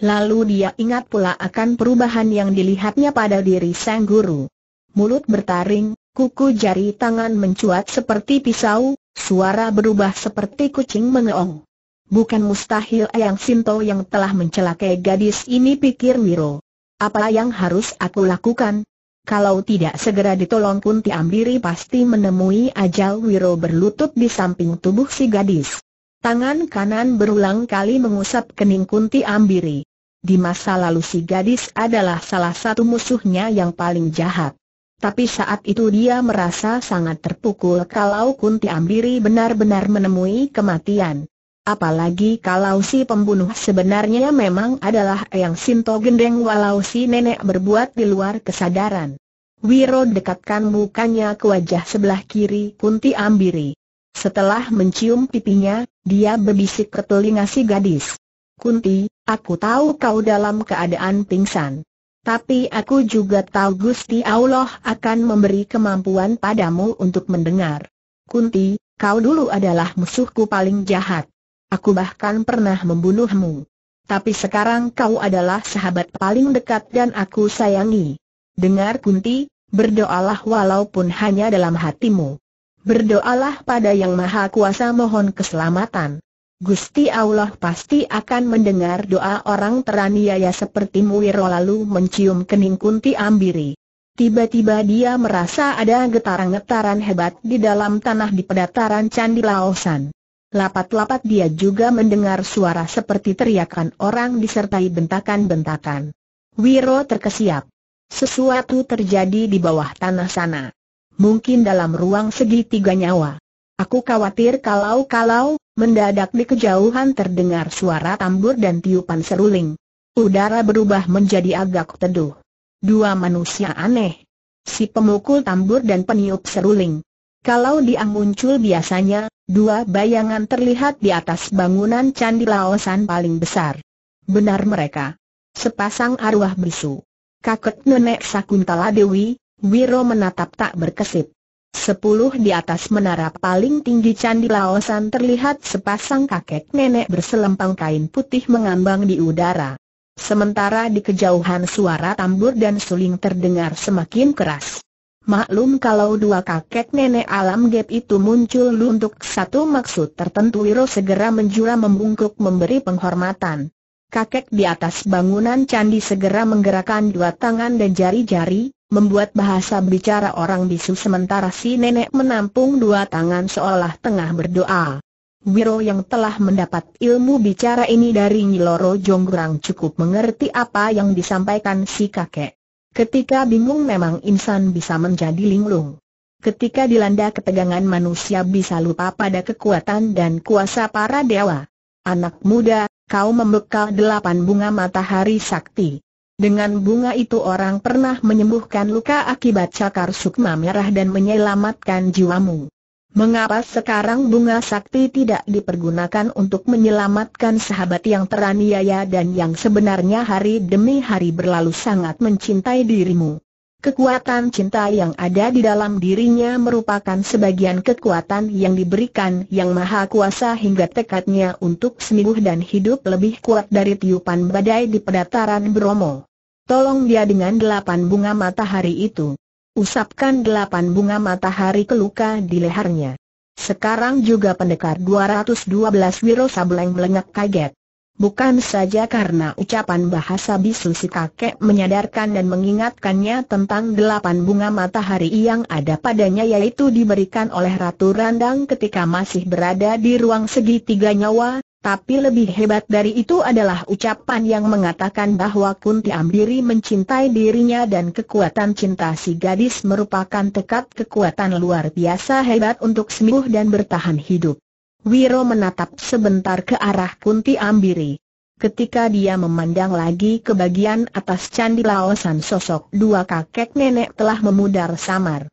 Lalu dia ingat pula akan perubahan yang dilihatnya pada diri sang guru. Mulut bertaring, kuku jari tangan mencuat seperti pisau, suara berubah seperti kucing mengeong. Bukan mustahil Ayang Sinto yang telah mencelakai gadis ini pikir Wiro. Apa yang harus aku lakukan? Kalau tidak segera ditolong Kunti Ambiri pasti menemui ajal Wiro berlutut di samping tubuh si gadis. Tangan kanan berulang kali mengusap kening Kunti Ambiri. Di masa lalu si gadis adalah salah satu musuhnya yang paling jahat. Tapi saat itu dia merasa sangat terpukul kalau Kunti Ambiri benar-benar menemui kematian. Apalagi kalau si pembunuh sebenarnya memang adalah yang Sinto Gendeng walau si nenek berbuat di luar kesadaran. Wiro dekatkan mukanya ke wajah sebelah kiri Kunti Ambiri. Setelah mencium pipinya, dia berbisik ke telinga si gadis. Kunti, aku tahu kau dalam keadaan pingsan. Tapi aku juga tahu Gusti Allah akan memberi kemampuan padamu untuk mendengar. Kunti, kau dulu adalah musuhku paling jahat. Aku bahkan pernah membunuhmu. Tapi sekarang kau adalah sahabat paling dekat dan aku sayangi. Dengar Kunti, berdoalah walaupun hanya dalam hatimu. Berdoalah pada Yang Maha Kuasa mohon keselamatan. Gusti Allah pasti akan mendengar doa orang teraniaya seperti Muwiro lalu mencium kening Kunti Ambiri. Tiba-tiba dia merasa ada getaran-getaran hebat di dalam tanah di pedataran Candi Laosan. Lapat-lapat dia juga mendengar suara seperti teriakan orang disertai bentakan-bentakan. Wiro terkesiap. Sesuatu terjadi di bawah tanah sana. Mungkin dalam ruang segitiga nyawa. Aku khawatir kalau-kalau, mendadak di kejauhan terdengar suara tambur dan tiupan seruling. Udara berubah menjadi agak teduh. Dua manusia aneh. Si pemukul tambur dan peniup seruling. Kalau dia muncul biasanya, dua bayangan terlihat di atas bangunan candi Laosan paling besar. Benar mereka. Sepasang arwah bisu. Kakek nenek Sakuntala Dewi, Wiro menatap tak berkesip. Sepuluh di atas menara paling tinggi candi Laosan terlihat sepasang kakek nenek berselempang kain putih mengambang di udara. Sementara di kejauhan suara tambur dan suling terdengar semakin keras. Maklum kalau dua kakek nenek alam gap itu muncul untuk satu maksud tertentu Wiro segera menjura membungkuk memberi penghormatan. Kakek di atas bangunan candi segera menggerakkan dua tangan dan jari-jari, membuat bahasa bicara orang bisu sementara si nenek menampung dua tangan seolah tengah berdoa. Wiro yang telah mendapat ilmu bicara ini dari Nyiloro Jonggrang cukup mengerti apa yang disampaikan si kakek. Ketika bingung memang insan bisa menjadi linglung. Ketika dilanda ketegangan manusia bisa lupa pada kekuatan dan kuasa para dewa. Anak muda, kau membekal delapan bunga matahari sakti. Dengan bunga itu orang pernah menyembuhkan luka akibat cakar sukma merah dan menyelamatkan jiwamu. Mengapa sekarang bunga sakti tidak dipergunakan untuk menyelamatkan sahabat yang teraniaya dan yang sebenarnya hari demi hari berlalu sangat mencintai dirimu? Kekuatan cinta yang ada di dalam dirinya merupakan sebagian kekuatan yang diberikan Yang Maha Kuasa hingga tekadnya untuk sembuh dan hidup lebih kuat dari tiupan badai di pedataran Bromo. Tolong dia dengan delapan bunga matahari itu. Usapkan delapan bunga matahari ke luka di lehernya. Sekarang juga pendekar 212 Wiro Sableng melengak kaget. Bukan saja karena ucapan bahasa bisu si kakek menyadarkan dan mengingatkannya tentang delapan bunga matahari yang ada padanya yaitu diberikan oleh Ratu Randang ketika masih berada di ruang segitiga nyawa, tapi lebih hebat dari itu adalah ucapan yang mengatakan bahwa Kunti Ambiri mencintai dirinya dan kekuatan cinta si gadis merupakan tekad kekuatan luar biasa hebat untuk sembuh dan bertahan hidup. Wiro menatap sebentar ke arah Kunti Ambiri. Ketika dia memandang lagi ke bagian atas candi laosan sosok dua kakek nenek telah memudar samar.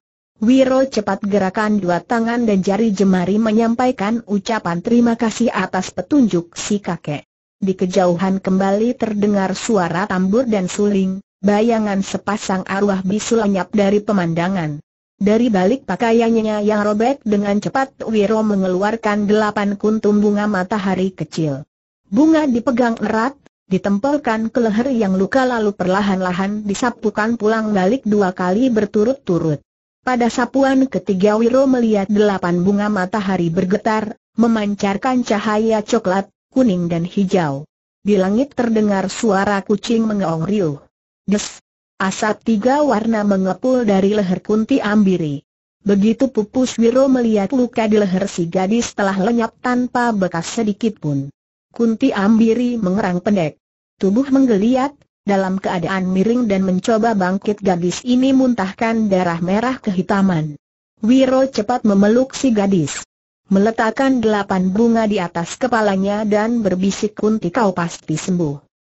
Wiro cepat gerakan dua tangan dan jari jemari menyampaikan ucapan terima kasih atas petunjuk si kakek. Di kejauhan kembali terdengar suara tambur dan suling, bayangan sepasang arwah bisu lenyap dari pemandangan. Dari balik pakaiannya yang robek dengan cepat Wiro mengeluarkan delapan kuntum bunga matahari kecil. Bunga dipegang erat, ditempelkan ke leher yang luka lalu perlahan-lahan disapukan pulang balik dua kali berturut-turut. Pada sapuan ketiga Wiro melihat delapan bunga matahari bergetar, memancarkan cahaya coklat, kuning dan hijau. Di langit terdengar suara kucing mengeong riuh. Des! Asap tiga warna mengepul dari leher kunti ambiri. Begitu pupus Wiro melihat luka di leher si gadis telah lenyap tanpa bekas sedikit pun. Kunti ambiri mengerang pendek. Tubuh menggeliat, dalam keadaan miring dan mencoba bangkit gadis ini muntahkan darah merah kehitaman. Wiro cepat memeluk si gadis. Meletakkan delapan bunga di atas kepalanya dan berbisik kunti kau pasti sembuh.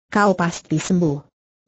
Kau pasti sembuh.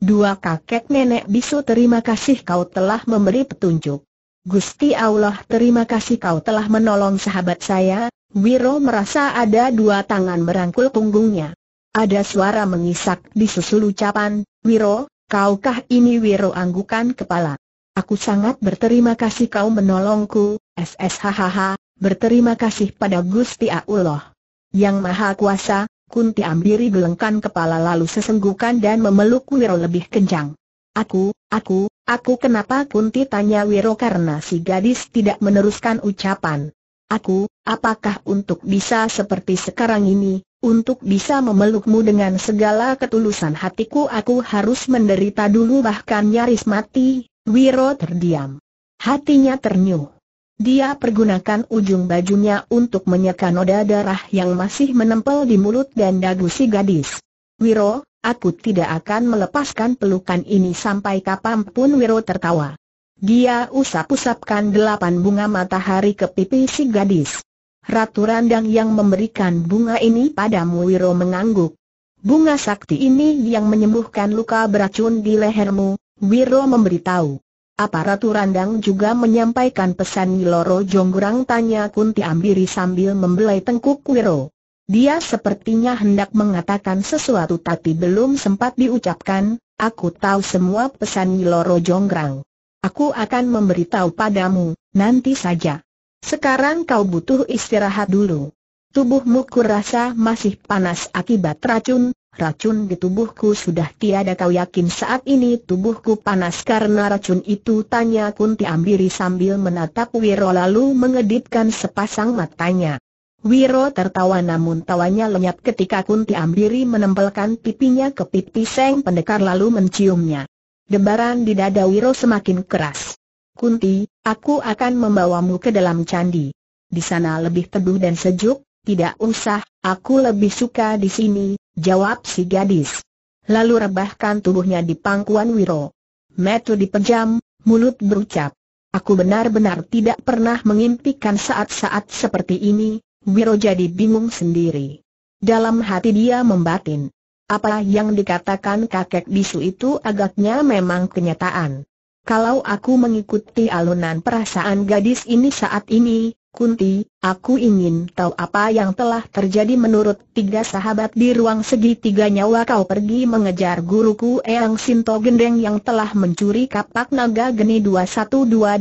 Dua kakek nenek bisu terima kasih kau telah memberi petunjuk. Gusti Allah terima kasih kau telah menolong sahabat saya, Wiro merasa ada dua tangan merangkul punggungnya. Ada suara mengisak di susul ucapan, Wiro, kaukah ini Wiro anggukan kepala. Aku sangat berterima kasih kau menolongku, SSHHH, berterima kasih pada Gusti Allah. Yang Maha Kuasa, Kunti Ambiri gelengkan kepala lalu sesenggukan dan memeluk Wiro lebih kencang. Aku, aku, aku kenapa Kunti tanya Wiro karena si gadis tidak meneruskan ucapan. Aku, apakah untuk bisa seperti sekarang ini, untuk bisa memelukmu dengan segala ketulusan hatiku aku harus menderita dulu bahkan nyaris mati, Wiro terdiam. Hatinya ternyuh. Dia pergunakan ujung bajunya untuk menyeka noda darah yang masih menempel di mulut dan dagu si gadis. Wiro, aku tidak akan melepaskan pelukan ini sampai kapanpun Wiro tertawa. Dia usap-usapkan delapan bunga matahari ke pipi si gadis. Ratu Randang yang memberikan bunga ini padamu Wiro mengangguk. Bunga sakti ini yang menyembuhkan luka beracun di lehermu, Wiro memberitahu. Apa Ratu Randang juga menyampaikan pesan Loro Jonggrang tanya Kunti Ambiri sambil membelai tengkuk Wiro. Dia sepertinya hendak mengatakan sesuatu tapi belum sempat diucapkan, aku tahu semua pesan Loro Jonggrang. Aku akan memberitahu padamu, nanti saja. Sekarang kau butuh istirahat dulu. Tubuhmu kurasa masih panas akibat racun, racun di tubuhku sudah tiada kau yakin saat ini tubuhku panas karena racun itu tanya Kunti Ambiri sambil menatap Wiro lalu mengedipkan sepasang matanya. Wiro tertawa namun tawanya lenyap ketika Kunti Ambiri menempelkan pipinya ke pipi Seng Pendekar lalu menciumnya. Debaran di dada Wiro semakin keras. Kunti, aku akan membawamu ke dalam candi. Di sana lebih teduh dan sejuk, tidak usah, aku lebih suka di sini, jawab si gadis. Lalu rebahkan tubuhnya di pangkuan Wiro. Metu dipejam, mulut berucap. Aku benar-benar tidak pernah mengimpikan saat-saat seperti ini, Wiro jadi bingung sendiri. Dalam hati dia membatin. Apa yang dikatakan kakek bisu itu agaknya memang kenyataan. Kalau aku mengikuti alunan perasaan gadis ini saat ini, Kunti, aku ingin tahu apa yang telah terjadi menurut tiga sahabat di ruang segitiga nyawa kau pergi mengejar guruku Eang Sinto Gendeng yang telah mencuri kapak naga geni 212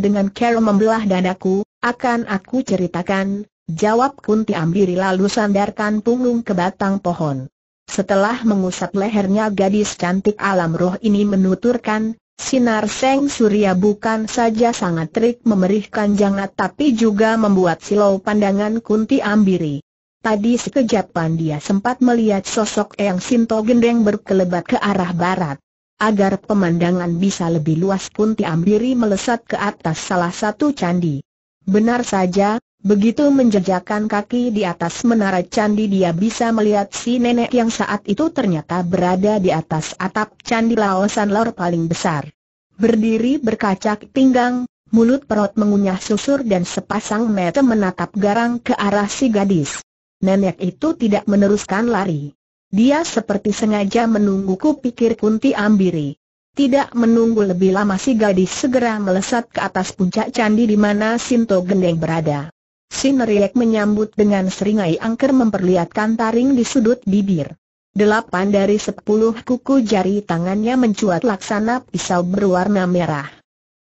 dengan cara membelah dadaku, akan aku ceritakan, jawab Kunti Ambiri lalu sandarkan punggung ke batang pohon. Setelah mengusap lehernya gadis cantik alam roh ini menuturkan, Sinar Seng Surya bukan saja sangat trik memerihkan jangat tapi juga membuat silau pandangan kunti ambiri. Tadi sekejapan dia sempat melihat sosok Eyang Sinto gendeng berkelebat ke arah barat. Agar pemandangan bisa lebih luas kunti ambiri melesat ke atas salah satu candi. Benar saja, Begitu menjejakkan kaki di atas menara candi dia bisa melihat si nenek yang saat itu ternyata berada di atas atap candi Laosan Lor paling besar. Berdiri berkacak pinggang, mulut perut mengunyah susur dan sepasang mata menatap garang ke arah si gadis. Nenek itu tidak meneruskan lari. Dia seperti sengaja menungguku pikir Kunti Ambiri. Tidak menunggu lebih lama si gadis segera melesat ke atas puncak candi di mana Sinto Gendeng berada. Sinerilek menyambut dengan seringai angker memperlihatkan taring di sudut bibir. Delapan dari sepuluh kuku jari tangannya mencuat laksana pisau berwarna merah.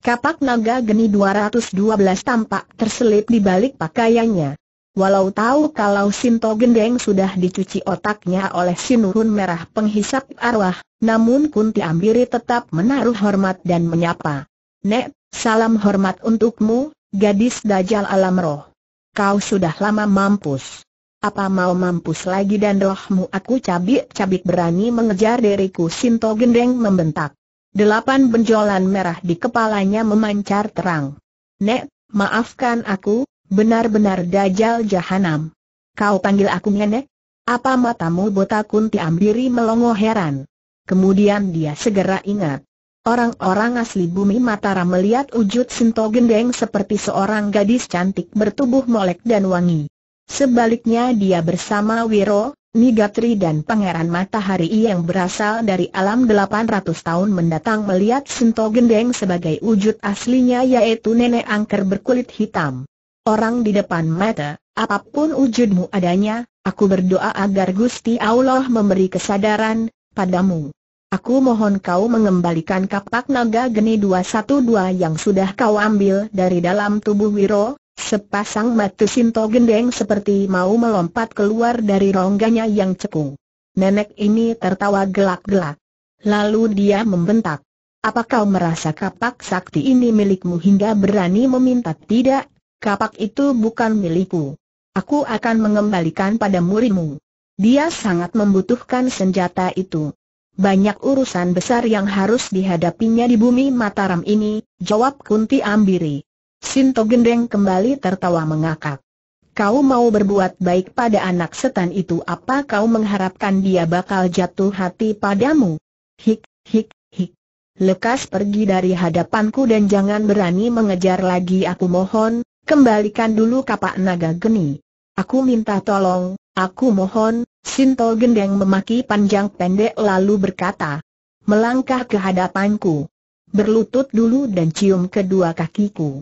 Kapak naga geni 212 tampak terselip di balik pakaiannya. Walau tahu kalau Sinto Gendeng sudah dicuci otaknya oleh Sinurun Merah penghisap arwah, namun Kunti Ambiri tetap menaruh hormat dan menyapa. Nek, salam hormat untukmu, gadis Dajjal Alam Roh. Kau sudah lama mampus. Apa mau mampus lagi dan rohmu aku cabik-cabik berani mengejar diriku Sinto Gendeng membentak. Delapan benjolan merah di kepalanya memancar terang. Nek, maafkan aku, benar-benar dajal jahanam. Kau panggil aku nenek? Apa matamu botakun kunti ambiri melongo heran? Kemudian dia segera ingat. Orang-orang asli bumi Mataram melihat wujud Sinto Gendeng seperti seorang gadis cantik bertubuh molek dan wangi. Sebaliknya dia bersama Wiro, Nigatri dan Pangeran Matahari yang berasal dari alam 800 tahun mendatang melihat Sinto Gendeng sebagai wujud aslinya yaitu nenek angker berkulit hitam. Orang di depan mata, apapun wujudmu adanya, aku berdoa agar Gusti Allah memberi kesadaran, padamu. Aku mohon kau mengembalikan kapak naga geni 212 yang sudah kau ambil dari dalam tubuh Wiro, Sepasang batu Sinto gendeng seperti mau melompat keluar dari rongganya yang cekung. Nenek ini tertawa gelak-gelak. Lalu dia membentak. Apa kau merasa kapak sakti ini milikmu hingga berani meminta tidak? Kapak itu bukan milikku. Aku akan mengembalikan pada murimu. Dia sangat membutuhkan senjata itu banyak urusan besar yang harus dihadapinya di bumi Mataram ini, jawab Kunti Ambiri. Sinto Gendeng kembali tertawa mengakak. Kau mau berbuat baik pada anak setan itu apa kau mengharapkan dia bakal jatuh hati padamu? Hik, hik, hik. Lekas pergi dari hadapanku dan jangan berani mengejar lagi aku mohon, kembalikan dulu kapak naga geni. Aku minta tolong, aku mohon, Sinto Gendeng memaki panjang pendek lalu berkata, melangkah ke hadapanku. Berlutut dulu dan cium kedua kakiku.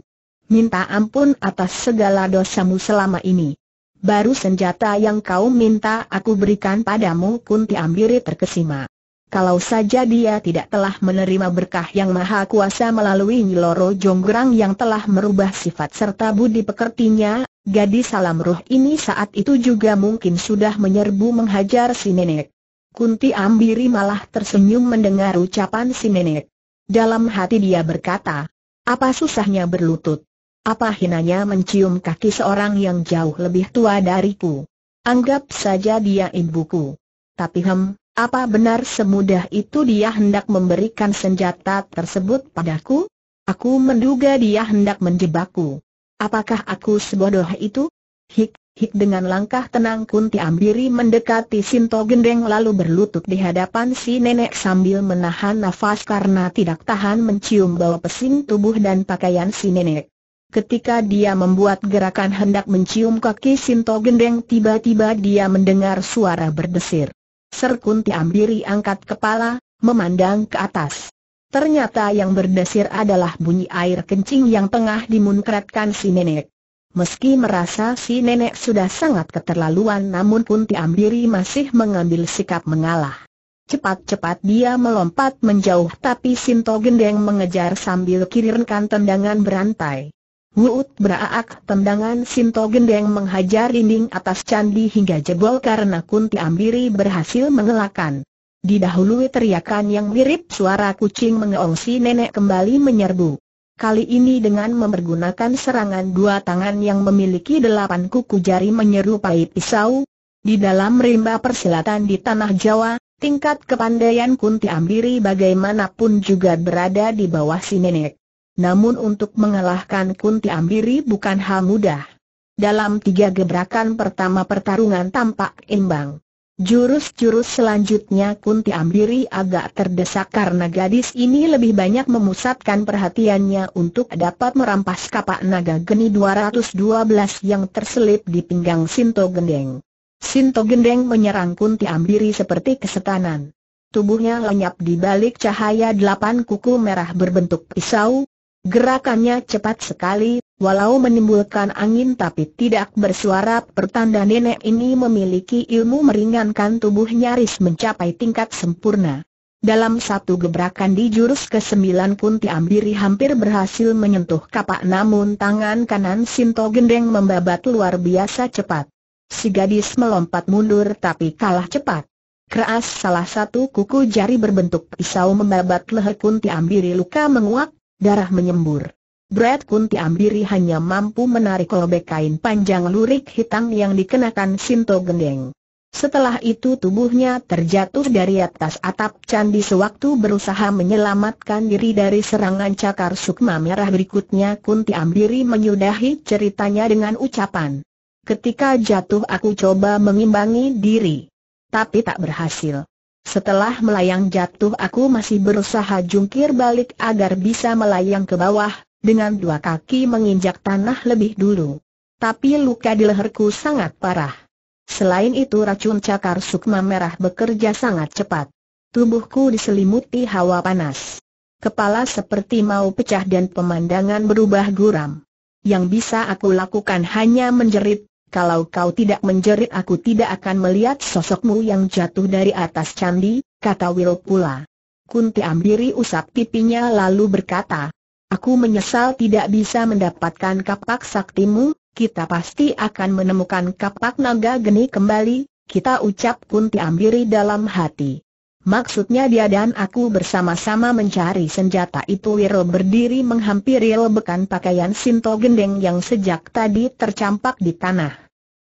Minta ampun atas segala dosamu selama ini. Baru senjata yang kau minta aku berikan padamu Kunti Ambiri terkesima. Kalau saja dia tidak telah menerima berkah yang maha kuasa melalui Nyiloro Jonggrang yang telah merubah sifat serta budi pekertinya, Gadis salam ruh ini saat itu juga mungkin sudah menyerbu menghajar si nenek. Kunti Ambiri malah tersenyum mendengar ucapan si nenek. Dalam hati dia berkata, apa susahnya berlutut? Apa hinanya mencium kaki seorang yang jauh lebih tua dariku? Anggap saja dia ibuku. Tapi hem, apa benar semudah itu dia hendak memberikan senjata tersebut padaku? Aku menduga dia hendak menjebakku. Apakah aku sebodoh itu? Hik, hik dengan langkah tenang Kunti Ambiri mendekati Sinto Gendeng lalu berlutut di hadapan si nenek sambil menahan nafas karena tidak tahan mencium bau pesing tubuh dan pakaian si nenek. Ketika dia membuat gerakan hendak mencium kaki Sinto Gendeng tiba-tiba dia mendengar suara berdesir. Serkunti Ambiri angkat kepala, memandang ke atas. Ternyata yang berdesir adalah bunyi air kencing yang tengah dimunkratkan si nenek. Meski merasa si nenek sudah sangat keterlaluan namun Kunti Ambiri masih mengambil sikap mengalah. Cepat-cepat dia melompat menjauh tapi Sinto Gendeng mengejar sambil kirimkan tendangan berantai. Wuut beraak tendangan Sinto Gendeng menghajar dinding atas candi hingga jebol karena Kunti Ambiri berhasil mengelakkan. Didahului teriakan yang mirip suara kucing mengeong si nenek kembali menyerbu. Kali ini dengan mempergunakan serangan dua tangan yang memiliki delapan kuku jari menyerupai pisau. Di dalam rimba persilatan di tanah Jawa, tingkat kepandaian Kunti Ambiri bagaimanapun juga berada di bawah si nenek. Namun untuk mengalahkan Kunti Ambiri bukan hal mudah. Dalam tiga gebrakan pertama pertarungan tampak imbang. Jurus-jurus selanjutnya Kunti Ambiri agak terdesak karena gadis ini lebih banyak memusatkan perhatiannya untuk dapat merampas kapak naga geni 212 yang terselip di pinggang Sinto Gendeng. Sinto Gendeng menyerang Kunti Ambiri seperti kesetanan. Tubuhnya lenyap di balik cahaya delapan kuku merah berbentuk pisau, Gerakannya cepat sekali, walau menimbulkan angin tapi tidak bersuara pertanda nenek ini memiliki ilmu meringankan tubuh nyaris mencapai tingkat sempurna. Dalam satu gebrakan di jurus ke-9 Kunti Ambiri hampir berhasil menyentuh kapak namun tangan kanan Sinto Gendeng membabat luar biasa cepat. Si gadis melompat mundur tapi kalah cepat. Keras salah satu kuku jari berbentuk pisau membabat leher Kunti Ambiri luka menguak darah menyembur. Brad Kunti Ambiri hanya mampu menarik lobek kain panjang lurik hitam yang dikenakan Sinto Gendeng. Setelah itu tubuhnya terjatuh dari atas atap candi sewaktu berusaha menyelamatkan diri dari serangan cakar sukma merah berikutnya Kunti Ambiri menyudahi ceritanya dengan ucapan. Ketika jatuh aku coba mengimbangi diri. Tapi tak berhasil. Setelah melayang jatuh aku masih berusaha jungkir balik agar bisa melayang ke bawah, dengan dua kaki menginjak tanah lebih dulu. Tapi luka di leherku sangat parah. Selain itu racun cakar sukma merah bekerja sangat cepat. Tubuhku diselimuti hawa panas. Kepala seperti mau pecah dan pemandangan berubah guram. Yang bisa aku lakukan hanya menjerit, kalau kau tidak menjerit aku tidak akan melihat sosokmu yang jatuh dari atas candi, kata Will pula. Kunti Ambiri usap pipinya lalu berkata, Aku menyesal tidak bisa mendapatkan kapak saktimu, kita pasti akan menemukan kapak naga geni kembali, kita ucap Kunti Ambiri dalam hati. Maksudnya dia dan aku bersama-sama mencari senjata itu Wiro berdiri menghampiri lebekan pakaian Sinto Gendeng yang sejak tadi tercampak di tanah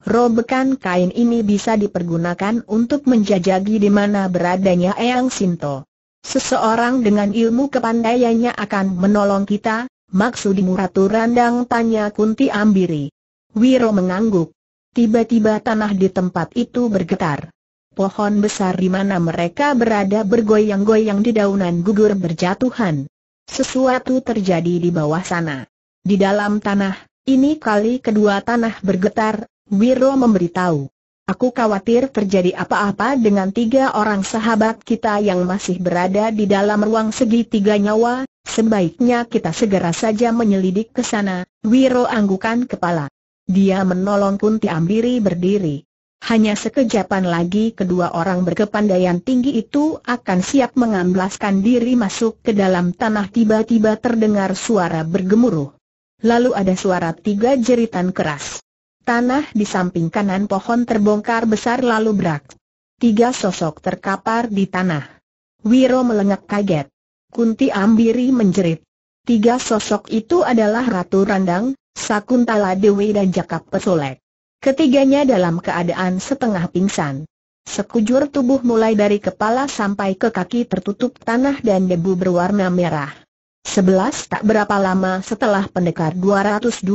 robekan kain ini bisa dipergunakan untuk menjajagi di mana beradanya Eyang Sinto. Seseorang dengan ilmu kepandaiannya akan menolong kita, maksudmu Ratu Randang tanya Kunti Ambiri. Wiro mengangguk. Tiba-tiba tanah di tempat itu bergetar. Pohon besar di mana mereka berada bergoyang-goyang di daunan gugur berjatuhan. Sesuatu terjadi di bawah sana. Di dalam tanah, ini kali kedua tanah bergetar, Wiro memberitahu. Aku khawatir terjadi apa-apa dengan tiga orang sahabat kita yang masih berada di dalam ruang segitiga nyawa, sebaiknya kita segera saja menyelidik ke sana. Wiro anggukan kepala. Dia menolong Kunti Ambiri berdiri. Hanya sekejapan lagi kedua orang berkepandaian tinggi itu akan siap mengamblaskan diri masuk ke dalam tanah tiba-tiba terdengar suara bergemuruh. Lalu ada suara tiga jeritan keras. Tanah di samping kanan pohon terbongkar besar lalu berak. Tiga sosok terkapar di tanah. Wiro melengak kaget. Kunti Ambiri menjerit. Tiga sosok itu adalah Ratu Randang, Sakuntala Dewi dan Jakap Pesolek. Ketiganya dalam keadaan setengah pingsan. Sekujur tubuh mulai dari kepala sampai ke kaki tertutup tanah dan debu berwarna merah. Sebelas tak berapa lama setelah pendekar 212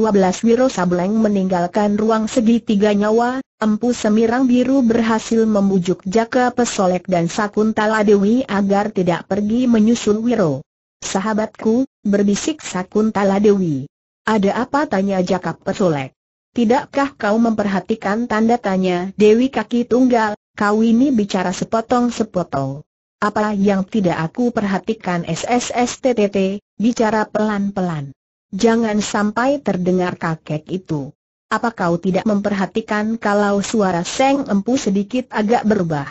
Wiro Sableng meninggalkan ruang segitiga nyawa, Empu Semirang Biru berhasil membujuk Jaka Pesolek dan Sakuntala Dewi agar tidak pergi menyusul Wiro. Sahabatku, berbisik Sakuntala Dewi. Ada apa tanya Jaka Pesolek? Tidakkah kau memperhatikan tanda tanya Dewi kaki tunggal, kau ini bicara sepotong-sepotong. Apa yang tidak aku perhatikan SSSTTT, bicara pelan-pelan. Jangan sampai terdengar kakek itu. Apa kau tidak memperhatikan kalau suara Seng Empu sedikit agak berubah?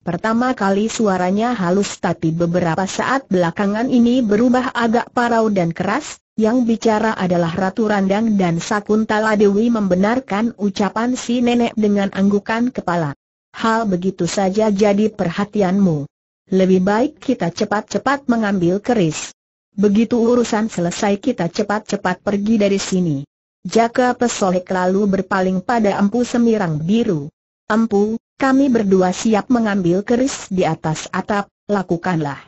Pertama kali suaranya halus tapi beberapa saat belakangan ini berubah agak parau dan keras, yang bicara adalah Ratu Randang dan Sakuntala Dewi membenarkan ucapan si nenek dengan anggukan kepala. Hal begitu saja jadi perhatianmu. Lebih baik kita cepat-cepat mengambil keris. Begitu urusan selesai kita cepat-cepat pergi dari sini. Jaka Pesolek lalu berpaling pada Empu Semirang Biru. Empu, kami berdua siap mengambil keris di atas atap, lakukanlah.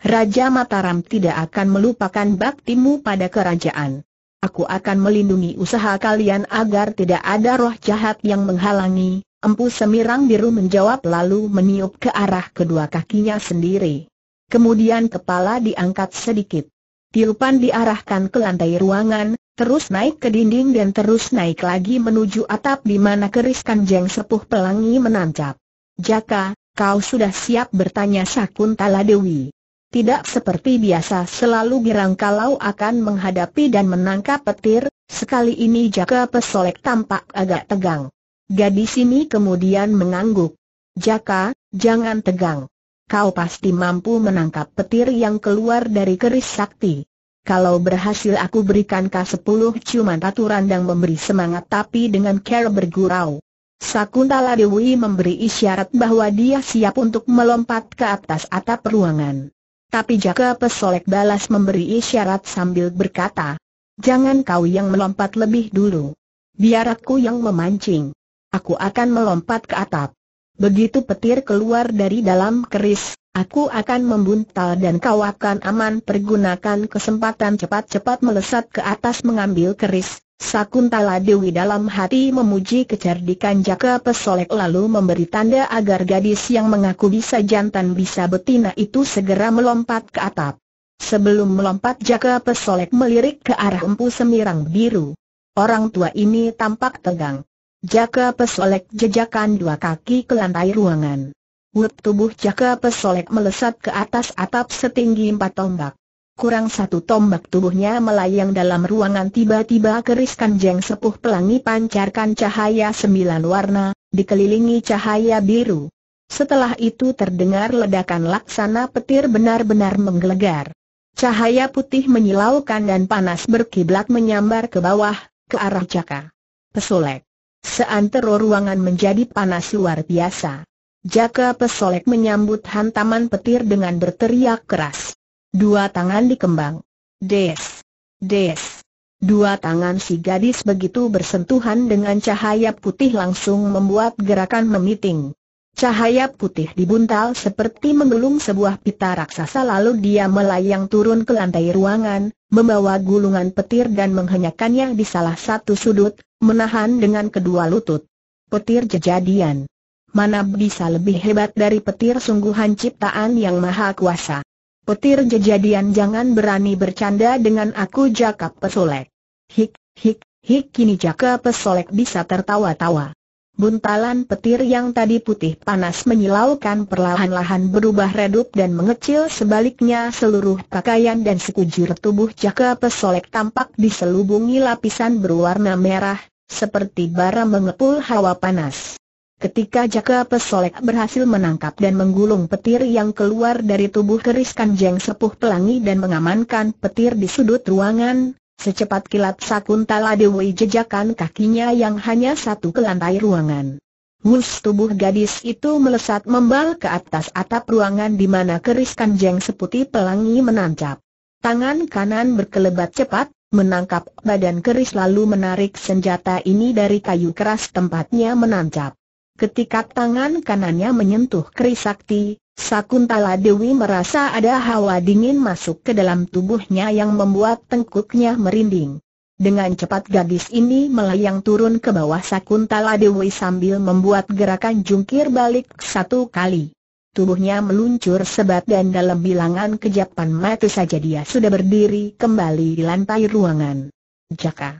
Raja Mataram tidak akan melupakan baktimu pada kerajaan. Aku akan melindungi usaha kalian agar tidak ada roh jahat yang menghalangi, Empu Semirang Biru menjawab lalu meniup ke arah kedua kakinya sendiri. Kemudian kepala diangkat sedikit. Tiupan diarahkan ke lantai ruangan, terus naik ke dinding dan terus naik lagi menuju atap di mana keris kanjeng sepuh pelangi menancap. Jaka, kau sudah siap bertanya Sakuntala Dewi. Tidak seperti biasa selalu girang kalau akan menghadapi dan menangkap petir, sekali ini Jaka Pesolek tampak agak tegang. Gadis ini kemudian mengangguk. Jaka, jangan tegang. Kau pasti mampu menangkap petir yang keluar dari keris sakti. Kalau berhasil aku berikan K10 Cuma Ratu Randang memberi semangat tapi dengan care bergurau. Sakuntala Dewi memberi isyarat bahwa dia siap untuk melompat ke atas atap ruangan. Tapi Jaka Pesolek balas memberi isyarat sambil berkata, Jangan kau yang melompat lebih dulu. Biar aku yang memancing aku akan melompat ke atap. Begitu petir keluar dari dalam keris, aku akan membuntal dan kau akan aman pergunakan kesempatan cepat-cepat melesat ke atas mengambil keris. Sakuntala Dewi dalam hati memuji kecerdikan Jaka Pesolek lalu memberi tanda agar gadis yang mengaku bisa jantan bisa betina itu segera melompat ke atap. Sebelum melompat Jaka Pesolek melirik ke arah empu semirang biru. Orang tua ini tampak tegang. Jaka Pesolek jejakan dua kaki ke lantai ruangan. Wut tubuh Jaka Pesolek melesat ke atas atap setinggi empat tombak. Kurang satu tombak tubuhnya melayang dalam ruangan tiba-tiba keris kanjeng sepuh pelangi pancarkan cahaya sembilan warna, dikelilingi cahaya biru. Setelah itu terdengar ledakan laksana petir benar-benar menggelegar. Cahaya putih menyilaukan dan panas berkiblat menyambar ke bawah, ke arah Jaka. Pesolek. Seantero ruangan menjadi panas luar biasa. Jaka Pesolek menyambut hantaman petir dengan berteriak keras. Dua tangan dikembang. Des. Des. Dua tangan si gadis begitu bersentuhan dengan cahaya putih langsung membuat gerakan memiting. Cahaya putih dibuntal seperti menggelung sebuah pita raksasa lalu dia melayang turun ke lantai ruangan, membawa gulungan petir dan menghenyakannya di salah satu sudut, menahan dengan kedua lutut. Petir jejadian. Mana bisa lebih hebat dari petir sungguhan ciptaan yang maha kuasa. Petir jejadian jangan berani bercanda dengan aku Jaka Pesolek. Hik, hik, hik kini Jaka Pesolek bisa tertawa-tawa. Buntalan petir yang tadi putih panas menyilaukan perlahan-lahan berubah redup dan mengecil sebaliknya seluruh pakaian dan sekujur tubuh Jaka Pesolek tampak diselubungi lapisan berwarna merah, seperti bara mengepul hawa panas. Ketika Jaka Pesolek berhasil menangkap dan menggulung petir yang keluar dari tubuh keris kanjeng sepuh pelangi dan mengamankan petir di sudut ruangan, Secepat kilat Sakuntala Dewi jejakan kakinya yang hanya satu ke lantai ruangan. Wus tubuh gadis itu melesat membal ke atas atap ruangan di mana keris kanjeng seputih pelangi menancap. Tangan kanan berkelebat cepat, menangkap badan keris lalu menarik senjata ini dari kayu keras tempatnya menancap. Ketika tangan kanannya menyentuh Krisakti, Sakuntala Dewi merasa ada hawa dingin masuk ke dalam tubuhnya yang membuat tengkuknya merinding. Dengan cepat gadis ini melayang turun ke bawah Sakuntala Dewi sambil membuat gerakan jungkir balik satu kali. Tubuhnya meluncur sebat dan dalam bilangan kejapan mata saja dia sudah berdiri kembali di lantai ruangan. Jaka.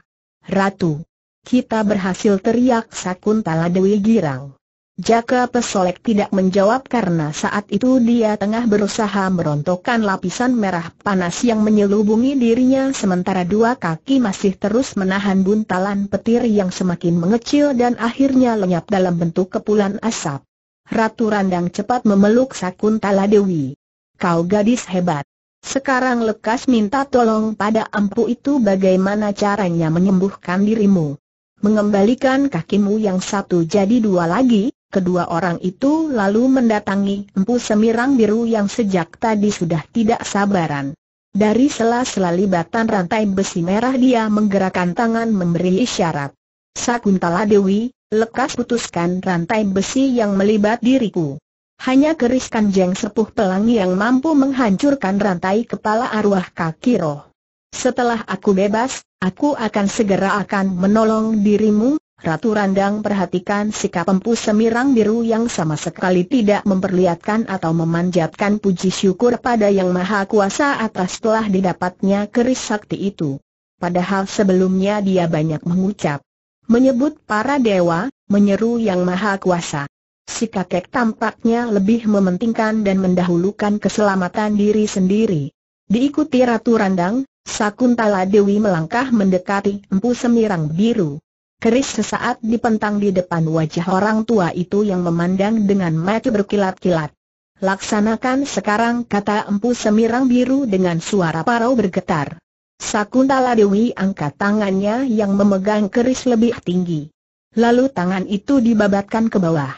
Ratu. Kita berhasil teriak Sakuntala Dewi girang. Jaka Pesolek tidak menjawab karena saat itu dia tengah berusaha merontokkan lapisan merah panas yang menyelubungi dirinya sementara dua kaki masih terus menahan buntalan petir yang semakin mengecil dan akhirnya lenyap dalam bentuk kepulan asap. Ratu Randang cepat memeluk Sakuntala Dewi. Kau gadis hebat. Sekarang lekas minta tolong pada empu itu bagaimana caranya menyembuhkan dirimu mengembalikan kakimu yang satu jadi dua lagi, kedua orang itu lalu mendatangi empu semirang biru yang sejak tadi sudah tidak sabaran. Dari sela-sela libatan rantai besi merah dia menggerakkan tangan memberi isyarat. Sakuntala Dewi, lekas putuskan rantai besi yang melibat diriku. Hanya keris kanjeng sepuh pelangi yang mampu menghancurkan rantai kepala arwah kaki roh. Setelah aku bebas, Aku akan segera akan menolong dirimu, Ratu Randang perhatikan sikap empu semirang biru yang sama sekali tidak memperlihatkan atau memanjatkan puji syukur pada Yang Maha Kuasa atas telah didapatnya keris sakti itu. Padahal sebelumnya dia banyak mengucap, menyebut para dewa, menyeru Yang Maha Kuasa. Si kakek tampaknya lebih mementingkan dan mendahulukan keselamatan diri sendiri. Diikuti Ratu Randang, Sakuntala Dewi melangkah mendekati empu semirang biru. Keris sesaat dipentang di depan wajah orang tua itu yang memandang dengan mata berkilat-kilat. Laksanakan sekarang kata empu semirang biru dengan suara parau bergetar. Sakuntala Dewi angkat tangannya yang memegang keris lebih tinggi. Lalu tangan itu dibabatkan ke bawah.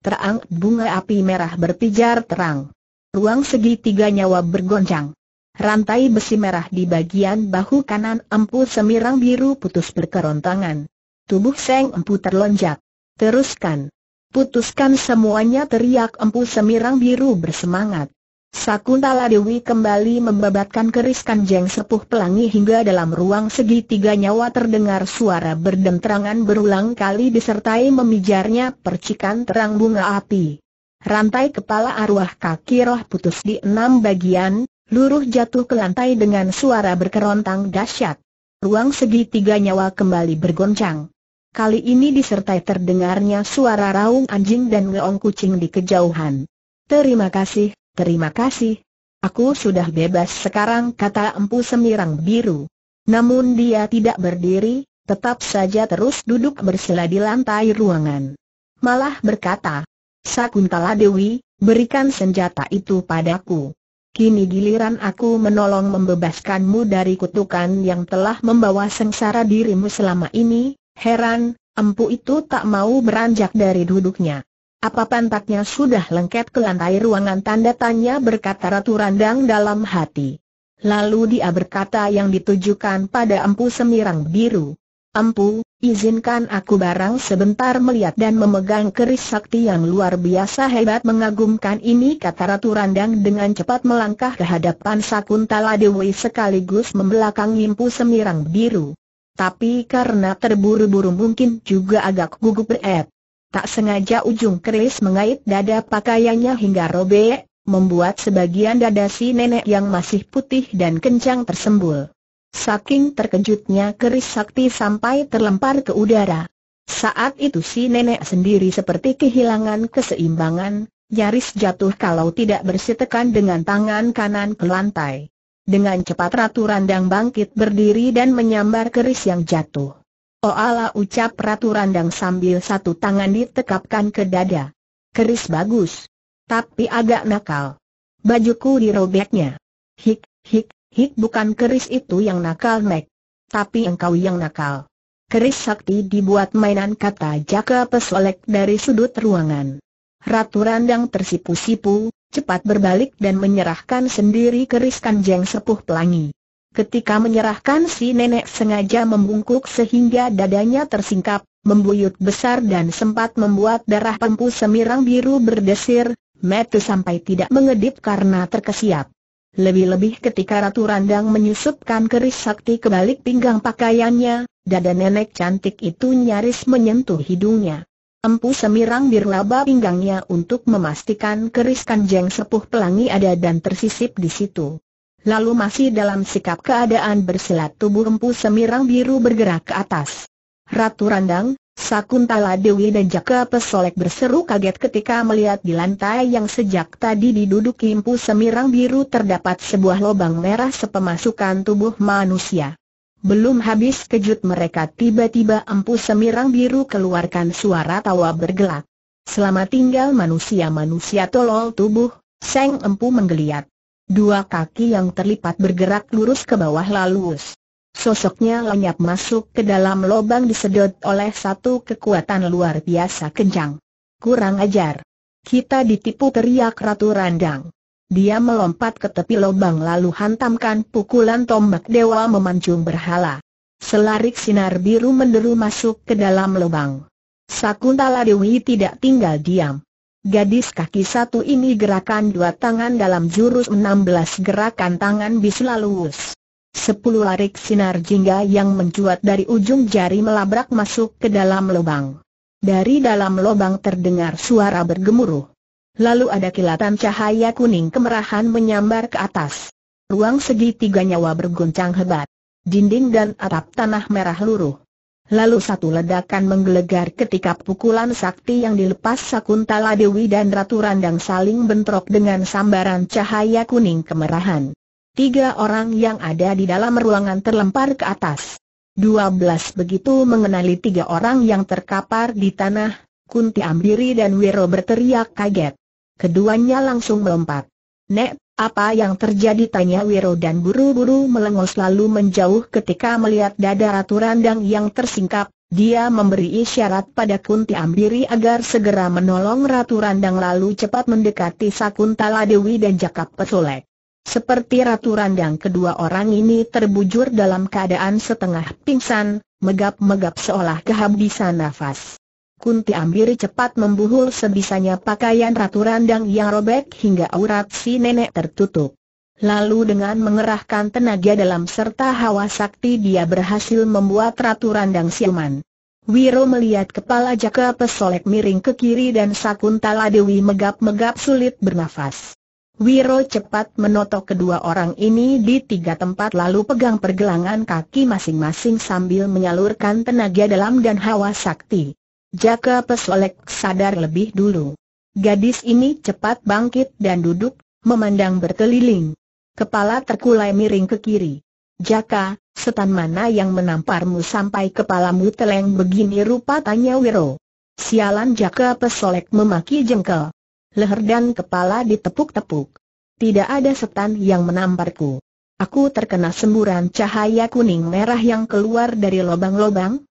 Terang bunga api merah berpijar terang. Ruang segitiga nyawa bergoncang. Rantai besi merah di bagian bahu kanan empu semirang biru putus berkerontangan. Tubuh Seng empu terlonjak. Teruskan. Putuskan semuanya teriak empu semirang biru bersemangat. Sakuntala Dewi kembali membabatkan keris kanjeng sepuh pelangi hingga dalam ruang segitiga nyawa terdengar suara berdentrangan berulang kali disertai memijarnya percikan terang bunga api. Rantai kepala arwah kaki roh putus di enam bagian, luruh jatuh ke lantai dengan suara berkerontang dahsyat. Ruang segitiga nyawa kembali bergoncang. Kali ini disertai terdengarnya suara raung anjing dan ngeong kucing di kejauhan. Terima kasih, terima kasih. Aku sudah bebas sekarang kata empu semirang biru. Namun dia tidak berdiri, tetap saja terus duduk bersila di lantai ruangan. Malah berkata, Sakuntala Dewi, berikan senjata itu padaku. Kini giliran aku menolong membebaskanmu dari kutukan yang telah membawa sengsara dirimu selama ini, heran, empu itu tak mau beranjak dari duduknya. Apa pantatnya sudah lengket ke lantai ruangan tanda tanya berkata Ratu Randang dalam hati. Lalu dia berkata yang ditujukan pada empu semirang biru. Empu, izinkan aku barang sebentar melihat dan memegang keris sakti yang luar biasa hebat mengagumkan ini kata Ratu Randang dengan cepat melangkah ke hadapan Sakuntala Dewi sekaligus membelakangi Empu Semirang Biru. Tapi karena terburu-buru mungkin juga agak gugup berat. Tak sengaja ujung keris mengait dada pakaiannya hingga robek, membuat sebagian dada si nenek yang masih putih dan kencang tersembul. Saking terkejutnya keris sakti sampai terlempar ke udara. Saat itu si nenek sendiri seperti kehilangan keseimbangan, nyaris jatuh kalau tidak bersitekan dengan tangan kanan ke lantai. Dengan cepat Ratu Randang bangkit berdiri dan menyambar keris yang jatuh. Oh Oala ucap Ratu Randang sambil satu tangan ditekapkan ke dada. Keris bagus. Tapi agak nakal. Bajuku dirobeknya. Hik, hik, Hit bukan keris itu yang nakal Mac. Tapi engkau yang nakal. Keris sakti dibuat mainan kata Jaka Pesolek dari sudut ruangan. Ratu Randang tersipu-sipu, cepat berbalik dan menyerahkan sendiri keris kanjeng sepuh pelangi. Ketika menyerahkan si nenek sengaja membungkuk sehingga dadanya tersingkap, membuyut besar dan sempat membuat darah pempu semirang biru berdesir, Metu sampai tidak mengedip karena terkesiap. Lebih-lebih ketika Ratu Randang menyusupkan keris sakti ke balik pinggang pakaiannya, dada nenek cantik itu nyaris menyentuh hidungnya. Empu Semirang laba pinggangnya untuk memastikan keris kanjeng sepuh pelangi ada dan tersisip di situ. Lalu masih dalam sikap keadaan bersilat tubuh Empu Semirang Biru bergerak ke atas. Ratu Randang, Sakuntala Dewi dan Jaka Pesolek berseru kaget ketika melihat di lantai yang sejak tadi diduduki impu semirang biru terdapat sebuah lubang merah sepemasukan tubuh manusia. Belum habis kejut mereka tiba-tiba empu semirang biru keluarkan suara tawa bergelak. Selama tinggal manusia-manusia tolol tubuh, Seng empu menggeliat. Dua kaki yang terlipat bergerak lurus ke bawah lalu Sosoknya lenyap masuk ke dalam lubang disedot oleh satu kekuatan luar biasa kencang. Kurang ajar. Kita ditipu teriak Ratu Randang. Dia melompat ke tepi lubang lalu hantamkan pukulan tombak dewa memancung berhala. Selarik sinar biru menderu masuk ke dalam lubang. Sakuntala Dewi tidak tinggal diam. Gadis kaki satu ini gerakan dua tangan dalam jurus 16 gerakan tangan bisu lalu us. Sepuluh larik sinar jingga yang mencuat dari ujung jari melabrak masuk ke dalam lubang. Dari dalam lubang terdengar suara bergemuruh. Lalu ada kilatan cahaya kuning kemerahan menyambar ke atas. Ruang segitiga nyawa berguncang hebat. Dinding dan atap tanah merah luruh. Lalu satu ledakan menggelegar ketika pukulan sakti yang dilepas Sakuntala Dewi dan Ratu Randang saling bentrok dengan sambaran cahaya kuning kemerahan. Tiga orang yang ada di dalam ruangan terlempar ke atas. Dua belas begitu mengenali tiga orang yang terkapar di tanah, Kunti Ambiri dan Wiro berteriak kaget. Keduanya langsung melompat. Nek, apa yang terjadi tanya Wiro dan buru-buru melengos lalu menjauh ketika melihat dada Ratu Randang yang tersingkap, dia memberi isyarat pada Kunti Ambiri agar segera menolong Ratu Randang lalu cepat mendekati Sakuntala Dewi dan Jakap Pesolek. Seperti Ratu Randang kedua orang ini terbujur dalam keadaan setengah pingsan, megap-megap seolah kehabisan nafas. Kunti ambil cepat membuhul sebisanya pakaian Ratu Randang yang robek hingga aurat si nenek tertutup. Lalu dengan mengerahkan tenaga dalam serta hawa sakti dia berhasil membuat Ratu Randang siuman. Wiro melihat kepala Jaka Pesolek miring ke kiri dan Sakuntala Dewi megap-megap sulit bernafas. Wiro cepat menotok kedua orang ini di tiga tempat lalu pegang pergelangan kaki masing-masing sambil menyalurkan tenaga dalam dan hawa sakti. Jaka Pesolek sadar lebih dulu. Gadis ini cepat bangkit dan duduk, memandang berkeliling. Kepala terkulai miring ke kiri. Jaka, setan mana yang menamparmu sampai kepalamu teleng begini rupa tanya Wiro. Sialan Jaka Pesolek memaki jengkel leher dan kepala ditepuk-tepuk. Tidak ada setan yang menamparku. Aku terkena semburan cahaya kuning merah yang keluar dari lobang-lobang?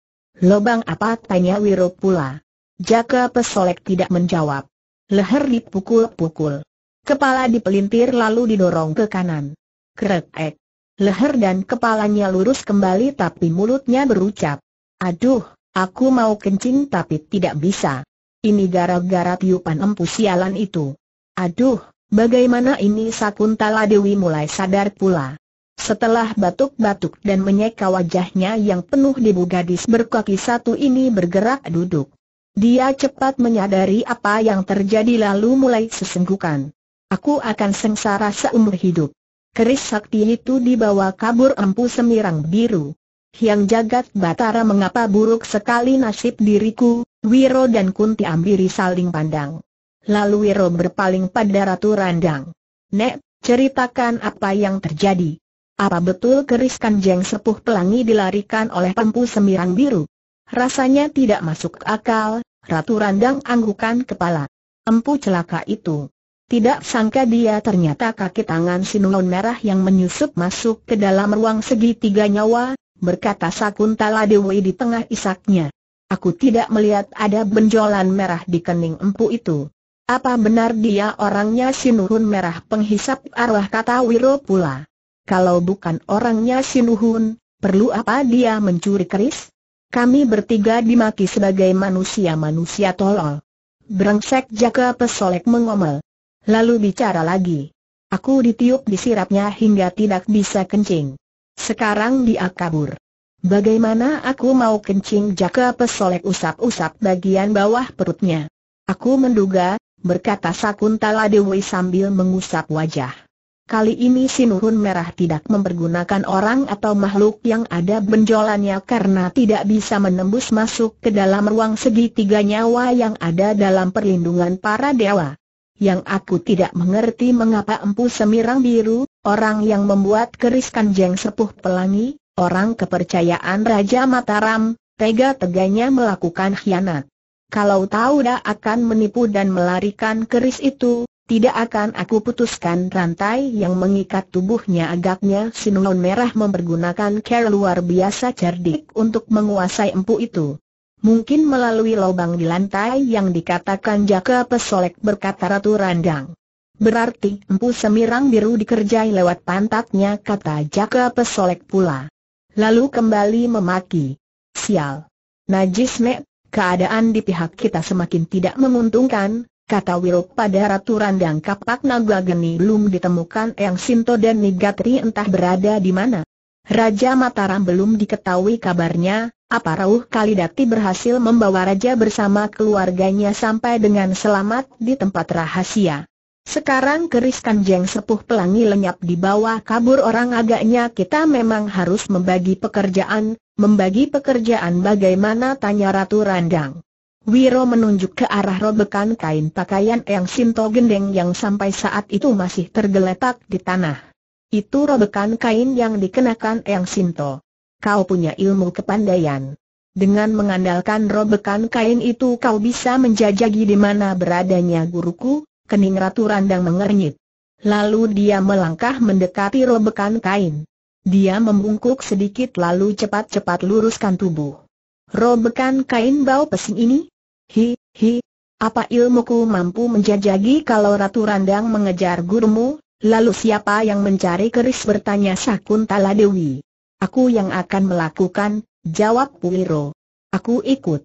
Lobang apa? Tanya Wiro pula. Jaka Pesolek tidak menjawab. Leher dipukul-pukul. Kepala dipelintir lalu didorong ke kanan. Krek. ek Leher dan kepalanya lurus kembali tapi mulutnya berucap. Aduh, aku mau kencing tapi tidak bisa. Ini gara-gara tiupan empu sialan itu. Aduh, bagaimana ini Sakuntala Dewi mulai sadar pula. Setelah batuk-batuk dan menyeka wajahnya yang penuh debu gadis berkaki satu ini bergerak duduk. Dia cepat menyadari apa yang terjadi lalu mulai sesenggukan. Aku akan sengsara seumur hidup. Keris sakti itu dibawa kabur empu semirang biru. Yang jagat batara mengapa buruk sekali nasib diriku, Wiro dan Kunti Ambiri saling pandang. Lalu Wiro berpaling pada Ratu Randang. Nek, ceritakan apa yang terjadi. Apa betul keris kanjeng sepuh pelangi dilarikan oleh pempu semirang biru? Rasanya tidak masuk akal, Ratu Randang anggukan kepala. Empu celaka itu. Tidak sangka dia ternyata kaki tangan sinuon merah yang menyusup masuk ke dalam ruang segitiga nyawa, berkata Sakuntala Dewi di tengah isaknya. Aku tidak melihat ada benjolan merah di kening empu itu. Apa benar dia orangnya Sinuhun merah penghisap arwah kata Wiro pula? Kalau bukan orangnya Sinuhun, perlu apa dia mencuri keris? Kami bertiga dimaki sebagai manusia-manusia tolol. Brengsek jaga Pesolek mengomel. Lalu bicara lagi. Aku ditiup disirapnya hingga tidak bisa kencing. Sekarang dia kabur. Bagaimana aku mau kencing jaka pesolek usap-usap bagian bawah perutnya. Aku menduga, berkata Sakuntala Dewi sambil mengusap wajah. Kali ini Sinurun Merah tidak mempergunakan orang atau makhluk yang ada benjolannya karena tidak bisa menembus masuk ke dalam ruang segitiga nyawa yang ada dalam perlindungan para dewa. Yang aku tidak mengerti mengapa Empu Semirang Biru, orang yang membuat keris kanjeng sepuh pelangi, orang kepercayaan Raja Mataram, tega-teganya melakukan khianat. Kalau tahu dah akan menipu dan melarikan keris itu, tidak akan aku putuskan rantai yang mengikat tubuhnya agaknya Sinuon Merah mempergunakan care luar biasa cerdik untuk menguasai empu itu. Mungkin melalui lubang di lantai yang dikatakan Jaka Pesolek berkata Ratu Randang. Berarti empu semirang biru dikerjai lewat pantatnya kata Jaka Pesolek pula lalu kembali memaki. Sial. Najis Mek, keadaan di pihak kita semakin tidak menguntungkan, kata Wil pada Ratu Randang Kapak Naga Geni belum ditemukan Yang Sinto dan Nigatri entah berada di mana. Raja Mataram belum diketahui kabarnya, apa Rauh Kalidati berhasil membawa Raja bersama keluarganya sampai dengan selamat di tempat rahasia. Sekarang keris kanjeng sepuh pelangi lenyap di bawah kabur orang agaknya kita memang harus membagi pekerjaan, membagi pekerjaan bagaimana tanya Ratu Randang. Wiro menunjuk ke arah robekan kain pakaian yang Sinto Gendeng yang sampai saat itu masih tergeletak di tanah. Itu robekan kain yang dikenakan yang Sinto. Kau punya ilmu kepandaian. Dengan mengandalkan robekan kain itu kau bisa menjajagi di mana beradanya guruku, kening Ratu Randang mengernyit. Lalu dia melangkah mendekati robekan kain. Dia membungkuk sedikit lalu cepat-cepat luruskan tubuh. Robekan kain bau pesing ini? Hi, hi, apa ilmuku mampu menjajagi kalau Ratu Randang mengejar gurumu? Lalu siapa yang mencari keris bertanya Sakuntala Dewi. Aku yang akan melakukan, jawab Puiro. Aku ikut.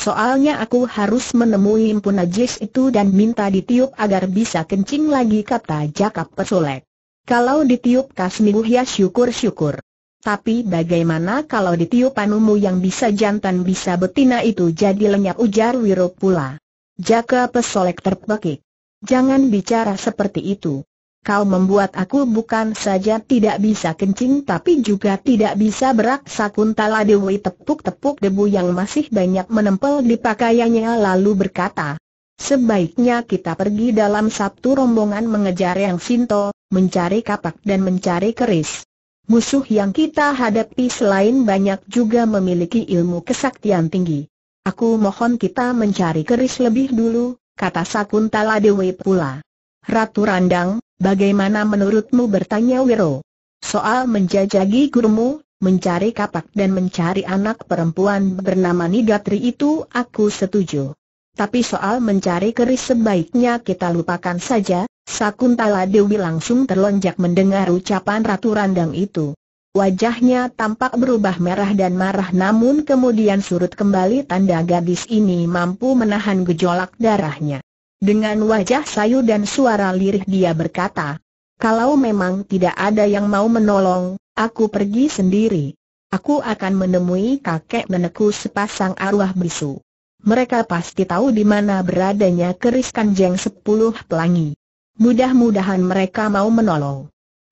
Soalnya aku harus menemui najis itu dan minta ditiup agar bisa kencing lagi kata Jakap Pesolek. Kalau ditiup kasmimu ya syukur-syukur. Tapi bagaimana kalau ditiup panumu yang bisa jantan bisa betina itu jadi lenyap ujar Wiro pula. Jaka Pesolek terpekik. Jangan bicara seperti itu kau membuat aku bukan saja tidak bisa kencing tapi juga tidak bisa berak Sakuntala Dewi tepuk-tepuk debu yang masih banyak menempel di pakaiannya lalu berkata Sebaiknya kita pergi dalam satu rombongan mengejar yang Sinto, mencari kapak dan mencari keris Musuh yang kita hadapi selain banyak juga memiliki ilmu kesaktian tinggi Aku mohon kita mencari keris lebih dulu, kata Sakuntala Dewi pula Ratu Randang, Bagaimana menurutmu bertanya Wiro? Soal menjajagi gurumu, mencari kapak dan mencari anak perempuan bernama Nigatri itu aku setuju. Tapi soal mencari keris sebaiknya kita lupakan saja, Sakuntala Dewi langsung terlonjak mendengar ucapan Ratu Randang itu. Wajahnya tampak berubah merah dan marah namun kemudian surut kembali tanda gadis ini mampu menahan gejolak darahnya. Dengan wajah sayu dan suara lirih dia berkata, kalau memang tidak ada yang mau menolong, aku pergi sendiri. Aku akan menemui kakek nenekku sepasang arwah bisu. Mereka pasti tahu di mana beradanya keris kanjeng sepuluh pelangi. Mudah-mudahan mereka mau menolong.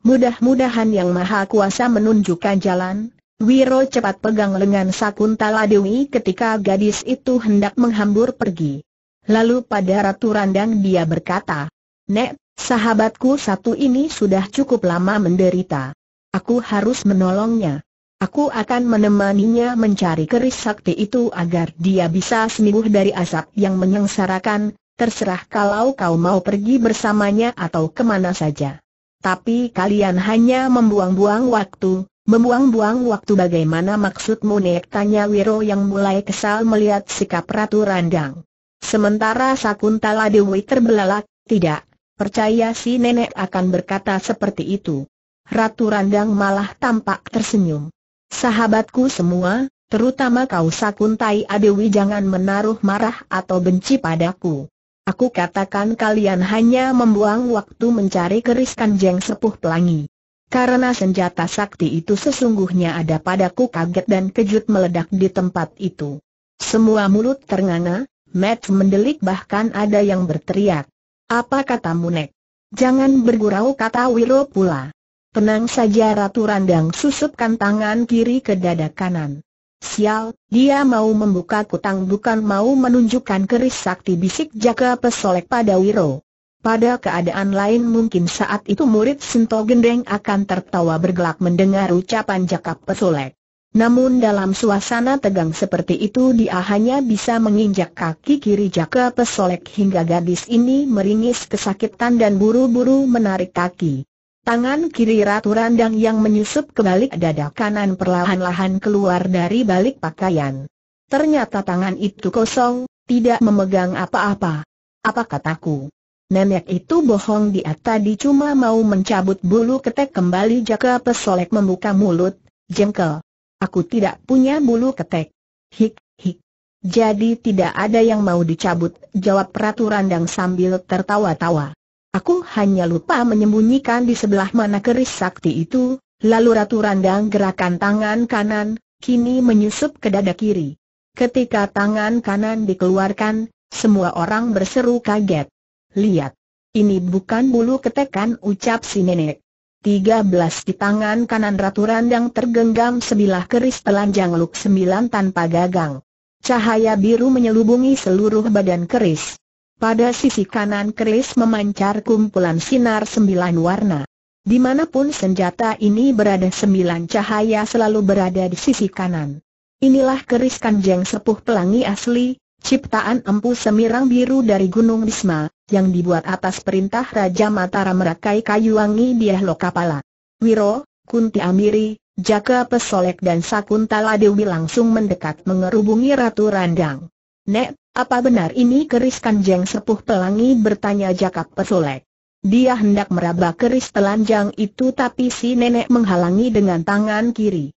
Mudah-mudahan yang maha kuasa menunjukkan jalan. Wiro cepat pegang lengan Sakuntala Dewi ketika gadis itu hendak menghambur pergi. Lalu pada Ratu Randang dia berkata, Nek, sahabatku satu ini sudah cukup lama menderita. Aku harus menolongnya. Aku akan menemaninya mencari keris sakti itu agar dia bisa sembuh dari asap yang menyengsarakan, terserah kalau kau mau pergi bersamanya atau kemana saja. Tapi kalian hanya membuang-buang waktu, membuang-buang waktu bagaimana maksudmu Nek? Tanya Wiro yang mulai kesal melihat sikap Ratu Randang. Sementara Sakuntala Dewi terbelalak, tidak, percaya si nenek akan berkata seperti itu. Ratu Randang malah tampak tersenyum. Sahabatku semua, terutama kau Sakuntai Adewi jangan menaruh marah atau benci padaku. Aku katakan kalian hanya membuang waktu mencari keris kanjeng sepuh pelangi. Karena senjata sakti itu sesungguhnya ada padaku kaget dan kejut meledak di tempat itu. Semua mulut ternganga, Matt mendelik bahkan ada yang berteriak. Apa kata Munek? Jangan bergurau kata Wiro pula. Tenang saja Ratu Randang susupkan tangan kiri ke dada kanan. Sial, dia mau membuka kutang bukan mau menunjukkan keris sakti bisik jaka pesolek pada Wiro. Pada keadaan lain mungkin saat itu murid Sinto Gendeng akan tertawa bergelak mendengar ucapan jaka pesolek. Namun dalam suasana tegang seperti itu dia hanya bisa menginjak kaki kiri Jaka Pesolek hingga gadis ini meringis kesakitan dan buru-buru menarik kaki. Tangan kiri Ratu Randang yang menyusup ke balik dada kanan perlahan-lahan keluar dari balik pakaian. Ternyata tangan itu kosong, tidak memegang apa-apa. Apa kataku? Nenek itu bohong dia tadi cuma mau mencabut bulu ketek kembali Jaka Pesolek membuka mulut, jengkel. Aku tidak punya bulu ketek. Hik, hik. Jadi tidak ada yang mau dicabut, jawab Ratu Randang sambil tertawa-tawa. Aku hanya lupa menyembunyikan di sebelah mana keris sakti itu, lalu Ratu Randang gerakan tangan kanan, kini menyusup ke dada kiri. Ketika tangan kanan dikeluarkan, semua orang berseru kaget. Lihat, ini bukan bulu ketekan ucap si nenek. 13 di tangan kanan Ratu Randang tergenggam sebilah keris telanjang luk 9 tanpa gagang. Cahaya biru menyelubungi seluruh badan keris. Pada sisi kanan keris memancar kumpulan sinar sembilan warna. Dimanapun senjata ini berada sembilan cahaya selalu berada di sisi kanan. Inilah keris kanjeng sepuh pelangi asli, ciptaan empu semirang biru dari Gunung Bisma, yang dibuat atas perintah Raja Mataram merakai kayu wangi di Lokapala. Wiro, Kunti Amiri, Jaka Pesolek dan Sakuntala Dewi langsung mendekat mengerubungi Ratu Randang. Nek, apa benar ini keris kanjeng sepuh pelangi bertanya Jaka Pesolek. Dia hendak meraba keris telanjang itu tapi si nenek menghalangi dengan tangan kiri.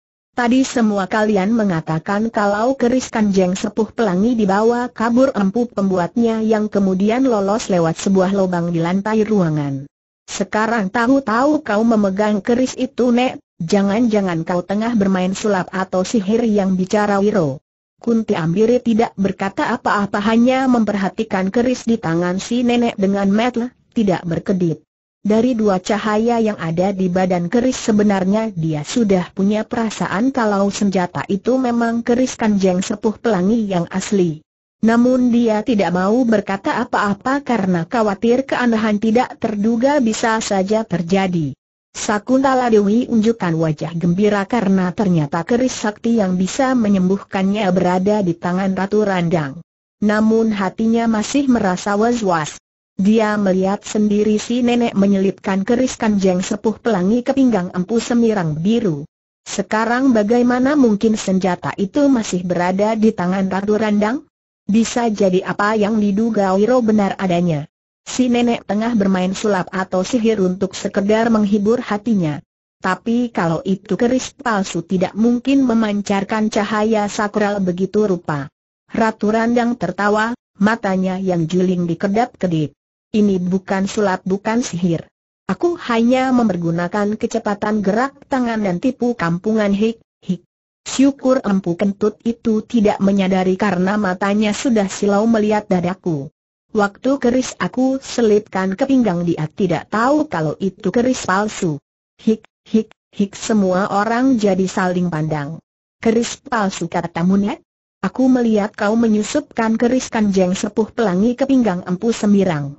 Tadi semua kalian mengatakan kalau keris kanjeng sepuh pelangi dibawa kabur empu pembuatnya yang kemudian lolos lewat sebuah lubang di lantai ruangan. Sekarang tahu-tahu kau memegang keris itu Nek, jangan-jangan kau tengah bermain sulap atau sihir yang bicara Wiro. Kunti Ambiri tidak berkata apa-apa hanya memperhatikan keris di tangan si nenek dengan metel, tidak berkedip. Dari dua cahaya yang ada di badan keris sebenarnya dia sudah punya perasaan kalau senjata itu memang keris kanjeng sepuh pelangi yang asli. Namun dia tidak mau berkata apa-apa karena khawatir keanehan tidak terduga bisa saja terjadi. Sakuntala Dewi unjukkan wajah gembira karena ternyata keris sakti yang bisa menyembuhkannya berada di tangan Ratu Randang. Namun hatinya masih merasa was-was. Dia melihat sendiri si nenek menyelipkan keris kanjeng sepuh pelangi ke pinggang empu semirang biru. Sekarang bagaimana mungkin senjata itu masih berada di tangan Ratu Randang? Bisa jadi apa yang diduga Wiro benar adanya. Si nenek tengah bermain sulap atau sihir untuk sekedar menghibur hatinya. Tapi kalau itu keris palsu tidak mungkin memancarkan cahaya sakral begitu rupa. Ratu Randang tertawa, matanya yang juling dikedap-kedip. Ini bukan sulap bukan sihir. Aku hanya mempergunakan kecepatan gerak tangan dan tipu kampungan hik, hik. Syukur empu kentut itu tidak menyadari karena matanya sudah silau melihat dadaku. Waktu keris aku selipkan ke pinggang dia tidak tahu kalau itu keris palsu. Hik, hik, hik semua orang jadi saling pandang. Keris palsu kata Munet. Aku melihat kau menyusupkan keris kanjeng sepuh pelangi ke pinggang empu semirang.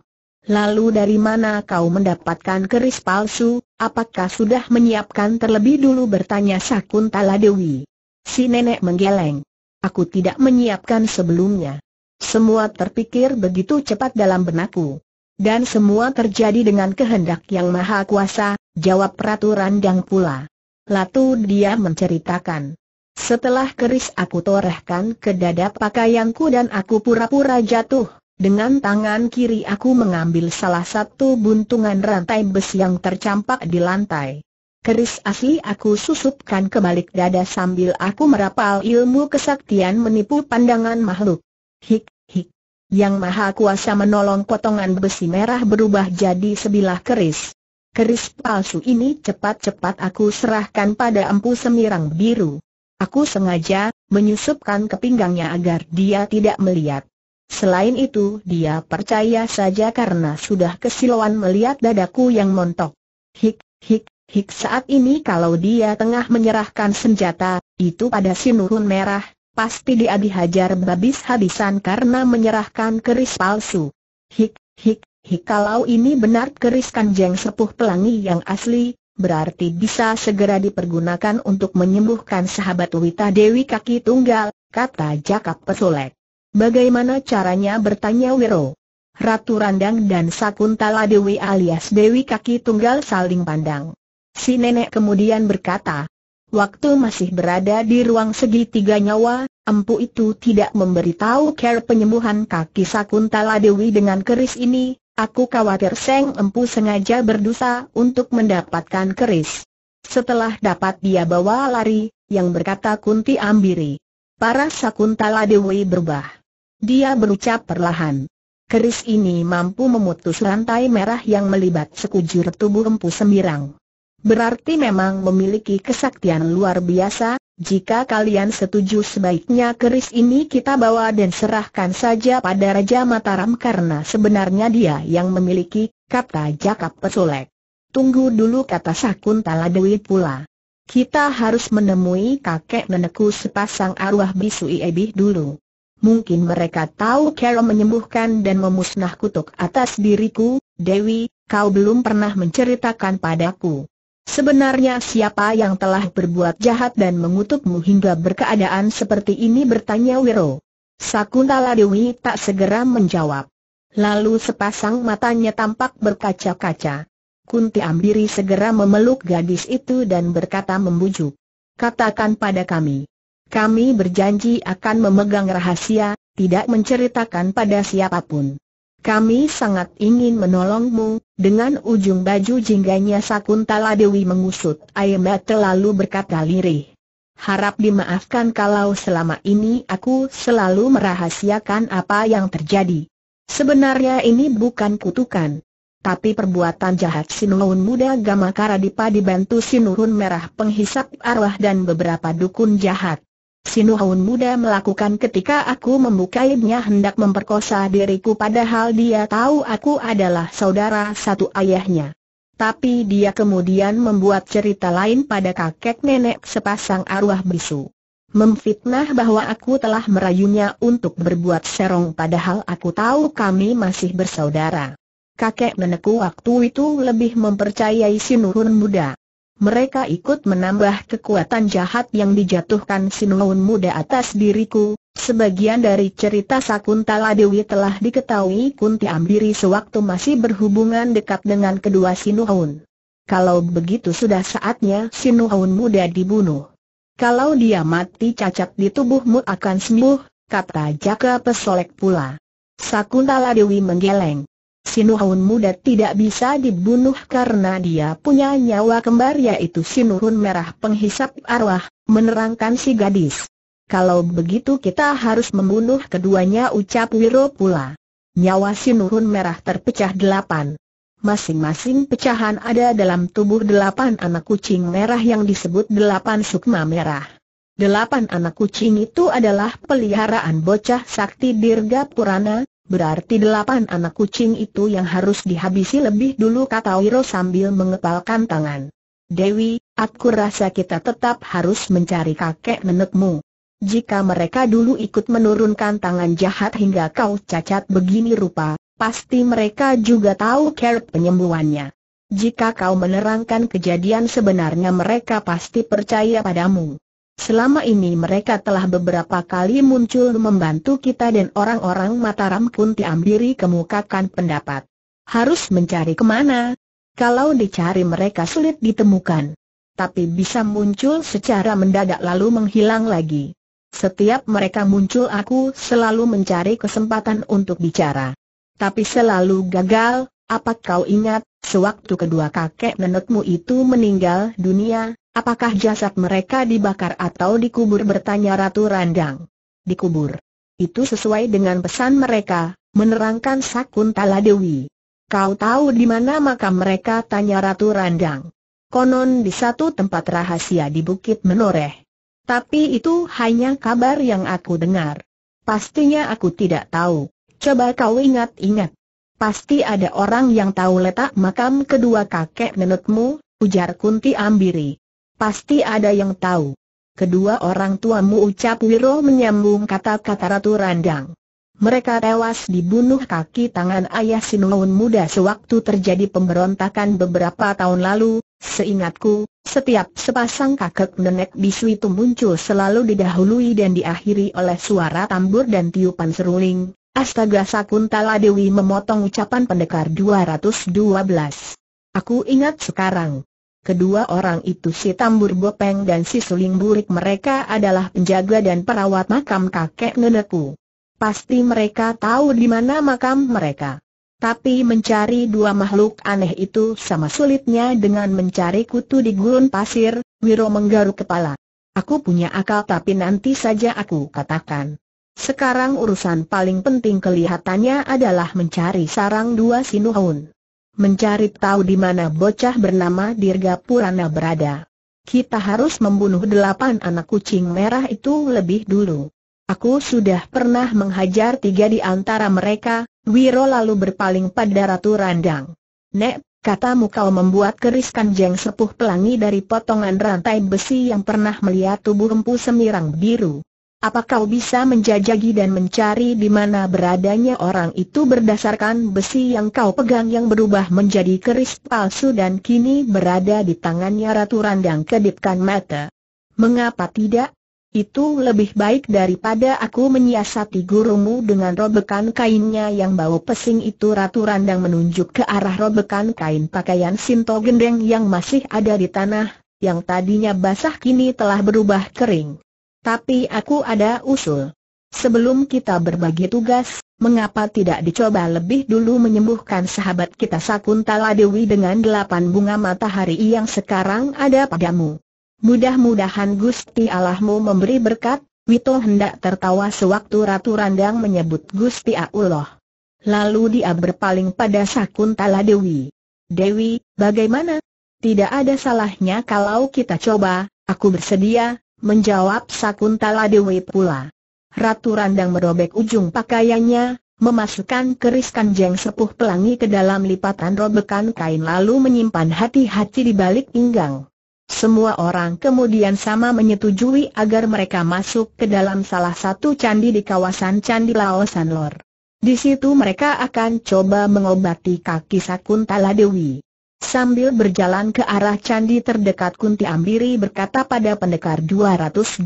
Lalu dari mana kau mendapatkan keris palsu, apakah sudah menyiapkan terlebih dulu bertanya Sakuntala Dewi. Si nenek menggeleng. Aku tidak menyiapkan sebelumnya. Semua terpikir begitu cepat dalam benakku. Dan semua terjadi dengan kehendak yang maha kuasa, jawab Ratu Randang pula. Latu dia menceritakan. Setelah keris aku torehkan ke dada pakaianku dan aku pura-pura jatuh, dengan tangan kiri aku mengambil salah satu buntungan rantai besi yang tercampak di lantai. Keris asli aku susupkan ke balik dada sambil aku merapal ilmu kesaktian menipu pandangan makhluk. Hik, hik. Yang maha kuasa menolong potongan besi merah berubah jadi sebilah keris. Keris palsu ini cepat-cepat aku serahkan pada empu semirang biru. Aku sengaja, menyusupkan ke pinggangnya agar dia tidak melihat. Selain itu dia percaya saja karena sudah kesiluan melihat dadaku yang montok. Hik, hik, hik saat ini kalau dia tengah menyerahkan senjata, itu pada si Merah, pasti dia dihajar babis-habisan karena menyerahkan keris palsu. Hik, hik, hik kalau ini benar keris kanjeng sepuh pelangi yang asli, berarti bisa segera dipergunakan untuk menyembuhkan sahabat Wita Dewi kaki tunggal, kata Jakap Pesolek. Bagaimana caranya bertanya Wiro? Ratu Randang dan Sakuntala Dewi alias Dewi Kaki Tunggal saling pandang. Si nenek kemudian berkata, Waktu masih berada di ruang segitiga nyawa, empu itu tidak memberitahu care penyembuhan kaki Sakuntala Dewi dengan keris ini, aku khawatir Seng empu sengaja berdosa untuk mendapatkan keris. Setelah dapat dia bawa lari, yang berkata Kunti Ambiri. Para Sakuntala Dewi berbah. Dia berucap perlahan. Keris ini mampu memutus rantai merah yang melibat sekujur tubuh empu semirang. Berarti memang memiliki kesaktian luar biasa, jika kalian setuju sebaiknya keris ini kita bawa dan serahkan saja pada Raja Mataram karena sebenarnya dia yang memiliki, kata Jakap Pesulek. Tunggu dulu kata Sakuntala Dewi pula. Kita harus menemui kakek nenekku sepasang arwah bisu Iebih dulu. Mungkin mereka tahu cara menyembuhkan dan memusnah kutuk atas diriku, Dewi, kau belum pernah menceritakan padaku. Sebenarnya siapa yang telah berbuat jahat dan mengutukmu hingga berkeadaan seperti ini bertanya Wiro. Sakuntala Dewi tak segera menjawab. Lalu sepasang matanya tampak berkaca-kaca. Kunti Ambiri segera memeluk gadis itu dan berkata membujuk. Katakan pada kami, kami berjanji akan memegang rahasia, tidak menceritakan pada siapapun. Kami sangat ingin menolongmu, dengan ujung baju jingganya Sakuntala Dewi mengusut air mata lalu berkata lirih. Harap dimaafkan kalau selama ini aku selalu merahasiakan apa yang terjadi. Sebenarnya ini bukan kutukan. Tapi perbuatan jahat Sinurun muda Gamakara Dipa dibantu Sinurun Merah penghisap arwah dan beberapa dukun jahat. Sinuhun muda melakukan ketika aku membukainya hendak memperkosa diriku padahal dia tahu aku adalah saudara satu ayahnya. Tapi dia kemudian membuat cerita lain pada kakek nenek sepasang arwah bisu. Memfitnah bahwa aku telah merayunya untuk berbuat serong padahal aku tahu kami masih bersaudara. Kakek nenekku waktu itu lebih mempercayai Sinuhun muda mereka ikut menambah kekuatan jahat yang dijatuhkan Sinuun muda atas diriku. Sebagian dari cerita Sakuntala Dewi telah diketahui Kunti Ambiri sewaktu masih berhubungan dekat dengan kedua Sinuun. Kalau begitu sudah saatnya Sinuun muda dibunuh. Kalau dia mati cacat di tubuhmu akan sembuh, kata Jaka Pesolek pula. Sakuntala Dewi menggeleng. Sinuhun muda tidak bisa dibunuh karena dia punya nyawa kembar yaitu Sinuhun merah penghisap arwah, menerangkan si gadis. Kalau begitu kita harus membunuh keduanya ucap Wiro pula. Nyawa Sinuhun merah terpecah delapan. Masing-masing pecahan ada dalam tubuh delapan anak kucing merah yang disebut delapan sukma merah. Delapan anak kucing itu adalah peliharaan bocah sakti Dirga Purana, Berarti delapan anak kucing itu yang harus dihabisi lebih dulu kata Wiro sambil mengepalkan tangan. Dewi, aku rasa kita tetap harus mencari kakek nenekmu. Jika mereka dulu ikut menurunkan tangan jahat hingga kau cacat begini rupa, pasti mereka juga tahu care penyembuhannya. Jika kau menerangkan kejadian sebenarnya mereka pasti percaya padamu. Selama ini mereka telah beberapa kali muncul membantu kita dan orang-orang Mataram Kunti Ambiri kemukakan pendapat. Harus mencari kemana? Kalau dicari mereka sulit ditemukan. Tapi bisa muncul secara mendadak lalu menghilang lagi. Setiap mereka muncul aku selalu mencari kesempatan untuk bicara. Tapi selalu gagal, apa kau ingat, sewaktu kedua kakek nenekmu itu meninggal dunia, Apakah jasad mereka dibakar atau dikubur bertanya Ratu Randang? Dikubur. Itu sesuai dengan pesan mereka, menerangkan Sakuntala Dewi. Kau tahu di mana makam mereka tanya Ratu Randang. Konon di satu tempat rahasia di Bukit Menoreh. Tapi itu hanya kabar yang aku dengar. Pastinya aku tidak tahu. Coba kau ingat-ingat. Pasti ada orang yang tahu letak makam kedua kakek nenekmu, ujar Kunti Ambiri. Pasti ada yang tahu. Kedua orang tuamu ucap Wiro menyambung kata-kata Ratu Randang. Mereka tewas dibunuh kaki tangan ayah Sinuun muda sewaktu terjadi pemberontakan beberapa tahun lalu, seingatku, setiap sepasang kakek nenek di Suitu muncul selalu didahului dan diakhiri oleh suara tambur dan tiupan seruling. Astaga Sakuntala Dewi memotong ucapan pendekar 212. Aku ingat sekarang. Kedua orang itu si Tambur Gopeng dan si Suling Burik mereka adalah penjaga dan perawat makam kakek nenekku. Pasti mereka tahu di mana makam mereka. Tapi mencari dua makhluk aneh itu sama sulitnya dengan mencari kutu di gurun pasir, Wiro menggaruk kepala. Aku punya akal tapi nanti saja aku katakan. Sekarang urusan paling penting kelihatannya adalah mencari sarang dua sinuhun mencari tahu di mana bocah bernama Dirga Purana berada. Kita harus membunuh delapan anak kucing merah itu lebih dulu. Aku sudah pernah menghajar tiga di antara mereka, Wiro lalu berpaling pada Ratu Randang. Nek, Katamu kau membuat keris kanjeng sepuh pelangi dari potongan rantai besi yang pernah melihat tubuh empu semirang biru. Apa kau bisa menjajagi dan mencari di mana beradanya orang itu berdasarkan besi yang kau pegang yang berubah menjadi keris palsu dan kini berada di tangannya Ratu Randang kedipkan mata? Mengapa tidak? Itu lebih baik daripada aku menyiasati gurumu dengan robekan kainnya yang bau pesing itu Ratu Randang menunjuk ke arah robekan kain pakaian Sinto Gendeng yang masih ada di tanah, yang tadinya basah kini telah berubah kering. Tapi aku ada usul. Sebelum kita berbagi tugas, mengapa tidak dicoba lebih dulu menyembuhkan sahabat kita Sakuntala Dewi dengan delapan bunga matahari yang sekarang ada padamu? Mudah-mudahan Gusti Allahmu memberi berkat, Wito hendak tertawa sewaktu Ratu Randang menyebut Gusti Allah. Lalu dia berpaling pada Sakuntala Dewi. Dewi, bagaimana? Tidak ada salahnya kalau kita coba, aku bersedia, menjawab Sakuntala Dewi pula. Ratu Randang merobek ujung pakaiannya, memasukkan keris kanjeng sepuh pelangi ke dalam lipatan robekan kain lalu menyimpan hati-hati di balik pinggang. Semua orang kemudian sama menyetujui agar mereka masuk ke dalam salah satu candi di kawasan Candi Laosan Lor. Di situ mereka akan coba mengobati kaki Sakuntala Dewi. Sambil berjalan ke arah candi terdekat Kunti Ambiri berkata pada pendekar 212.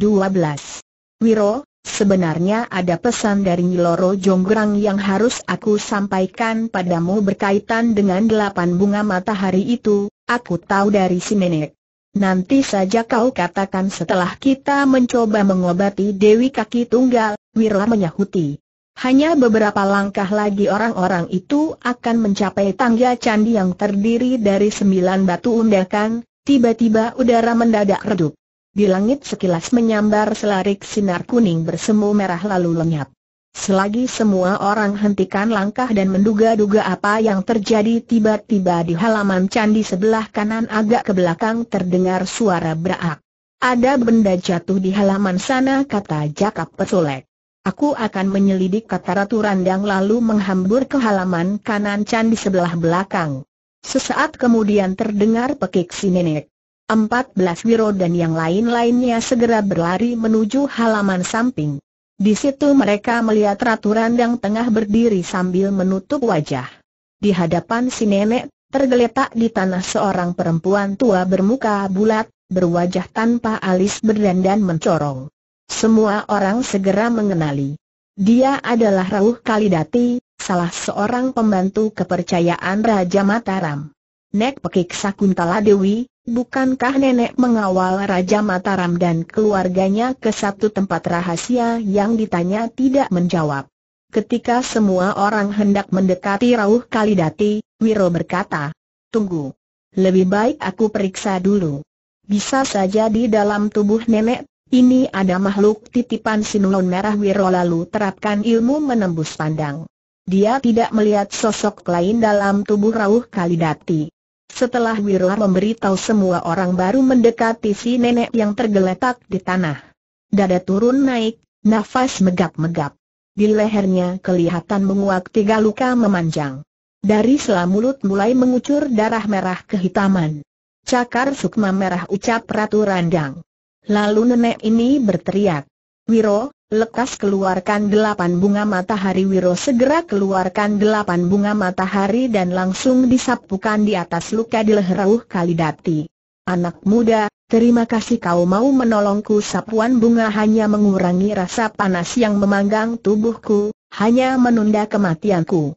Wiro, sebenarnya ada pesan dari Nyiloro Jonggrang yang harus aku sampaikan padamu berkaitan dengan delapan bunga matahari itu, aku tahu dari si nenek. Nanti saja kau katakan setelah kita mencoba mengobati Dewi Kaki Tunggal, Wiro menyahuti. Hanya beberapa langkah lagi orang-orang itu akan mencapai tangga candi yang terdiri dari sembilan batu undakan, tiba-tiba udara mendadak redup. Di langit sekilas menyambar selarik sinar kuning bersemu merah lalu lenyap. Selagi semua orang hentikan langkah dan menduga-duga apa yang terjadi tiba-tiba di halaman candi sebelah kanan agak ke belakang terdengar suara berak. Ada benda jatuh di halaman sana kata Jakap Pesolek. Aku akan menyelidik kata Ratu Randang lalu menghambur ke halaman kanan candi sebelah belakang. Sesaat kemudian terdengar pekik si nenek. Empat belas Wiro dan yang lain-lainnya segera berlari menuju halaman samping. Di situ mereka melihat Ratu Randang tengah berdiri sambil menutup wajah. Di hadapan si nenek, tergeletak di tanah seorang perempuan tua bermuka bulat, berwajah tanpa alis berdandan mencorong. Semua orang segera mengenali. Dia adalah Rauh Kalidati, salah seorang pembantu kepercayaan Raja Mataram. Nek Pekik Sakuntala Dewi, bukankah nenek mengawal Raja Mataram dan keluarganya ke satu tempat rahasia yang ditanya tidak menjawab? Ketika semua orang hendak mendekati Rauh Kalidati, Wiro berkata, Tunggu. Lebih baik aku periksa dulu. Bisa saja di dalam tubuh nenek ini ada makhluk titipan sinulon merah wiro lalu terapkan ilmu menembus pandang. Dia tidak melihat sosok lain dalam tubuh Rauh Kalidati. Setelah Wiro memberitahu semua orang baru mendekati si nenek yang tergeletak di tanah. Dada turun naik, nafas megap-megap. Di lehernya kelihatan menguak tiga luka memanjang. Dari selam mulut mulai mengucur darah merah kehitaman. Cakar sukma merah ucap Ratu Randang. Lalu nenek ini berteriak. Wiro, lekas keluarkan delapan bunga matahari Wiro segera keluarkan delapan bunga matahari dan langsung disapukan di atas luka di leher Rauh Kalidati. Anak muda, terima kasih kau mau menolongku sapuan bunga hanya mengurangi rasa panas yang memanggang tubuhku, hanya menunda kematianku.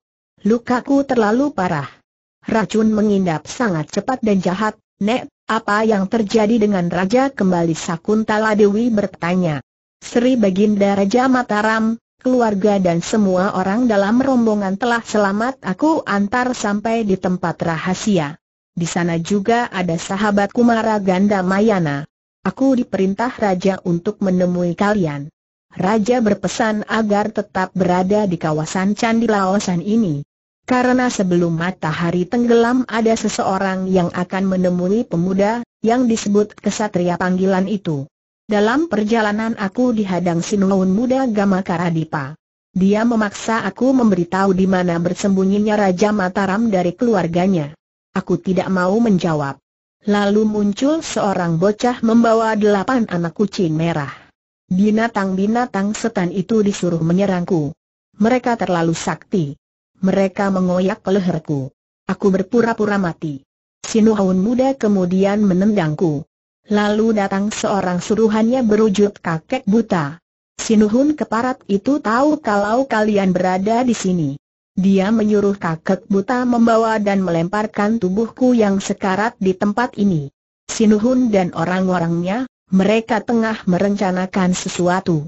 Lukaku terlalu parah. Racun mengindap sangat cepat dan jahat, Nek, apa yang terjadi dengan Raja kembali Sakuntala Dewi bertanya. Sri Baginda Raja Mataram, keluarga dan semua orang dalam rombongan telah selamat aku antar sampai di tempat rahasia. Di sana juga ada sahabat Kumara Ganda Mayana. Aku diperintah Raja untuk menemui kalian. Raja berpesan agar tetap berada di kawasan Candi Laosan ini. Karena sebelum matahari tenggelam ada seseorang yang akan menemui pemuda, yang disebut kesatria panggilan itu. Dalam perjalanan aku dihadang Sinuun muda Karadipa. Dia memaksa aku memberitahu di mana bersembunyinya Raja Mataram dari keluarganya. Aku tidak mau menjawab. Lalu muncul seorang bocah membawa delapan anak kucing merah. Binatang-binatang setan itu disuruh menyerangku. Mereka terlalu sakti. Mereka mengoyak leherku. Aku berpura-pura mati. Sinuhaun muda kemudian menendangku. Lalu datang seorang suruhannya berujut kakek buta. Sinuhun keparat itu tahu kalau kalian berada di sini. Dia menyuruh kakek buta membawa dan melemparkan tubuhku yang sekarat di tempat ini. Sinuhun dan orang-orangnya, mereka tengah merencanakan sesuatu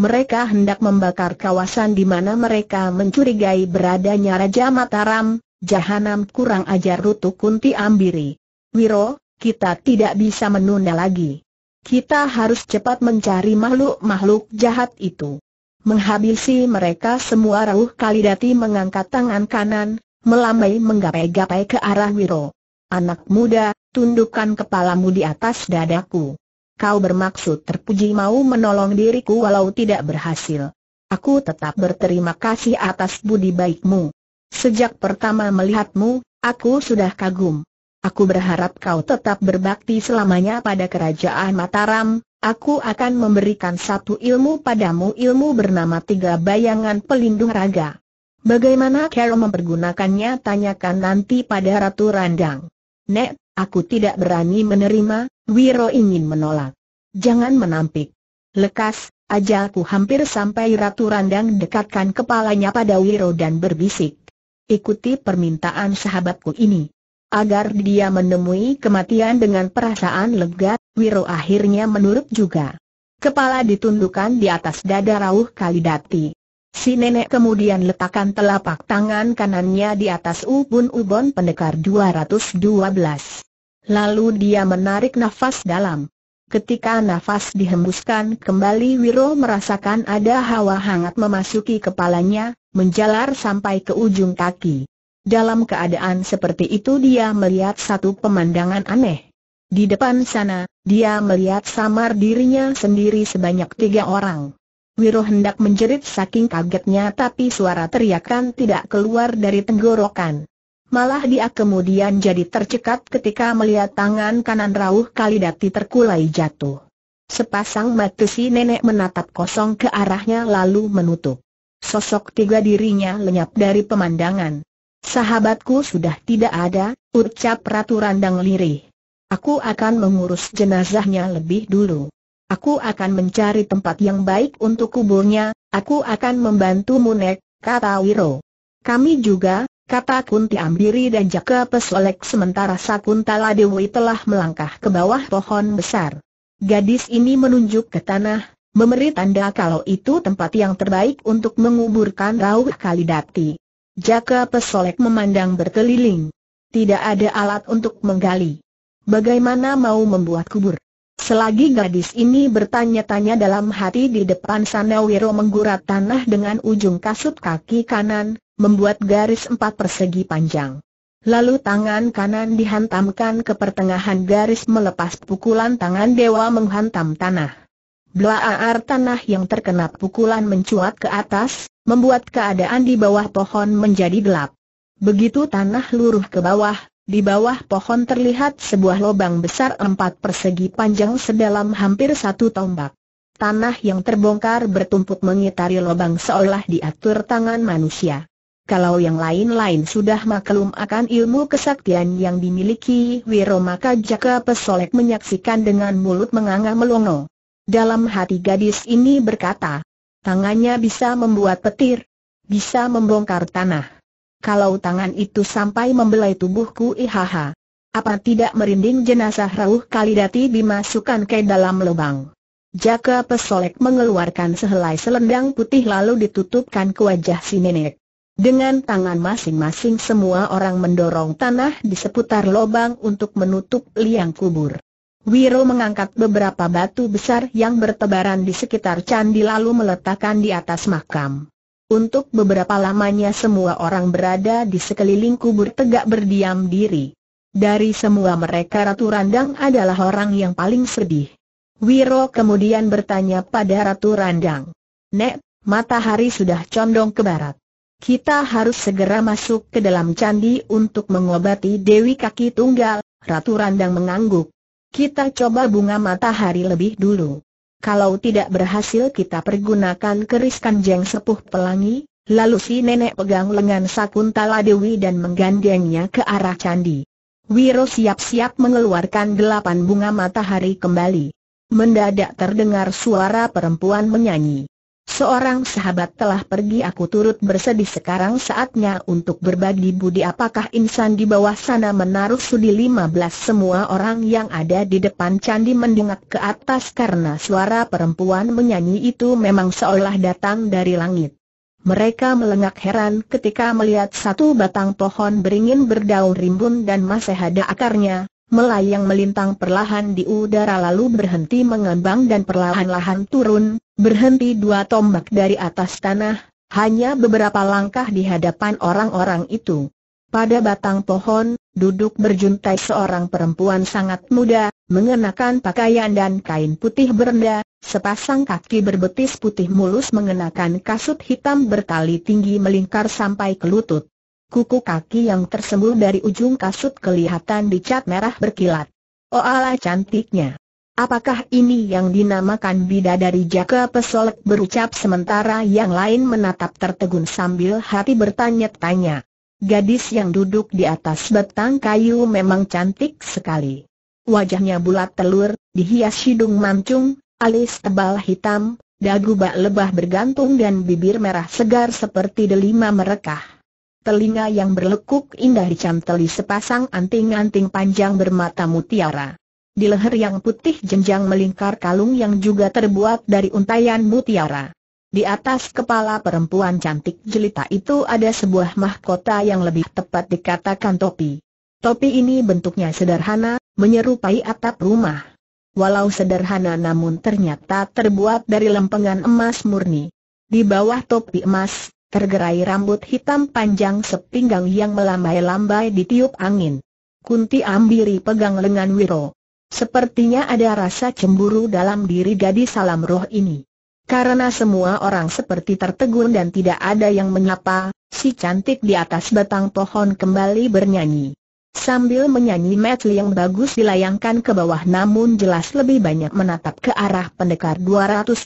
mereka hendak membakar kawasan di mana mereka mencurigai beradanya Raja Mataram, jahanam kurang ajar Rutu Kunti Ambiri. Wiro, kita tidak bisa menunda lagi. Kita harus cepat mencari makhluk-makhluk jahat itu. Menghabisi mereka semua Rauh Kalidati mengangkat tangan kanan, melambai menggapai-gapai ke arah Wiro. Anak muda, tundukkan kepalamu di atas dadaku kau bermaksud terpuji mau menolong diriku walau tidak berhasil. Aku tetap berterima kasih atas budi baikmu. Sejak pertama melihatmu, aku sudah kagum. Aku berharap kau tetap berbakti selamanya pada kerajaan Mataram, aku akan memberikan satu ilmu padamu ilmu bernama Tiga Bayangan Pelindung Raga. Bagaimana Carol mempergunakannya tanyakan nanti pada Ratu Randang. Nek, aku tidak berani menerima, Wiro ingin menolak. Jangan menampik. Lekas, ajalku hampir sampai Ratu Randang dekatkan kepalanya pada Wiro dan berbisik. Ikuti permintaan sahabatku ini. Agar dia menemui kematian dengan perasaan lega, Wiro akhirnya menurut juga. Kepala ditundukkan di atas dada Rauh Kalidati. Si nenek kemudian letakkan telapak tangan kanannya di atas ubun-ubun pendekar 212. Lalu dia menarik nafas dalam. Ketika nafas dihembuskan kembali Wiro merasakan ada hawa hangat memasuki kepalanya, menjalar sampai ke ujung kaki. Dalam keadaan seperti itu dia melihat satu pemandangan aneh. Di depan sana, dia melihat samar dirinya sendiri sebanyak tiga orang. Wiro hendak menjerit saking kagetnya tapi suara teriakan tidak keluar dari tenggorokan. Malah dia kemudian jadi tercekat ketika melihat tangan kanan Rauh Kalidati terkulai jatuh. Sepasang mata si nenek menatap kosong ke arahnya lalu menutup. Sosok tiga dirinya lenyap dari pemandangan. Sahabatku sudah tidak ada, ucap Ratu Randang Lirih. Aku akan mengurus jenazahnya lebih dulu. Aku akan mencari tempat yang baik untuk kuburnya, aku akan membantu Munek, kata Wiro. Kami juga, kata Kunti Ambiri dan Jaka Pesolek sementara Sakuntala Dewi telah melangkah ke bawah pohon besar. Gadis ini menunjuk ke tanah, memberi tanda kalau itu tempat yang terbaik untuk menguburkan Rauh Kalidati. Jaka Pesolek memandang berkeliling. Tidak ada alat untuk menggali. Bagaimana mau membuat kubur? Selagi gadis ini bertanya-tanya dalam hati di depan sana Wiro menggurat tanah dengan ujung kasut kaki kanan, membuat garis empat persegi panjang. Lalu tangan kanan dihantamkan ke pertengahan garis melepas pukulan tangan dewa menghantam tanah. Blaar tanah yang terkena pukulan mencuat ke atas, membuat keadaan di bawah pohon menjadi gelap. Begitu tanah luruh ke bawah, di bawah pohon terlihat sebuah lubang besar empat persegi panjang sedalam hampir satu tombak. Tanah yang terbongkar bertumpuk mengitari lubang seolah diatur tangan manusia. Kalau yang lain-lain sudah maklum akan ilmu kesaktian yang dimiliki Wiro maka Jaka Pesolek menyaksikan dengan mulut menganga melongo. Dalam hati gadis ini berkata, tangannya bisa membuat petir, bisa membongkar tanah kalau tangan itu sampai membelai tubuhku ihaha. Apa tidak merinding jenazah Rauh Kalidati dimasukkan ke dalam lubang? Jaka Pesolek mengeluarkan sehelai selendang putih lalu ditutupkan ke wajah si nenek. Dengan tangan masing-masing semua orang mendorong tanah di seputar lubang untuk menutup liang kubur. Wiro mengangkat beberapa batu besar yang bertebaran di sekitar candi lalu meletakkan di atas makam. Untuk beberapa lamanya semua orang berada di sekeliling kubur tegak berdiam diri. Dari semua mereka Ratu Randang adalah orang yang paling sedih. Wiro kemudian bertanya pada Ratu Randang. Nek, matahari sudah condong ke barat. Kita harus segera masuk ke dalam candi untuk mengobati Dewi Kaki Tunggal, Ratu Randang mengangguk. Kita coba bunga matahari lebih dulu. Kalau tidak berhasil kita pergunakan keris kanjeng sepuh pelangi, lalu si nenek pegang lengan Sakuntala Dewi dan menggandengnya ke arah candi. Wiro siap-siap mengeluarkan delapan bunga matahari kembali. Mendadak terdengar suara perempuan menyanyi. Seorang sahabat telah pergi aku turut bersedih sekarang saatnya untuk berbagi budi apakah insan di bawah sana menaruh sudi 15 semua orang yang ada di depan candi mendengak ke atas karena suara perempuan menyanyi itu memang seolah datang dari langit. Mereka melengak heran ketika melihat satu batang pohon beringin berdaun rimbun dan masih ada akarnya, melayang melintang perlahan di udara lalu berhenti mengembang dan perlahan-lahan turun, berhenti dua tombak dari atas tanah, hanya beberapa langkah di hadapan orang-orang itu. Pada batang pohon, duduk berjuntai seorang perempuan sangat muda, mengenakan pakaian dan kain putih berenda, sepasang kaki berbetis putih mulus mengenakan kasut hitam bertali tinggi melingkar sampai ke lutut. Kuku kaki yang tersembul dari ujung kasut kelihatan dicat merah berkilat. Oh ala cantiknya. Apakah ini yang dinamakan bida dari Jaka Pesolek berucap sementara yang lain menatap tertegun sambil hati bertanya-tanya. Gadis yang duduk di atas batang kayu memang cantik sekali. Wajahnya bulat telur, dihias hidung mancung, alis tebal hitam, dagu bak lebah bergantung dan bibir merah segar seperti delima merekah telinga yang berlekuk indah dicanteli sepasang anting-anting panjang bermata mutiara. Di leher yang putih jenjang melingkar kalung yang juga terbuat dari untayan mutiara. Di atas kepala perempuan cantik jelita itu ada sebuah mahkota yang lebih tepat dikatakan topi. Topi ini bentuknya sederhana, menyerupai atap rumah. Walau sederhana namun ternyata terbuat dari lempengan emas murni. Di bawah topi emas, Tergerai rambut hitam panjang sepinggang yang melambai-lambai tiup angin. Kunti Ambiri pegang lengan Wiro. Sepertinya ada rasa cemburu dalam diri gadis salam roh ini. Karena semua orang seperti tertegun dan tidak ada yang menyapa, si cantik di atas batang pohon kembali bernyanyi. Sambil menyanyi medley yang bagus dilayangkan ke bawah namun jelas lebih banyak menatap ke arah pendekar 212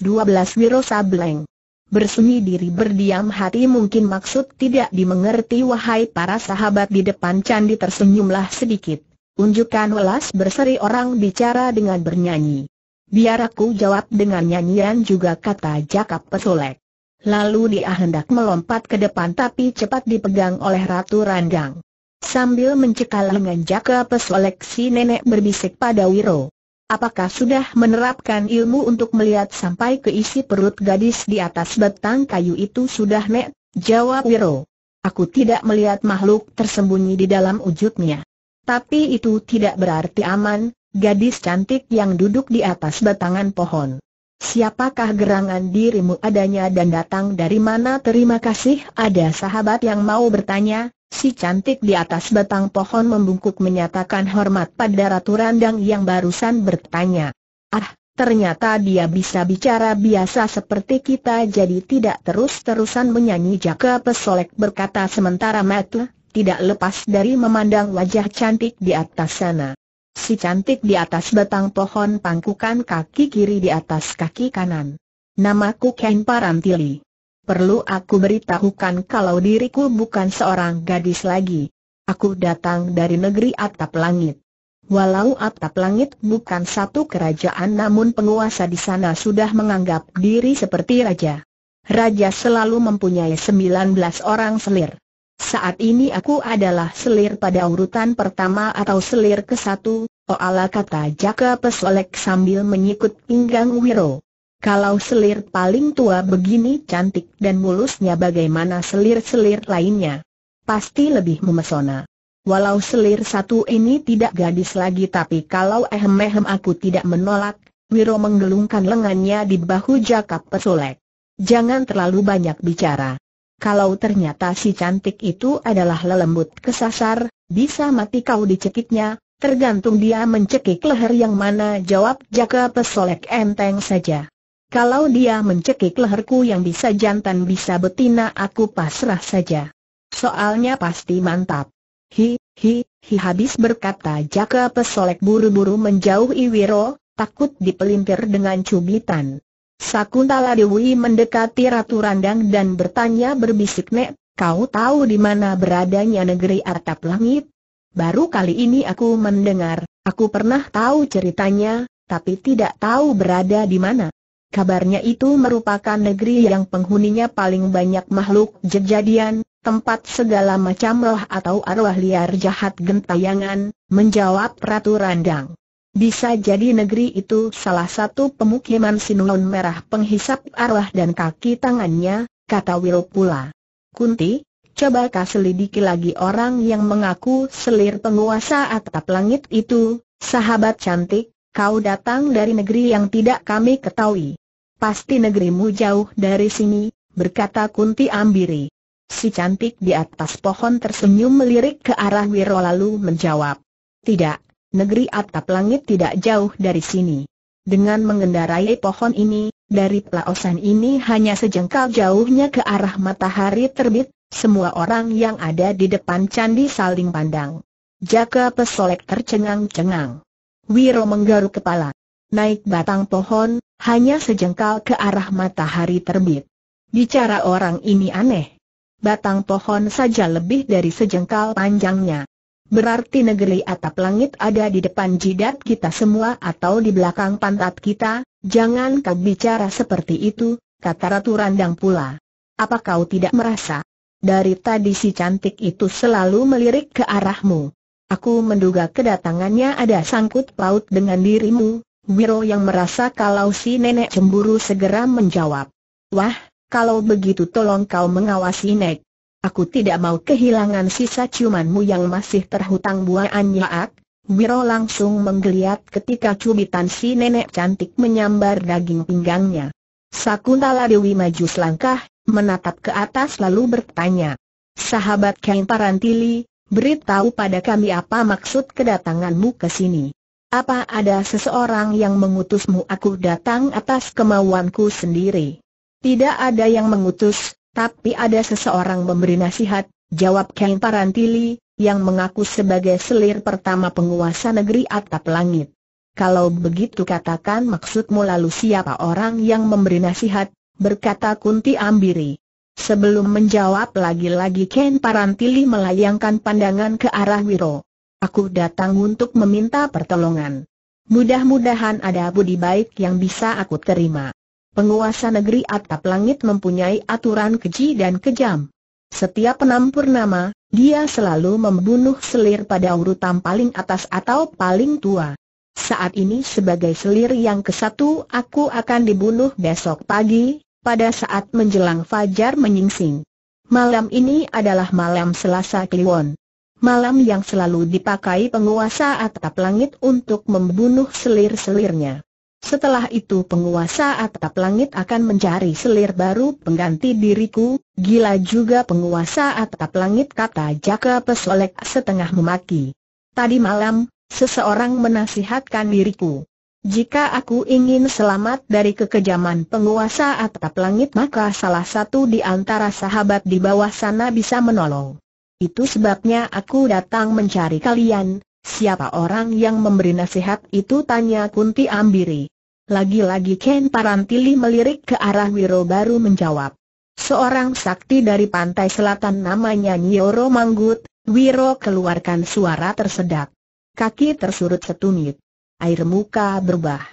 Wiro Sableng. Bersemi diri berdiam hati mungkin maksud tidak dimengerti wahai para sahabat di depan candi tersenyumlah sedikit. Unjukkan welas berseri orang bicara dengan bernyanyi. Biar aku jawab dengan nyanyian juga kata Jakap Pesolek. Lalu dia hendak melompat ke depan tapi cepat dipegang oleh Ratu Randang. Sambil mencekal lengan Jakap Pesolek si nenek berbisik pada Wiro. Apakah sudah menerapkan ilmu untuk melihat sampai ke isi perut gadis di atas batang kayu itu sudah nek? Jawab Wiro. Aku tidak melihat makhluk tersembunyi di dalam wujudnya. Tapi itu tidak berarti aman, gadis cantik yang duduk di atas batangan pohon. Siapakah gerangan dirimu adanya dan datang dari mana terima kasih ada sahabat yang mau bertanya, si cantik di atas batang pohon membungkuk menyatakan hormat pada Ratu Randang yang barusan bertanya. Ah, ternyata dia bisa bicara biasa seperti kita jadi tidak terus-terusan menyanyi jaka pesolek berkata sementara Matle, tidak lepas dari memandang wajah cantik di atas sana. Si cantik di atas batang pohon pangkukan kaki kiri di atas kaki kanan. Namaku Ken Parantili. Perlu aku beritahukan kalau diriku bukan seorang gadis lagi. Aku datang dari negeri atap langit. Walau atap langit bukan satu kerajaan namun penguasa di sana sudah menganggap diri seperti raja. Raja selalu mempunyai 19 orang selir. Saat ini aku adalah selir pada urutan pertama atau selir ke satu, oala kata Jaka Pesolek sambil menyikut pinggang Wiro. Kalau selir paling tua begini cantik dan mulusnya bagaimana selir-selir lainnya? Pasti lebih memesona. Walau selir satu ini tidak gadis lagi tapi kalau ehem-ehem aku tidak menolak, Wiro menggelungkan lengannya di bahu Jaka Pesolek. Jangan terlalu banyak bicara. Kalau ternyata si cantik itu adalah lelembut kesasar, bisa mati kau dicekiknya, tergantung dia mencekik leher yang mana jawab Jaka Pesolek enteng saja. Kalau dia mencekik leherku yang bisa jantan bisa betina aku pasrah saja. Soalnya pasti mantap. Hi, hi, hi habis berkata Jaka Pesolek buru-buru menjauhi Wiro, takut dipelintir dengan cubitan. Sakuntala Dewi mendekati Ratu Randang dan bertanya berbisik Nek, kau tahu di mana beradanya negeri Atap Langit? Baru kali ini aku mendengar, aku pernah tahu ceritanya, tapi tidak tahu berada di mana. Kabarnya itu merupakan negeri yang penghuninya paling banyak makhluk jejadian, tempat segala macam roh atau arwah liar jahat gentayangan, menjawab Ratu Randang. Bisa jadi negeri itu salah satu pemukiman Sinuun Merah penghisap arwah dan kaki tangannya, kata Wil pula. Kunti, coba kau selidiki lagi orang yang mengaku selir penguasa atap langit itu, sahabat cantik, kau datang dari negeri yang tidak kami ketahui. Pasti negerimu jauh dari sini, berkata Kunti Ambiri. Si cantik di atas pohon tersenyum melirik ke arah Wiro lalu menjawab. Tidak, negeri atap langit tidak jauh dari sini. Dengan mengendarai pohon ini, dari pelaosan ini hanya sejengkal jauhnya ke arah matahari terbit, semua orang yang ada di depan candi saling pandang. Jaka pesolek tercengang-cengang. Wiro menggaruk kepala. Naik batang pohon, hanya sejengkal ke arah matahari terbit. Bicara orang ini aneh. Batang pohon saja lebih dari sejengkal panjangnya. Berarti negeri atap langit ada di depan jidat kita semua atau di belakang pantat kita, jangan kau bicara seperti itu, kata Ratu Randang pula. Apa kau tidak merasa? Dari tadi si cantik itu selalu melirik ke arahmu. Aku menduga kedatangannya ada sangkut paut dengan dirimu, Wiro yang merasa kalau si nenek cemburu segera menjawab. Wah, kalau begitu tolong kau mengawasi Nek. Aku tidak mau kehilangan sisa ciumanmu yang masih terhutang buahannya, ak. Wiro langsung menggeliat ketika cubitan si nenek cantik menyambar daging pinggangnya. Sakuntala Dewi maju selangkah, menatap ke atas lalu bertanya. Sahabat Kain Parantili, beritahu pada kami apa maksud kedatanganmu ke sini. Apa ada seseorang yang mengutusmu aku datang atas kemauanku sendiri? Tidak ada yang mengutus, tapi ada seseorang memberi nasihat, jawab Kang Parantili, yang mengaku sebagai selir pertama penguasa negeri atap langit. Kalau begitu katakan maksudmu lalu siapa orang yang memberi nasihat, berkata Kunti Ambiri. Sebelum menjawab lagi-lagi Ken Parantili melayangkan pandangan ke arah Wiro. Aku datang untuk meminta pertolongan. Mudah-mudahan ada budi baik yang bisa aku terima. Penguasa negeri atap langit mempunyai aturan keji dan kejam. Setiap penampur nama, dia selalu membunuh selir pada urutan paling atas atau paling tua. Saat ini sebagai selir yang kesatu aku akan dibunuh besok pagi, pada saat menjelang fajar menyingsing. Malam ini adalah malam Selasa Kliwon. Malam yang selalu dipakai penguasa atap langit untuk membunuh selir-selirnya. Setelah itu penguasa atap langit akan mencari selir baru pengganti diriku, gila juga penguasa atap langit kata Jaka Pesolek setengah memaki. Tadi malam, seseorang menasihatkan diriku. Jika aku ingin selamat dari kekejaman penguasa atap langit maka salah satu di antara sahabat di bawah sana bisa menolong. Itu sebabnya aku datang mencari kalian, Siapa orang yang memberi nasihat itu tanya Kunti Ambiri. Lagi-lagi Ken Parantili melirik ke arah Wiro baru menjawab. Seorang sakti dari pantai selatan namanya Nyoro Manggut, Wiro keluarkan suara tersedak. Kaki tersurut setumit. Air muka berubah.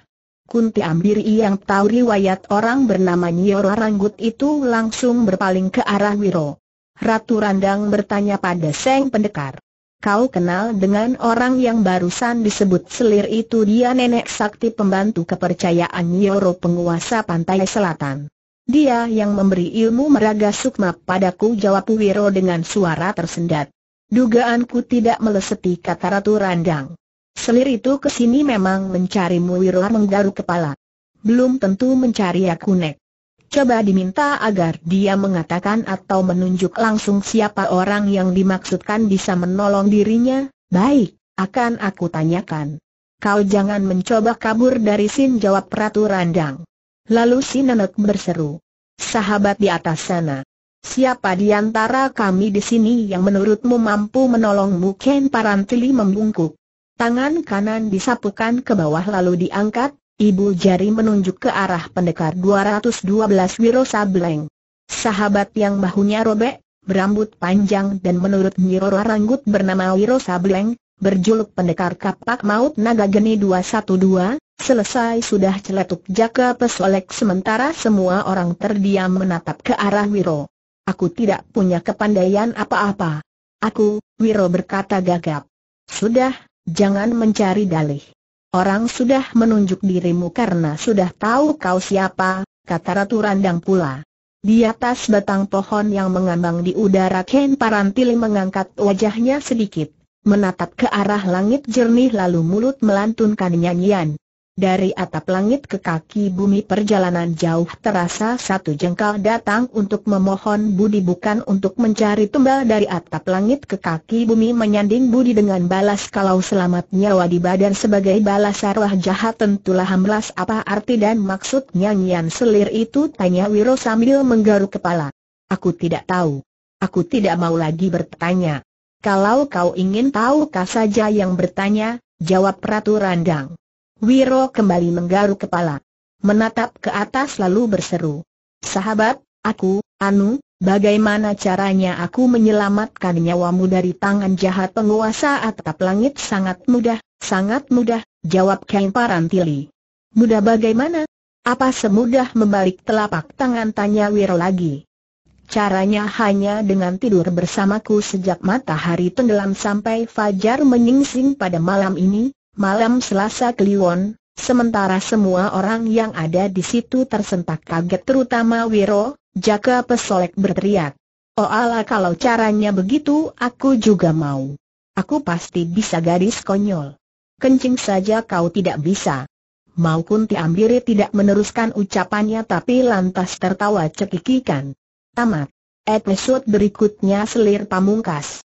Kunti Ambiri yang tahu riwayat orang bernama Nyoro Ranggut itu langsung berpaling ke arah Wiro. Ratu Randang bertanya pada Seng Pendekar. Kau kenal dengan orang yang barusan disebut selir itu dia nenek sakti pembantu kepercayaan Yoro penguasa pantai selatan. Dia yang memberi ilmu meraga sukma padaku jawab Wiro dengan suara tersendat. Dugaanku tidak meleseti kata Ratu Randang. Selir itu kesini memang mencarimu Wiro menggaru kepala. Belum tentu mencari aku nek. Coba diminta agar dia mengatakan atau menunjuk langsung siapa orang yang dimaksudkan bisa menolong dirinya, baik, akan aku tanyakan. Kau jangan mencoba kabur dari sin jawab Ratu Randang. Lalu si nenek berseru. Sahabat di atas sana. Siapa di antara kami di sini yang menurutmu mampu menolongmu? Ken Parantili membungkuk. Tangan kanan disapukan ke bawah lalu diangkat, Ibu jari menunjuk ke arah pendekar 212 Wiro Sableng. Sahabat yang bahunya robek, berambut panjang dan menurut Nyiroro Ranggut bernama Wiro Sableng, berjuluk pendekar kapak maut naga geni 212, selesai sudah celetuk jaka pesolek sementara semua orang terdiam menatap ke arah Wiro. Aku tidak punya kepandaian apa-apa. Aku, Wiro berkata gagap. Sudah, jangan mencari dalih. Orang sudah menunjuk dirimu karena sudah tahu kau siapa, kata Ratu Randang pula. Di atas batang pohon yang mengambang di udara Ken Parantil mengangkat wajahnya sedikit, menatap ke arah langit jernih lalu mulut melantunkan nyanyian. Dari atap langit ke kaki bumi perjalanan jauh terasa satu jengkal datang untuk memohon budi bukan untuk mencari tumbal dari atap langit ke kaki bumi menyanding budi dengan balas kalau selamat nyawa di badan sebagai balas arwah jahat tentulah hamlas apa arti dan maksud nyanyian selir itu tanya Wiro sambil menggaruk kepala. Aku tidak tahu. Aku tidak mau lagi bertanya. Kalau kau ingin tahu kasaja saja yang bertanya, jawab Ratu Randang. Wiro kembali menggaruk kepala. Menatap ke atas lalu berseru. Sahabat, aku, Anu, bagaimana caranya aku menyelamatkan nyawamu dari tangan jahat penguasa atap langit sangat mudah, sangat mudah, jawab Kain Parantili. Mudah bagaimana? Apa semudah membalik telapak tangan tanya Wiro lagi. Caranya hanya dengan tidur bersamaku sejak matahari tenggelam sampai fajar menyingsing pada malam ini, Malam Selasa Kliwon, sementara semua orang yang ada di situ tersentak kaget terutama Wiro, Jaka Pesolek berteriak. Oh ala kalau caranya begitu aku juga mau. Aku pasti bisa gadis konyol. Kencing saja kau tidak bisa. Mau Kunti Ambiri tidak meneruskan ucapannya tapi lantas tertawa cekikikan. Tamat. Episode berikutnya selir pamungkas.